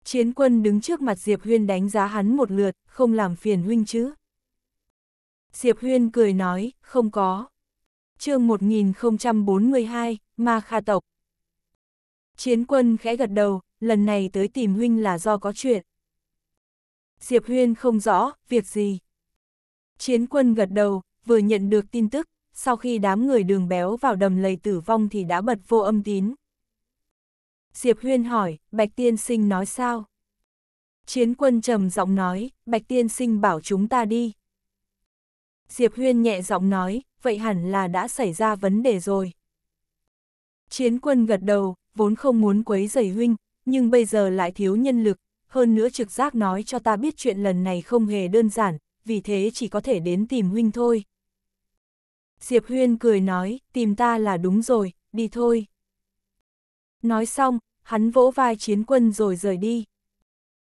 Chiến quân đứng trước mặt Diệp Huyên đánh giá hắn một lượt, không làm phiền huynh chứ. Diệp Huyên cười nói, không có. chương 1042, Ma Kha Tộc. Chiến quân khẽ gật đầu, lần này tới tìm huynh là do có chuyện. Diệp Huyên không rõ, việc gì. Chiến quân gật đầu, vừa nhận được tin tức, sau khi đám người đường béo vào đầm lầy tử vong thì đã bật vô âm tín. Diệp Huyên hỏi, Bạch Tiên Sinh nói sao? Chiến quân trầm giọng nói, Bạch Tiên Sinh bảo chúng ta đi. Diệp Huyên nhẹ giọng nói, vậy hẳn là đã xảy ra vấn đề rồi. Chiến quân gật đầu, vốn không muốn quấy rầy huynh, nhưng bây giờ lại thiếu nhân lực, hơn nữa trực giác nói cho ta biết chuyện lần này không hề đơn giản, vì thế chỉ có thể đến tìm huynh thôi. Diệp Huyên cười nói, tìm ta là đúng rồi, đi thôi. Nói xong, hắn vỗ vai chiến quân rồi rời đi.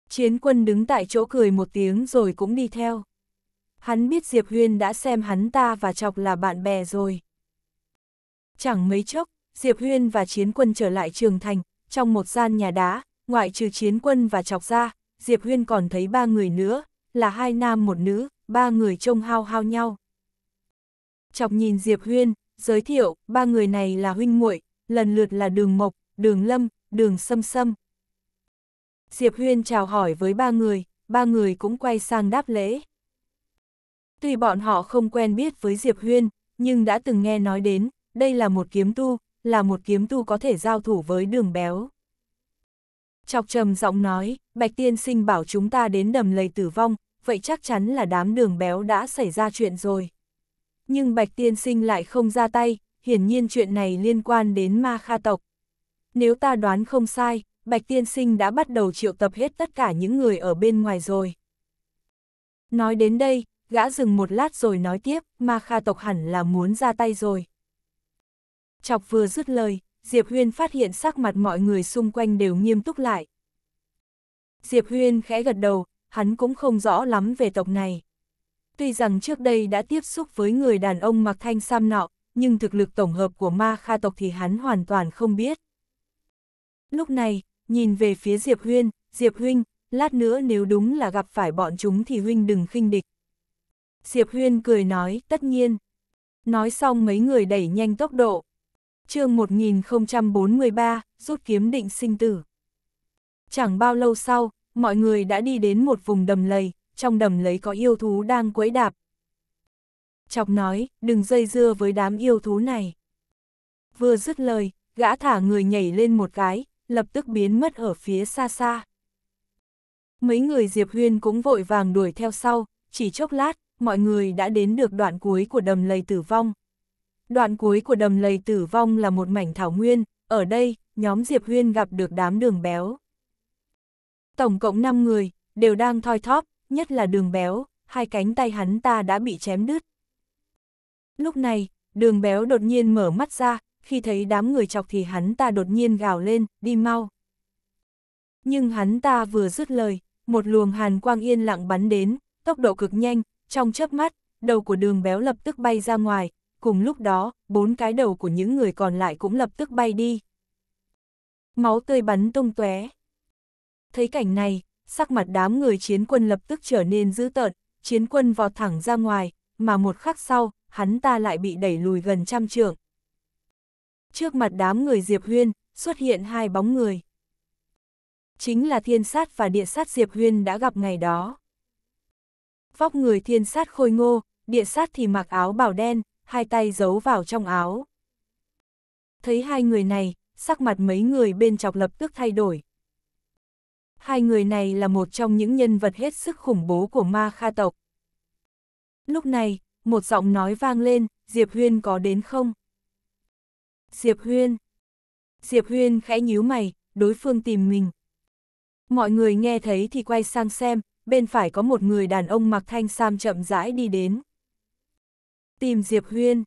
Chiến quân đứng tại chỗ cười một tiếng rồi cũng đi theo. Hắn biết Diệp Huyên đã xem hắn ta và chọc là bạn bè rồi. Chẳng mấy chốc, Diệp Huyên và chiến quân trở lại trường thành, trong một gian nhà đá, ngoại trừ chiến quân và chọc ra, Diệp Huyên còn thấy ba người nữa, là hai nam một nữ, ba người trông hao hao nhau, chọc nhìn Diệp Huyên, giới thiệu, ba người này là huynh muội, lần lượt là Đường Mộc, Đường Lâm, Đường Sâm Sâm. Diệp Huyên chào hỏi với ba người, ba người cũng quay sang đáp lễ. Tuy bọn họ không quen biết với Diệp Huyên, nhưng đã từng nghe nói đến, đây là một kiếm tu, là một kiếm tu có thể giao thủ với đường béo. Chọc trầm giọng nói, Bạch Tiên Sinh bảo chúng ta đến đầm lầy tử vong, vậy chắc chắn là đám đường béo đã xảy ra chuyện rồi nhưng Bạch Tiên Sinh lại không ra tay, hiển nhiên chuyện này liên quan đến ma kha tộc. Nếu ta đoán không sai, Bạch Tiên Sinh đã bắt đầu triệu tập hết tất cả những người ở bên ngoài rồi. Nói đến đây, gã dừng một lát rồi nói tiếp, ma kha tộc hẳn là muốn ra tay rồi. Chọc vừa dứt lời, Diệp Huyên phát hiện sắc mặt mọi người xung quanh đều nghiêm túc lại. Diệp Huyên khẽ gật đầu, hắn cũng không rõ lắm về tộc này. Tuy rằng trước đây đã tiếp xúc với người đàn ông mặc thanh sam nọ, nhưng thực lực tổng hợp của ma kha tộc thì hắn hoàn toàn không biết. Lúc này, nhìn về phía Diệp Huyên, Diệp Huynh, lát nữa nếu đúng là gặp phải bọn chúng thì Huynh đừng khinh địch. Diệp Huyên cười nói, tất nhiên. Nói xong mấy người đẩy nhanh tốc độ. chương 1043, rút kiếm định sinh tử. Chẳng bao lâu sau, mọi người đã đi đến một vùng đầm lầy, trong đầm lấy có yêu thú đang quấy đạp. Chọc nói, đừng dây dưa với đám yêu thú này. Vừa dứt lời, gã thả người nhảy lên một cái, lập tức biến mất ở phía xa xa. Mấy người Diệp Huyên cũng vội vàng đuổi theo sau, chỉ chốc lát, mọi người đã đến được đoạn cuối của đầm lầy tử vong. Đoạn cuối của đầm lầy tử vong là một mảnh thảo nguyên, ở đây, nhóm Diệp Huyên gặp được đám đường béo. Tổng cộng 5 người, đều đang thoi thóp, nhất là đường béo, hai cánh tay hắn ta đã bị chém đứt. Lúc này, đường béo đột nhiên mở mắt ra, khi thấy đám người chọc thì hắn ta đột nhiên gào lên, đi mau. Nhưng hắn ta vừa dứt lời, một luồng hàn quang yên lặng bắn đến, tốc độ cực nhanh, trong chớp mắt, đầu của đường béo lập tức bay ra ngoài, cùng lúc đó, bốn cái đầu của những người còn lại cũng lập tức bay đi. Máu tươi bắn tung tóe. Thấy cảnh này, sắc mặt đám người chiến quân lập tức trở nên dữ tợn, chiến quân vọt thẳng ra ngoài, mà một khắc sau, hắn ta lại bị đẩy lùi gần trăm trượng. Trước mặt đám người Diệp Huyên, xuất hiện hai bóng người. Chính là thiên sát và địa sát Diệp Huyên đã gặp ngày đó. Vóc người thiên sát khôi ngô, địa sát thì mặc áo bảo đen, hai tay giấu vào trong áo. Thấy hai người này, sắc mặt mấy người bên chọc lập tức thay đổi hai người này là một trong những nhân vật hết sức khủng bố của ma kha tộc. Lúc này, một giọng nói vang lên, Diệp Huyên có đến không? Diệp Huyên. Diệp Huyên khẽ nhíu mày, đối phương tìm mình. Mọi người nghe thấy thì quay sang xem, bên phải có một người đàn ông mặc thanh sam chậm rãi đi đến. Tìm Diệp Huyên.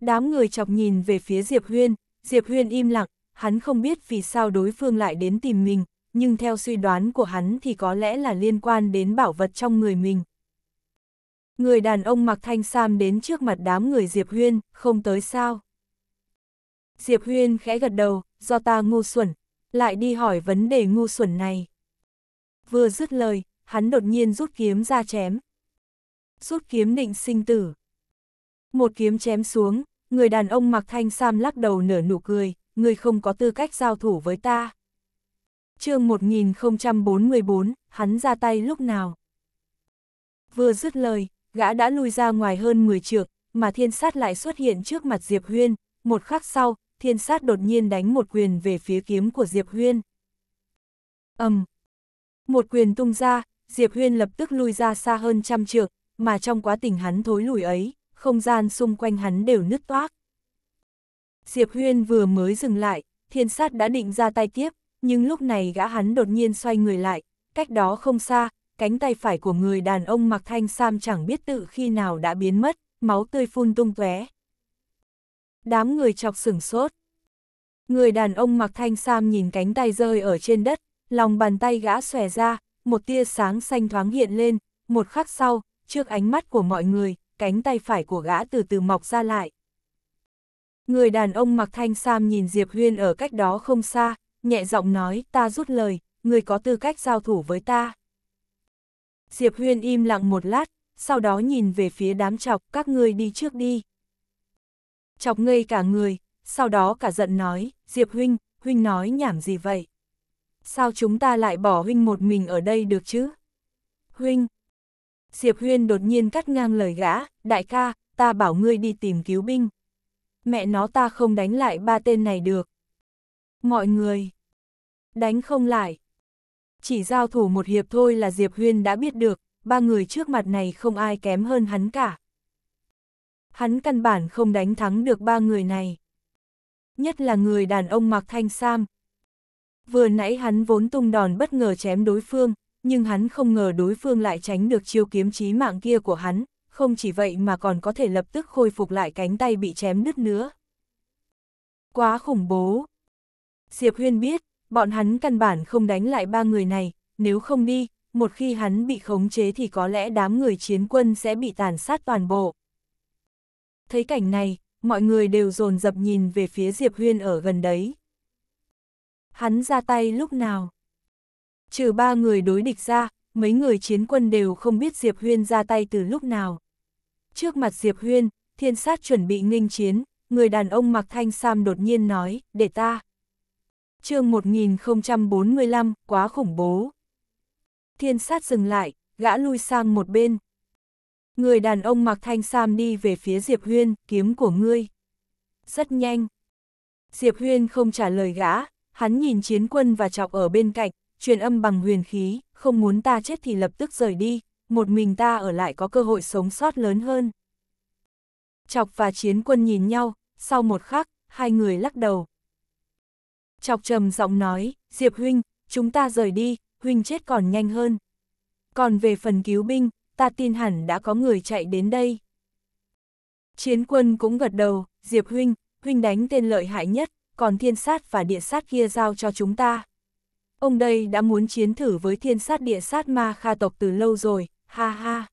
Đám người chọc nhìn về phía Diệp Huyên, Diệp Huyên im lặng, hắn không biết vì sao đối phương lại đến tìm mình, nhưng theo suy đoán của hắn thì có lẽ là liên quan đến bảo vật trong người mình. Người đàn ông mặc thanh sam đến trước mặt đám người Diệp Huyên, không tới sao. Diệp Huyên khẽ gật đầu, do ta ngu xuẩn, lại đi hỏi vấn đề ngu xuẩn này. Vừa dứt lời, hắn đột nhiên rút kiếm ra chém. Rút kiếm định sinh tử. Một kiếm chém xuống, người đàn ông mặc thanh sam lắc đầu nở nụ cười, người không có tư cách giao thủ với ta chương 1044, hắn ra tay lúc nào. Vừa dứt lời, gã đã lui ra ngoài hơn 10 trượng, mà thiên sát lại xuất hiện trước mặt Diệp Huyên, một khắc sau, thiên sát đột nhiên đánh một quyền về phía kiếm của Diệp Huyên. ầm um, Một quyền tung ra, Diệp Huyên lập tức lui ra xa hơn trăm trượng, mà trong quá tình hắn thối lùi ấy, không gian xung quanh hắn đều nứt toác. Diệp Huyên vừa mới dừng lại, thiên sát đã định ra tay tiếp, nhưng lúc này gã hắn đột nhiên xoay người lại, cách đó không xa, cánh tay phải của người đàn ông mặc thanh sam chẳng biết tự khi nào đã biến mất, máu tươi phun tung tóe. Đám người chọc sửng sốt. Người đàn ông mặc thanh sam nhìn cánh tay rơi ở trên đất, lòng bàn tay gã xòe ra, một tia sáng xanh thoáng hiện lên, một khắc sau, trước ánh mắt của mọi người, cánh tay phải của gã từ từ mọc ra lại. Người đàn ông mặc thanh sam nhìn Diệp Huyên ở cách đó không xa, nhẹ giọng nói, ta rút lời, người có tư cách giao thủ với ta. Diệp Huyên im lặng một lát, sau đó nhìn về phía đám chọc, các ngươi đi trước đi. Chọc ngây cả người, sau đó cả giận nói, Diệp Huynh, Huynh nói nhảm gì vậy? Sao chúng ta lại bỏ Huynh một mình ở đây được chứ? Huynh! Diệp Huyên đột nhiên cắt ngang lời gã, đại ca, ta bảo ngươi đi tìm cứu binh. Mẹ nó ta không đánh lại ba tên này được. Mọi người. Đánh không lại. Chỉ giao thủ một hiệp thôi là Diệp Huyên đã biết được, ba người trước mặt này không ai kém hơn hắn cả. Hắn căn bản không đánh thắng được ba người này. Nhất là người đàn ông mặc thanh sam. Vừa nãy hắn vốn tung đòn bất ngờ chém đối phương, nhưng hắn không ngờ đối phương lại tránh được chiêu kiếm chí mạng kia của hắn, không chỉ vậy mà còn có thể lập tức khôi phục lại cánh tay bị chém đứt nữa. Quá khủng bố! Diệp Huyên biết, bọn hắn căn bản không đánh lại ba người này, nếu không đi, một khi hắn bị khống chế thì có lẽ đám người chiến quân sẽ bị tàn sát toàn bộ. Thấy cảnh này, mọi người đều dồn dập nhìn về phía Diệp Huyên ở gần đấy. Hắn ra tay lúc nào? Trừ ba người đối địch ra, mấy người chiến quân đều không biết Diệp Huyên ra tay từ lúc nào. Trước mặt Diệp Huyên, thiên sát chuẩn bị nghênh chiến, người đàn ông mặc thanh sam đột nhiên nói, để ta chương 1045, quá khủng bố. Thiên sát dừng lại, gã lui sang một bên. Người đàn ông mặc thanh sam đi về phía Diệp Huyên, kiếm của ngươi. Rất nhanh. Diệp Huyên không trả lời gã, hắn nhìn chiến quân và chọc ở bên cạnh, truyền âm bằng huyền khí, không muốn ta chết thì lập tức rời đi, một mình ta ở lại có cơ hội sống sót lớn hơn. Chọc và chiến quân nhìn nhau, sau một khắc, hai người lắc đầu chọc trầm giọng nói, Diệp Huynh, chúng ta rời đi, Huynh chết còn nhanh hơn. Còn về phần cứu binh, ta tin hẳn đã có người chạy đến đây. Chiến quân cũng gật đầu, Diệp Huynh, Huynh đánh tên lợi hại nhất, còn thiên sát và địa sát kia giao cho chúng ta. Ông đây đã muốn chiến thử với thiên sát địa sát ma kha tộc từ lâu rồi, ha ha.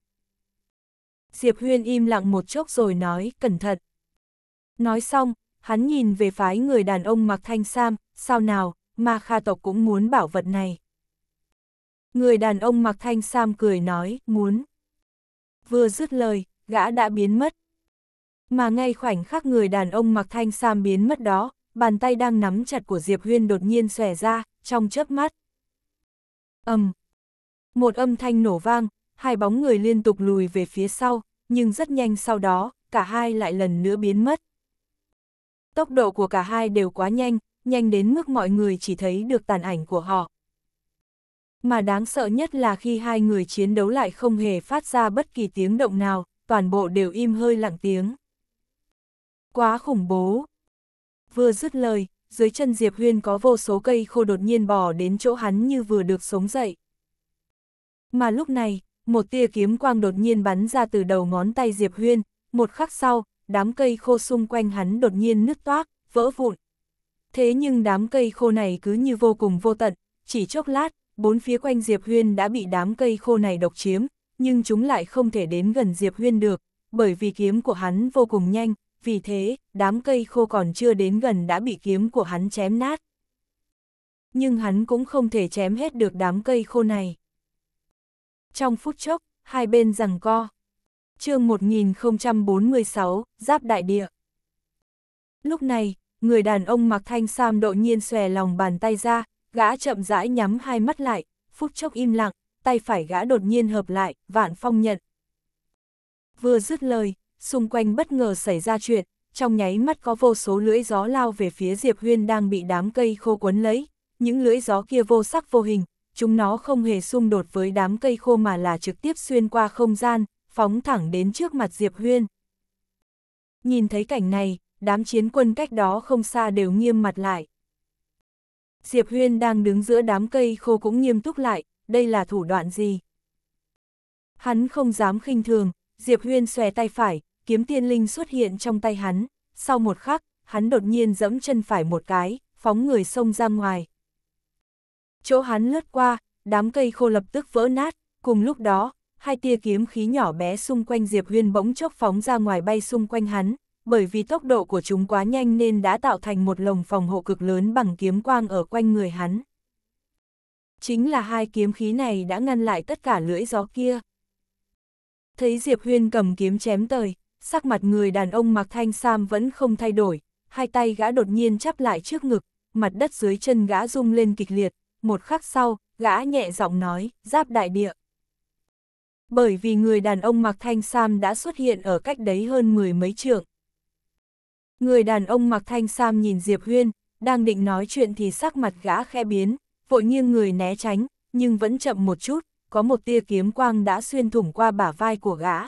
Diệp Huyên im lặng một chốc rồi nói, cẩn thận. Nói xong, hắn nhìn về phái người đàn ông mặc thanh sam, sao nào, ma kha tộc cũng muốn bảo vật này. Người đàn ông mặc thanh sam cười nói, muốn. Vừa dứt lời, gã đã biến mất. Mà ngay khoảnh khắc người đàn ông mặc thanh sam biến mất đó, bàn tay đang nắm chặt của Diệp Huyên đột nhiên xòe ra, trong chớp mắt. Âm. Một âm thanh nổ vang, hai bóng người liên tục lùi về phía sau, nhưng rất nhanh sau đó, cả hai lại lần nữa biến mất. Tốc độ của cả hai đều quá nhanh, nhanh đến mức mọi người chỉ thấy được tàn ảnh của họ. Mà đáng sợ nhất là khi hai người chiến đấu lại không hề phát ra bất kỳ tiếng động nào, toàn bộ đều im hơi lặng tiếng. Quá khủng bố! Vừa dứt lời, dưới chân Diệp Huyên có vô số cây khô đột nhiên bò đến chỗ hắn như vừa được sống dậy. Mà lúc này, một tia kiếm quang đột nhiên bắn ra từ đầu ngón tay Diệp Huyên, một khắc sau, đám cây khô xung quanh hắn đột nhiên nứt toác, vỡ vụn thế nhưng đám cây khô này cứ như vô cùng vô tận, chỉ chốc lát, bốn phía quanh Diệp Huyên đã bị đám cây khô này độc chiếm, nhưng chúng lại không thể đến gần Diệp Huyên được, bởi vì kiếm của hắn vô cùng nhanh, vì thế, đám cây khô còn chưa đến gần đã bị kiếm của hắn chém nát. Nhưng hắn cũng không thể chém hết được đám cây khô này. Trong phút chốc, hai bên rằng co. chương 1046, Giáp Đại Địa. Lúc này, người đàn ông mặc thanh sam đột nhiên xòe lòng bàn tay ra, gã chậm rãi nhắm hai mắt lại, phút chốc im lặng, tay phải gã đột nhiên hợp lại, vạn phong nhận. Vừa dứt lời, xung quanh bất ngờ xảy ra chuyện, trong nháy mắt có vô số lưỡi gió lao về phía Diệp Huyên đang bị đám cây khô quấn lấy, những lưỡi gió kia vô sắc vô hình, chúng nó không hề xung đột với đám cây khô mà là trực tiếp xuyên qua không gian, phóng thẳng đến trước mặt Diệp Huyên. Nhìn thấy cảnh này, đám chiến quân cách đó không xa đều nghiêm mặt lại. Diệp Huyên đang đứng giữa đám cây khô cũng nghiêm túc lại, đây là thủ đoạn gì? Hắn không dám khinh thường, Diệp Huyên xòe tay phải, kiếm tiên linh xuất hiện trong tay hắn, sau một khắc, hắn đột nhiên dẫm chân phải một cái, phóng người xông ra ngoài. Chỗ hắn lướt qua, đám cây khô lập tức vỡ nát, cùng lúc đó, hai tia kiếm khí nhỏ bé xung quanh Diệp Huyên bỗng chốc phóng ra ngoài bay xung quanh hắn, bởi vì tốc độ của chúng quá nhanh nên đã tạo thành một lồng phòng hộ cực lớn bằng kiếm quang ở quanh người hắn. Chính là hai kiếm khí này đã ngăn lại tất cả lưỡi gió kia. Thấy Diệp Huyên cầm kiếm chém tới, sắc mặt người đàn ông mặc thanh sam vẫn không thay đổi, hai tay gã đột nhiên chắp lại trước ngực, mặt đất dưới chân gã rung lên kịch liệt, một khắc sau, gã nhẹ giọng nói, giáp đại địa. Bởi vì người đàn ông mặc thanh sam đã xuất hiện ở cách đấy hơn mười mấy trượng, Người đàn ông mặc thanh sam nhìn Diệp Huyên, đang định nói chuyện thì sắc mặt gã khe biến, vội nghiêng người né tránh, nhưng vẫn chậm một chút, có một tia kiếm quang đã xuyên thủng qua bả vai của gã.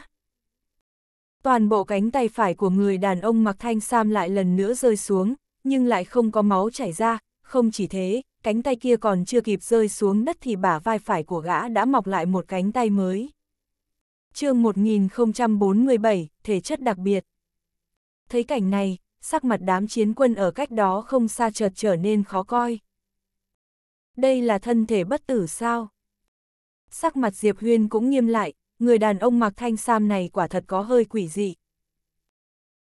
Toàn bộ cánh tay phải của người đàn ông mặc thanh sam lại lần nữa rơi xuống, nhưng lại không có máu chảy ra, không chỉ thế, cánh tay kia còn chưa kịp rơi xuống đất thì bả vai phải của gã đã mọc lại một cánh tay mới. chương 1047, Thể chất đặc biệt thấy cảnh này, sắc mặt đám chiến quân ở cách đó không xa chợt trở nên khó coi. Đây là thân thể bất tử sao? Sắc mặt Diệp Huyên cũng nghiêm lại, người đàn ông mặc thanh sam này quả thật có hơi quỷ dị.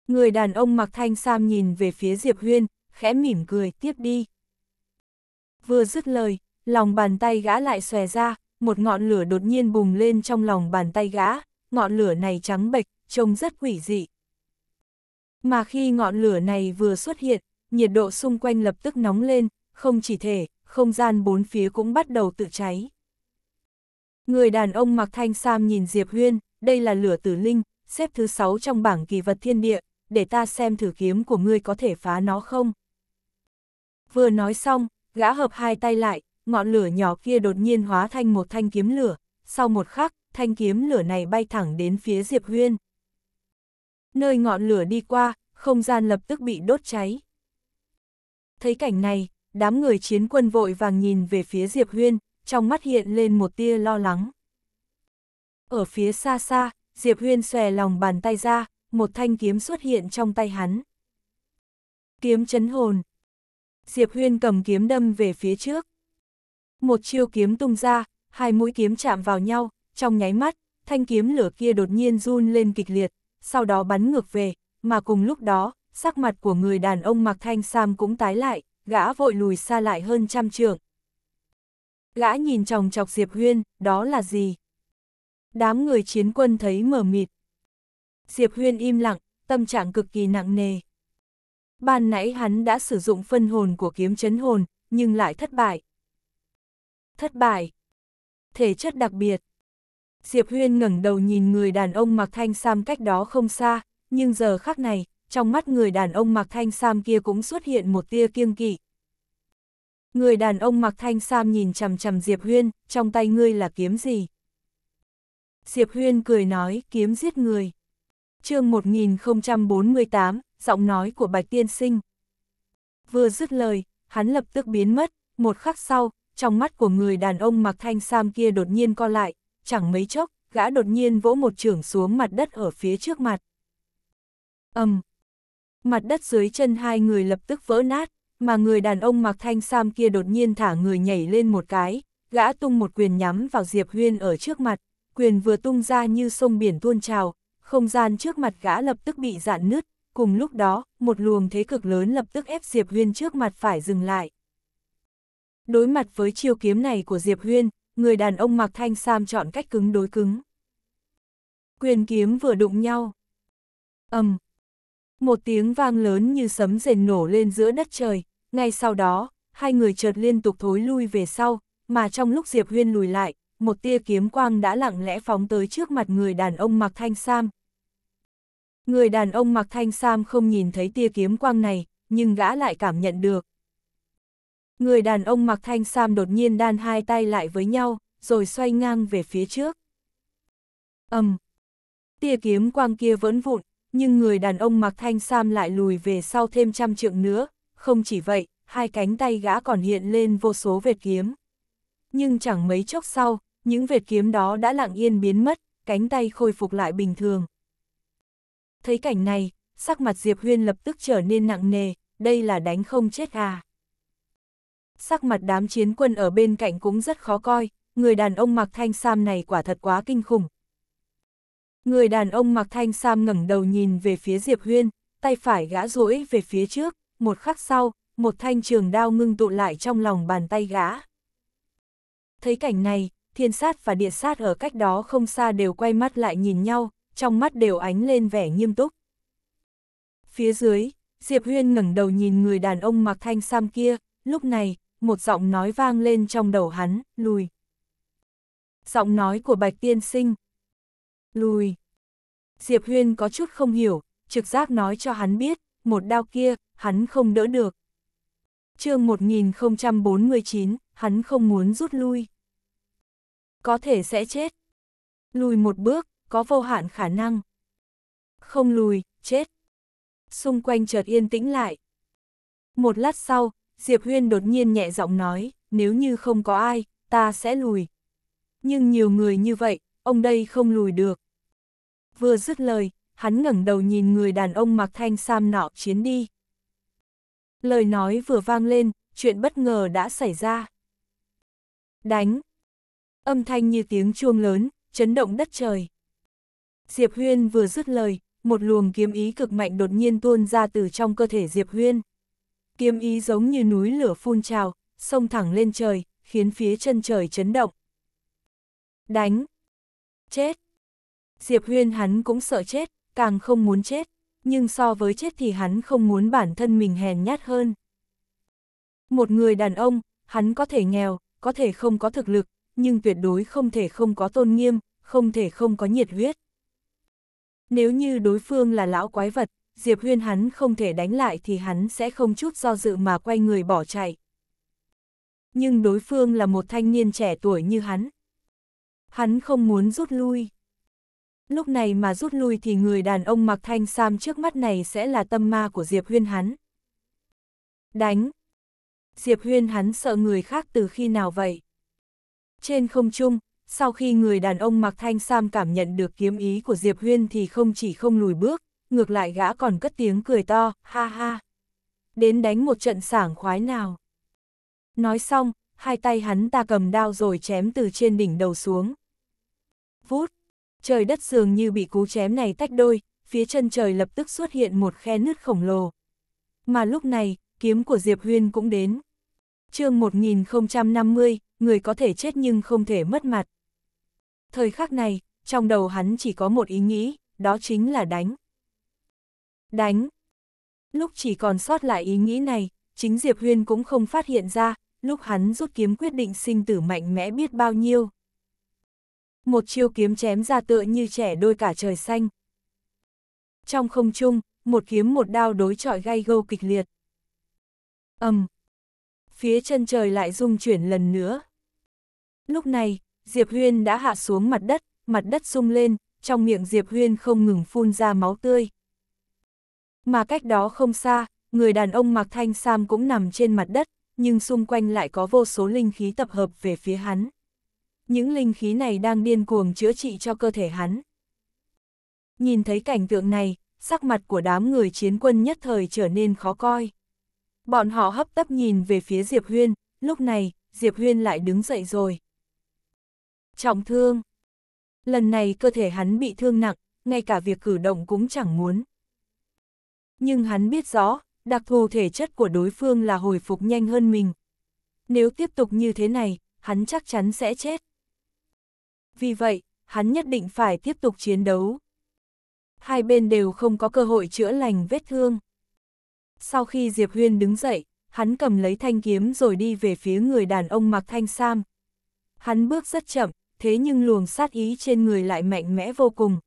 Người đàn ông mặc thanh sam nhìn về phía Diệp Huyên, khẽ mỉm cười tiếp đi. Vừa dứt lời, lòng bàn tay gã lại xòe ra, một ngọn lửa đột nhiên bùng lên trong lòng bàn tay gã, ngọn lửa này trắng bệch, trông rất quỷ dị. Mà khi ngọn lửa này vừa xuất hiện, nhiệt độ xung quanh lập tức nóng lên, không chỉ thể, không gian bốn phía cũng bắt đầu tự cháy. Người đàn ông mặc thanh sam nhìn Diệp Huyên, đây là lửa tử linh, xếp thứ sáu trong bảng kỳ vật thiên địa, để ta xem thử kiếm của ngươi có thể phá nó không. Vừa nói xong, gã hợp hai tay lại, ngọn lửa nhỏ kia đột nhiên hóa thành một thanh kiếm lửa, sau một khắc, thanh kiếm lửa này bay thẳng đến phía Diệp Huyên nơi ngọn lửa đi qua, không gian lập tức bị đốt cháy. Thấy cảnh này, đám người chiến quân vội vàng nhìn về phía Diệp Huyên, trong mắt hiện lên một tia lo lắng. Ở phía xa xa, Diệp Huyên xòe lòng bàn tay ra, một thanh kiếm xuất hiện trong tay hắn. Kiếm chấn hồn. Diệp Huyên cầm kiếm đâm về phía trước. Một chiêu kiếm tung ra, hai mũi kiếm chạm vào nhau, trong nháy mắt, thanh kiếm lửa kia đột nhiên run lên kịch liệt, sau đó bắn ngược về, mà cùng lúc đó, sắc mặt của người đàn ông mặc thanh sam cũng tái lại, gã vội lùi xa lại hơn trăm trượng. Gã nhìn chồng chọc Diệp Huyên, đó là gì? Đám người chiến quân thấy mờ mịt. Diệp Huyên im lặng, tâm trạng cực kỳ nặng nề. Ban nãy hắn đã sử dụng phân hồn của kiếm chấn hồn, nhưng lại thất bại. Thất bại. Thể chất đặc biệt. Diệp Huyên ngẩng đầu nhìn người đàn ông mặc thanh sam cách đó không xa, nhưng giờ khắc này, trong mắt người đàn ông mặc thanh sam kia cũng xuất hiện một tia kiêng kỵ. Người đàn ông mặc thanh sam nhìn chằm chằm Diệp Huyên, trong tay ngươi là kiếm gì? Diệp Huyên cười nói, kiếm giết người. chương 1048, giọng nói của Bạch Tiên Sinh. Vừa dứt lời, hắn lập tức biến mất, một khắc sau, trong mắt của người đàn ông mặc thanh sam kia đột nhiên co lại, chẳng mấy chốc, gã đột nhiên vỗ một trường xuống mặt đất ở phía trước mặt. ầm Mặt đất dưới chân hai người lập tức vỡ nát, mà người đàn ông mặc thanh sam kia đột nhiên thả người nhảy lên một cái, gã tung một quyền nhắm vào Diệp Huyên ở trước mặt, quyền vừa tung ra như sông biển tuôn trào, không gian trước mặt gã lập tức bị dạn nứt, cùng lúc đó, một luồng thế cực lớn lập tức ép Diệp Huyên trước mặt phải dừng lại. Đối mặt với chiêu kiếm này của Diệp Huyên, người đàn ông mặc thanh sam chọn cách cứng đối cứng. Quyền kiếm vừa đụng nhau. ầm um. Một tiếng vang lớn như sấm rền nổ lên giữa đất trời, ngay sau đó, hai người chợt liên tục thối lui về sau, mà trong lúc Diệp Huyên lùi lại, một tia kiếm quang đã lặng lẽ phóng tới trước mặt người đàn ông mặc thanh sam. Người đàn ông mặc thanh sam không nhìn thấy tia kiếm quang này, nhưng gã lại cảm nhận được, Người đàn ông mặc thanh sam đột nhiên đan hai tay lại với nhau, rồi xoay ngang về phía trước. ầm, um, Tia kiếm quang kia vẫn vụn, nhưng người đàn ông mặc thanh sam lại lùi về sau thêm trăm trượng nữa, không chỉ vậy, hai cánh tay gã còn hiện lên vô số vệt kiếm. Nhưng chẳng mấy chốc sau, những vệt kiếm đó đã lặng yên biến mất, cánh tay khôi phục lại bình thường. Thấy cảnh này, sắc mặt Diệp Huyên lập tức trở nên nặng nề, đây là đánh không chết à sắc mặt đám chiến quân ở bên cạnh cũng rất khó coi, người đàn ông mặc thanh sam này quả thật quá kinh khủng. Người đàn ông mặc thanh sam ngẩng đầu nhìn về phía Diệp Huyên, tay phải gã rũi về phía trước, một khắc sau, một thanh trường đao ngưng tụ lại trong lòng bàn tay gã. Thấy cảnh này, thiên sát và địa sát ở cách đó không xa đều quay mắt lại nhìn nhau, trong mắt đều ánh lên vẻ nghiêm túc. Phía dưới, Diệp Huyên ngẩng đầu nhìn người đàn ông mặc thanh sam kia, lúc này, một giọng nói vang lên trong đầu hắn, lùi. Giọng nói của Bạch Tiên Sinh. Lùi. Diệp Huyên có chút không hiểu, trực giác nói cho hắn biết, một đao kia, hắn không đỡ được. chương 1049, hắn không muốn rút lui. Có thể sẽ chết. Lùi một bước, có vô hạn khả năng. Không lùi, chết. Xung quanh chợt yên tĩnh lại. Một lát sau, Diệp Huyên đột nhiên nhẹ giọng nói, nếu như không có ai, ta sẽ lùi. Nhưng nhiều người như vậy, ông đây không lùi được. Vừa dứt lời, hắn ngẩng đầu nhìn người đàn ông mặc thanh sam nọ chiến đi. Lời nói vừa vang lên, chuyện bất ngờ đã xảy ra. Đánh! Âm thanh như tiếng chuông lớn, chấn động đất trời. Diệp Huyên vừa dứt lời, một luồng kiếm ý cực mạnh đột nhiên tuôn ra từ trong cơ thể Diệp Huyên kiếm ý giống như núi lửa phun trào, sông thẳng lên trời, khiến phía chân trời chấn động. Đánh! Chết! Diệp Huyên hắn cũng sợ chết, càng không muốn chết, nhưng so với chết thì hắn không muốn bản thân mình hèn nhát hơn. Một người đàn ông, hắn có thể nghèo, có thể không có thực lực, nhưng tuyệt đối không thể không có tôn nghiêm, không thể không có nhiệt huyết. Nếu như đối phương là lão quái vật, Diệp Huyên hắn không thể đánh lại thì hắn sẽ không chút do dự mà quay người bỏ chạy. Nhưng đối phương là một thanh niên trẻ tuổi như hắn. Hắn không muốn rút lui. Lúc này mà rút lui thì người đàn ông mặc thanh sam trước mắt này sẽ là tâm ma của Diệp Huyên hắn. Đánh! Diệp Huyên hắn sợ người khác từ khi nào vậy? Trên không trung, sau khi người đàn ông mặc thanh sam cảm nhận được kiếm ý của Diệp Huyên thì không chỉ không lùi bước, ngược lại gã còn cất tiếng cười to, ha ha. Đến đánh một trận sảng khoái nào. Nói xong, hai tay hắn ta cầm đao rồi chém từ trên đỉnh đầu xuống. Vút, trời đất dường như bị cú chém này tách đôi, phía chân trời lập tức xuất hiện một khe nứt khổng lồ. Mà lúc này, kiếm của Diệp Huyên cũng đến. chương 1050, người có thể chết nhưng không thể mất mặt. Thời khắc này, trong đầu hắn chỉ có một ý nghĩ, đó chính là đánh đánh. Lúc chỉ còn sót lại ý nghĩ này, chính Diệp Huyên cũng không phát hiện ra, lúc hắn rút kiếm quyết định sinh tử mạnh mẽ biết bao nhiêu. Một chiêu kiếm chém ra tựa như trẻ đôi cả trời xanh. Trong không trung, một kiếm một đao đối chọi gay gâu kịch liệt. ầm um, Phía chân trời lại rung chuyển lần nữa. Lúc này, Diệp Huyên đã hạ xuống mặt đất, mặt đất rung lên, trong miệng Diệp Huyên không ngừng phun ra máu tươi. Mà cách đó không xa, người đàn ông mặc thanh sam cũng nằm trên mặt đất, nhưng xung quanh lại có vô số linh khí tập hợp về phía hắn. Những linh khí này đang điên cuồng chữa trị cho cơ thể hắn. Nhìn thấy cảnh tượng này, sắc mặt của đám người chiến quân nhất thời trở nên khó coi. Bọn họ hấp tấp nhìn về phía Diệp Huyên, lúc này, Diệp Huyên lại đứng dậy rồi. Trọng thương. Lần này cơ thể hắn bị thương nặng, ngay cả việc cử động cũng chẳng muốn nhưng hắn biết rõ, đặc thù thể chất của đối phương là hồi phục nhanh hơn mình. Nếu tiếp tục như thế này, hắn chắc chắn sẽ chết. Vì vậy, hắn nhất định phải tiếp tục chiến đấu. Hai bên đều không có cơ hội chữa lành vết thương. Sau khi Diệp Huyên đứng dậy, hắn cầm lấy thanh kiếm rồi đi về phía người đàn ông mặc thanh sam. Hắn bước rất chậm, thế nhưng luồng sát ý trên người lại mạnh mẽ vô cùng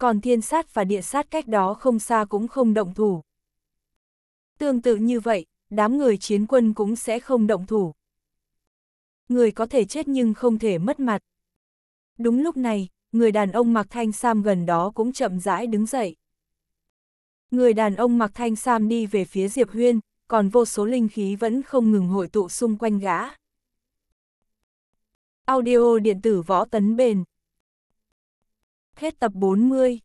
còn thiên sát và địa sát cách đó không xa cũng không động thủ. Tương tự như vậy, đám người chiến quân cũng sẽ không động thủ. Người có thể chết nhưng không thể mất mặt. Đúng lúc này, người đàn ông mặc thanh sam gần đó cũng chậm rãi đứng dậy. Người đàn ông mặc thanh sam đi về phía Diệp Huyên, còn vô số linh khí vẫn không ngừng hội tụ xung quanh gã. Audio điện tử võ tấn bền Hết tập 40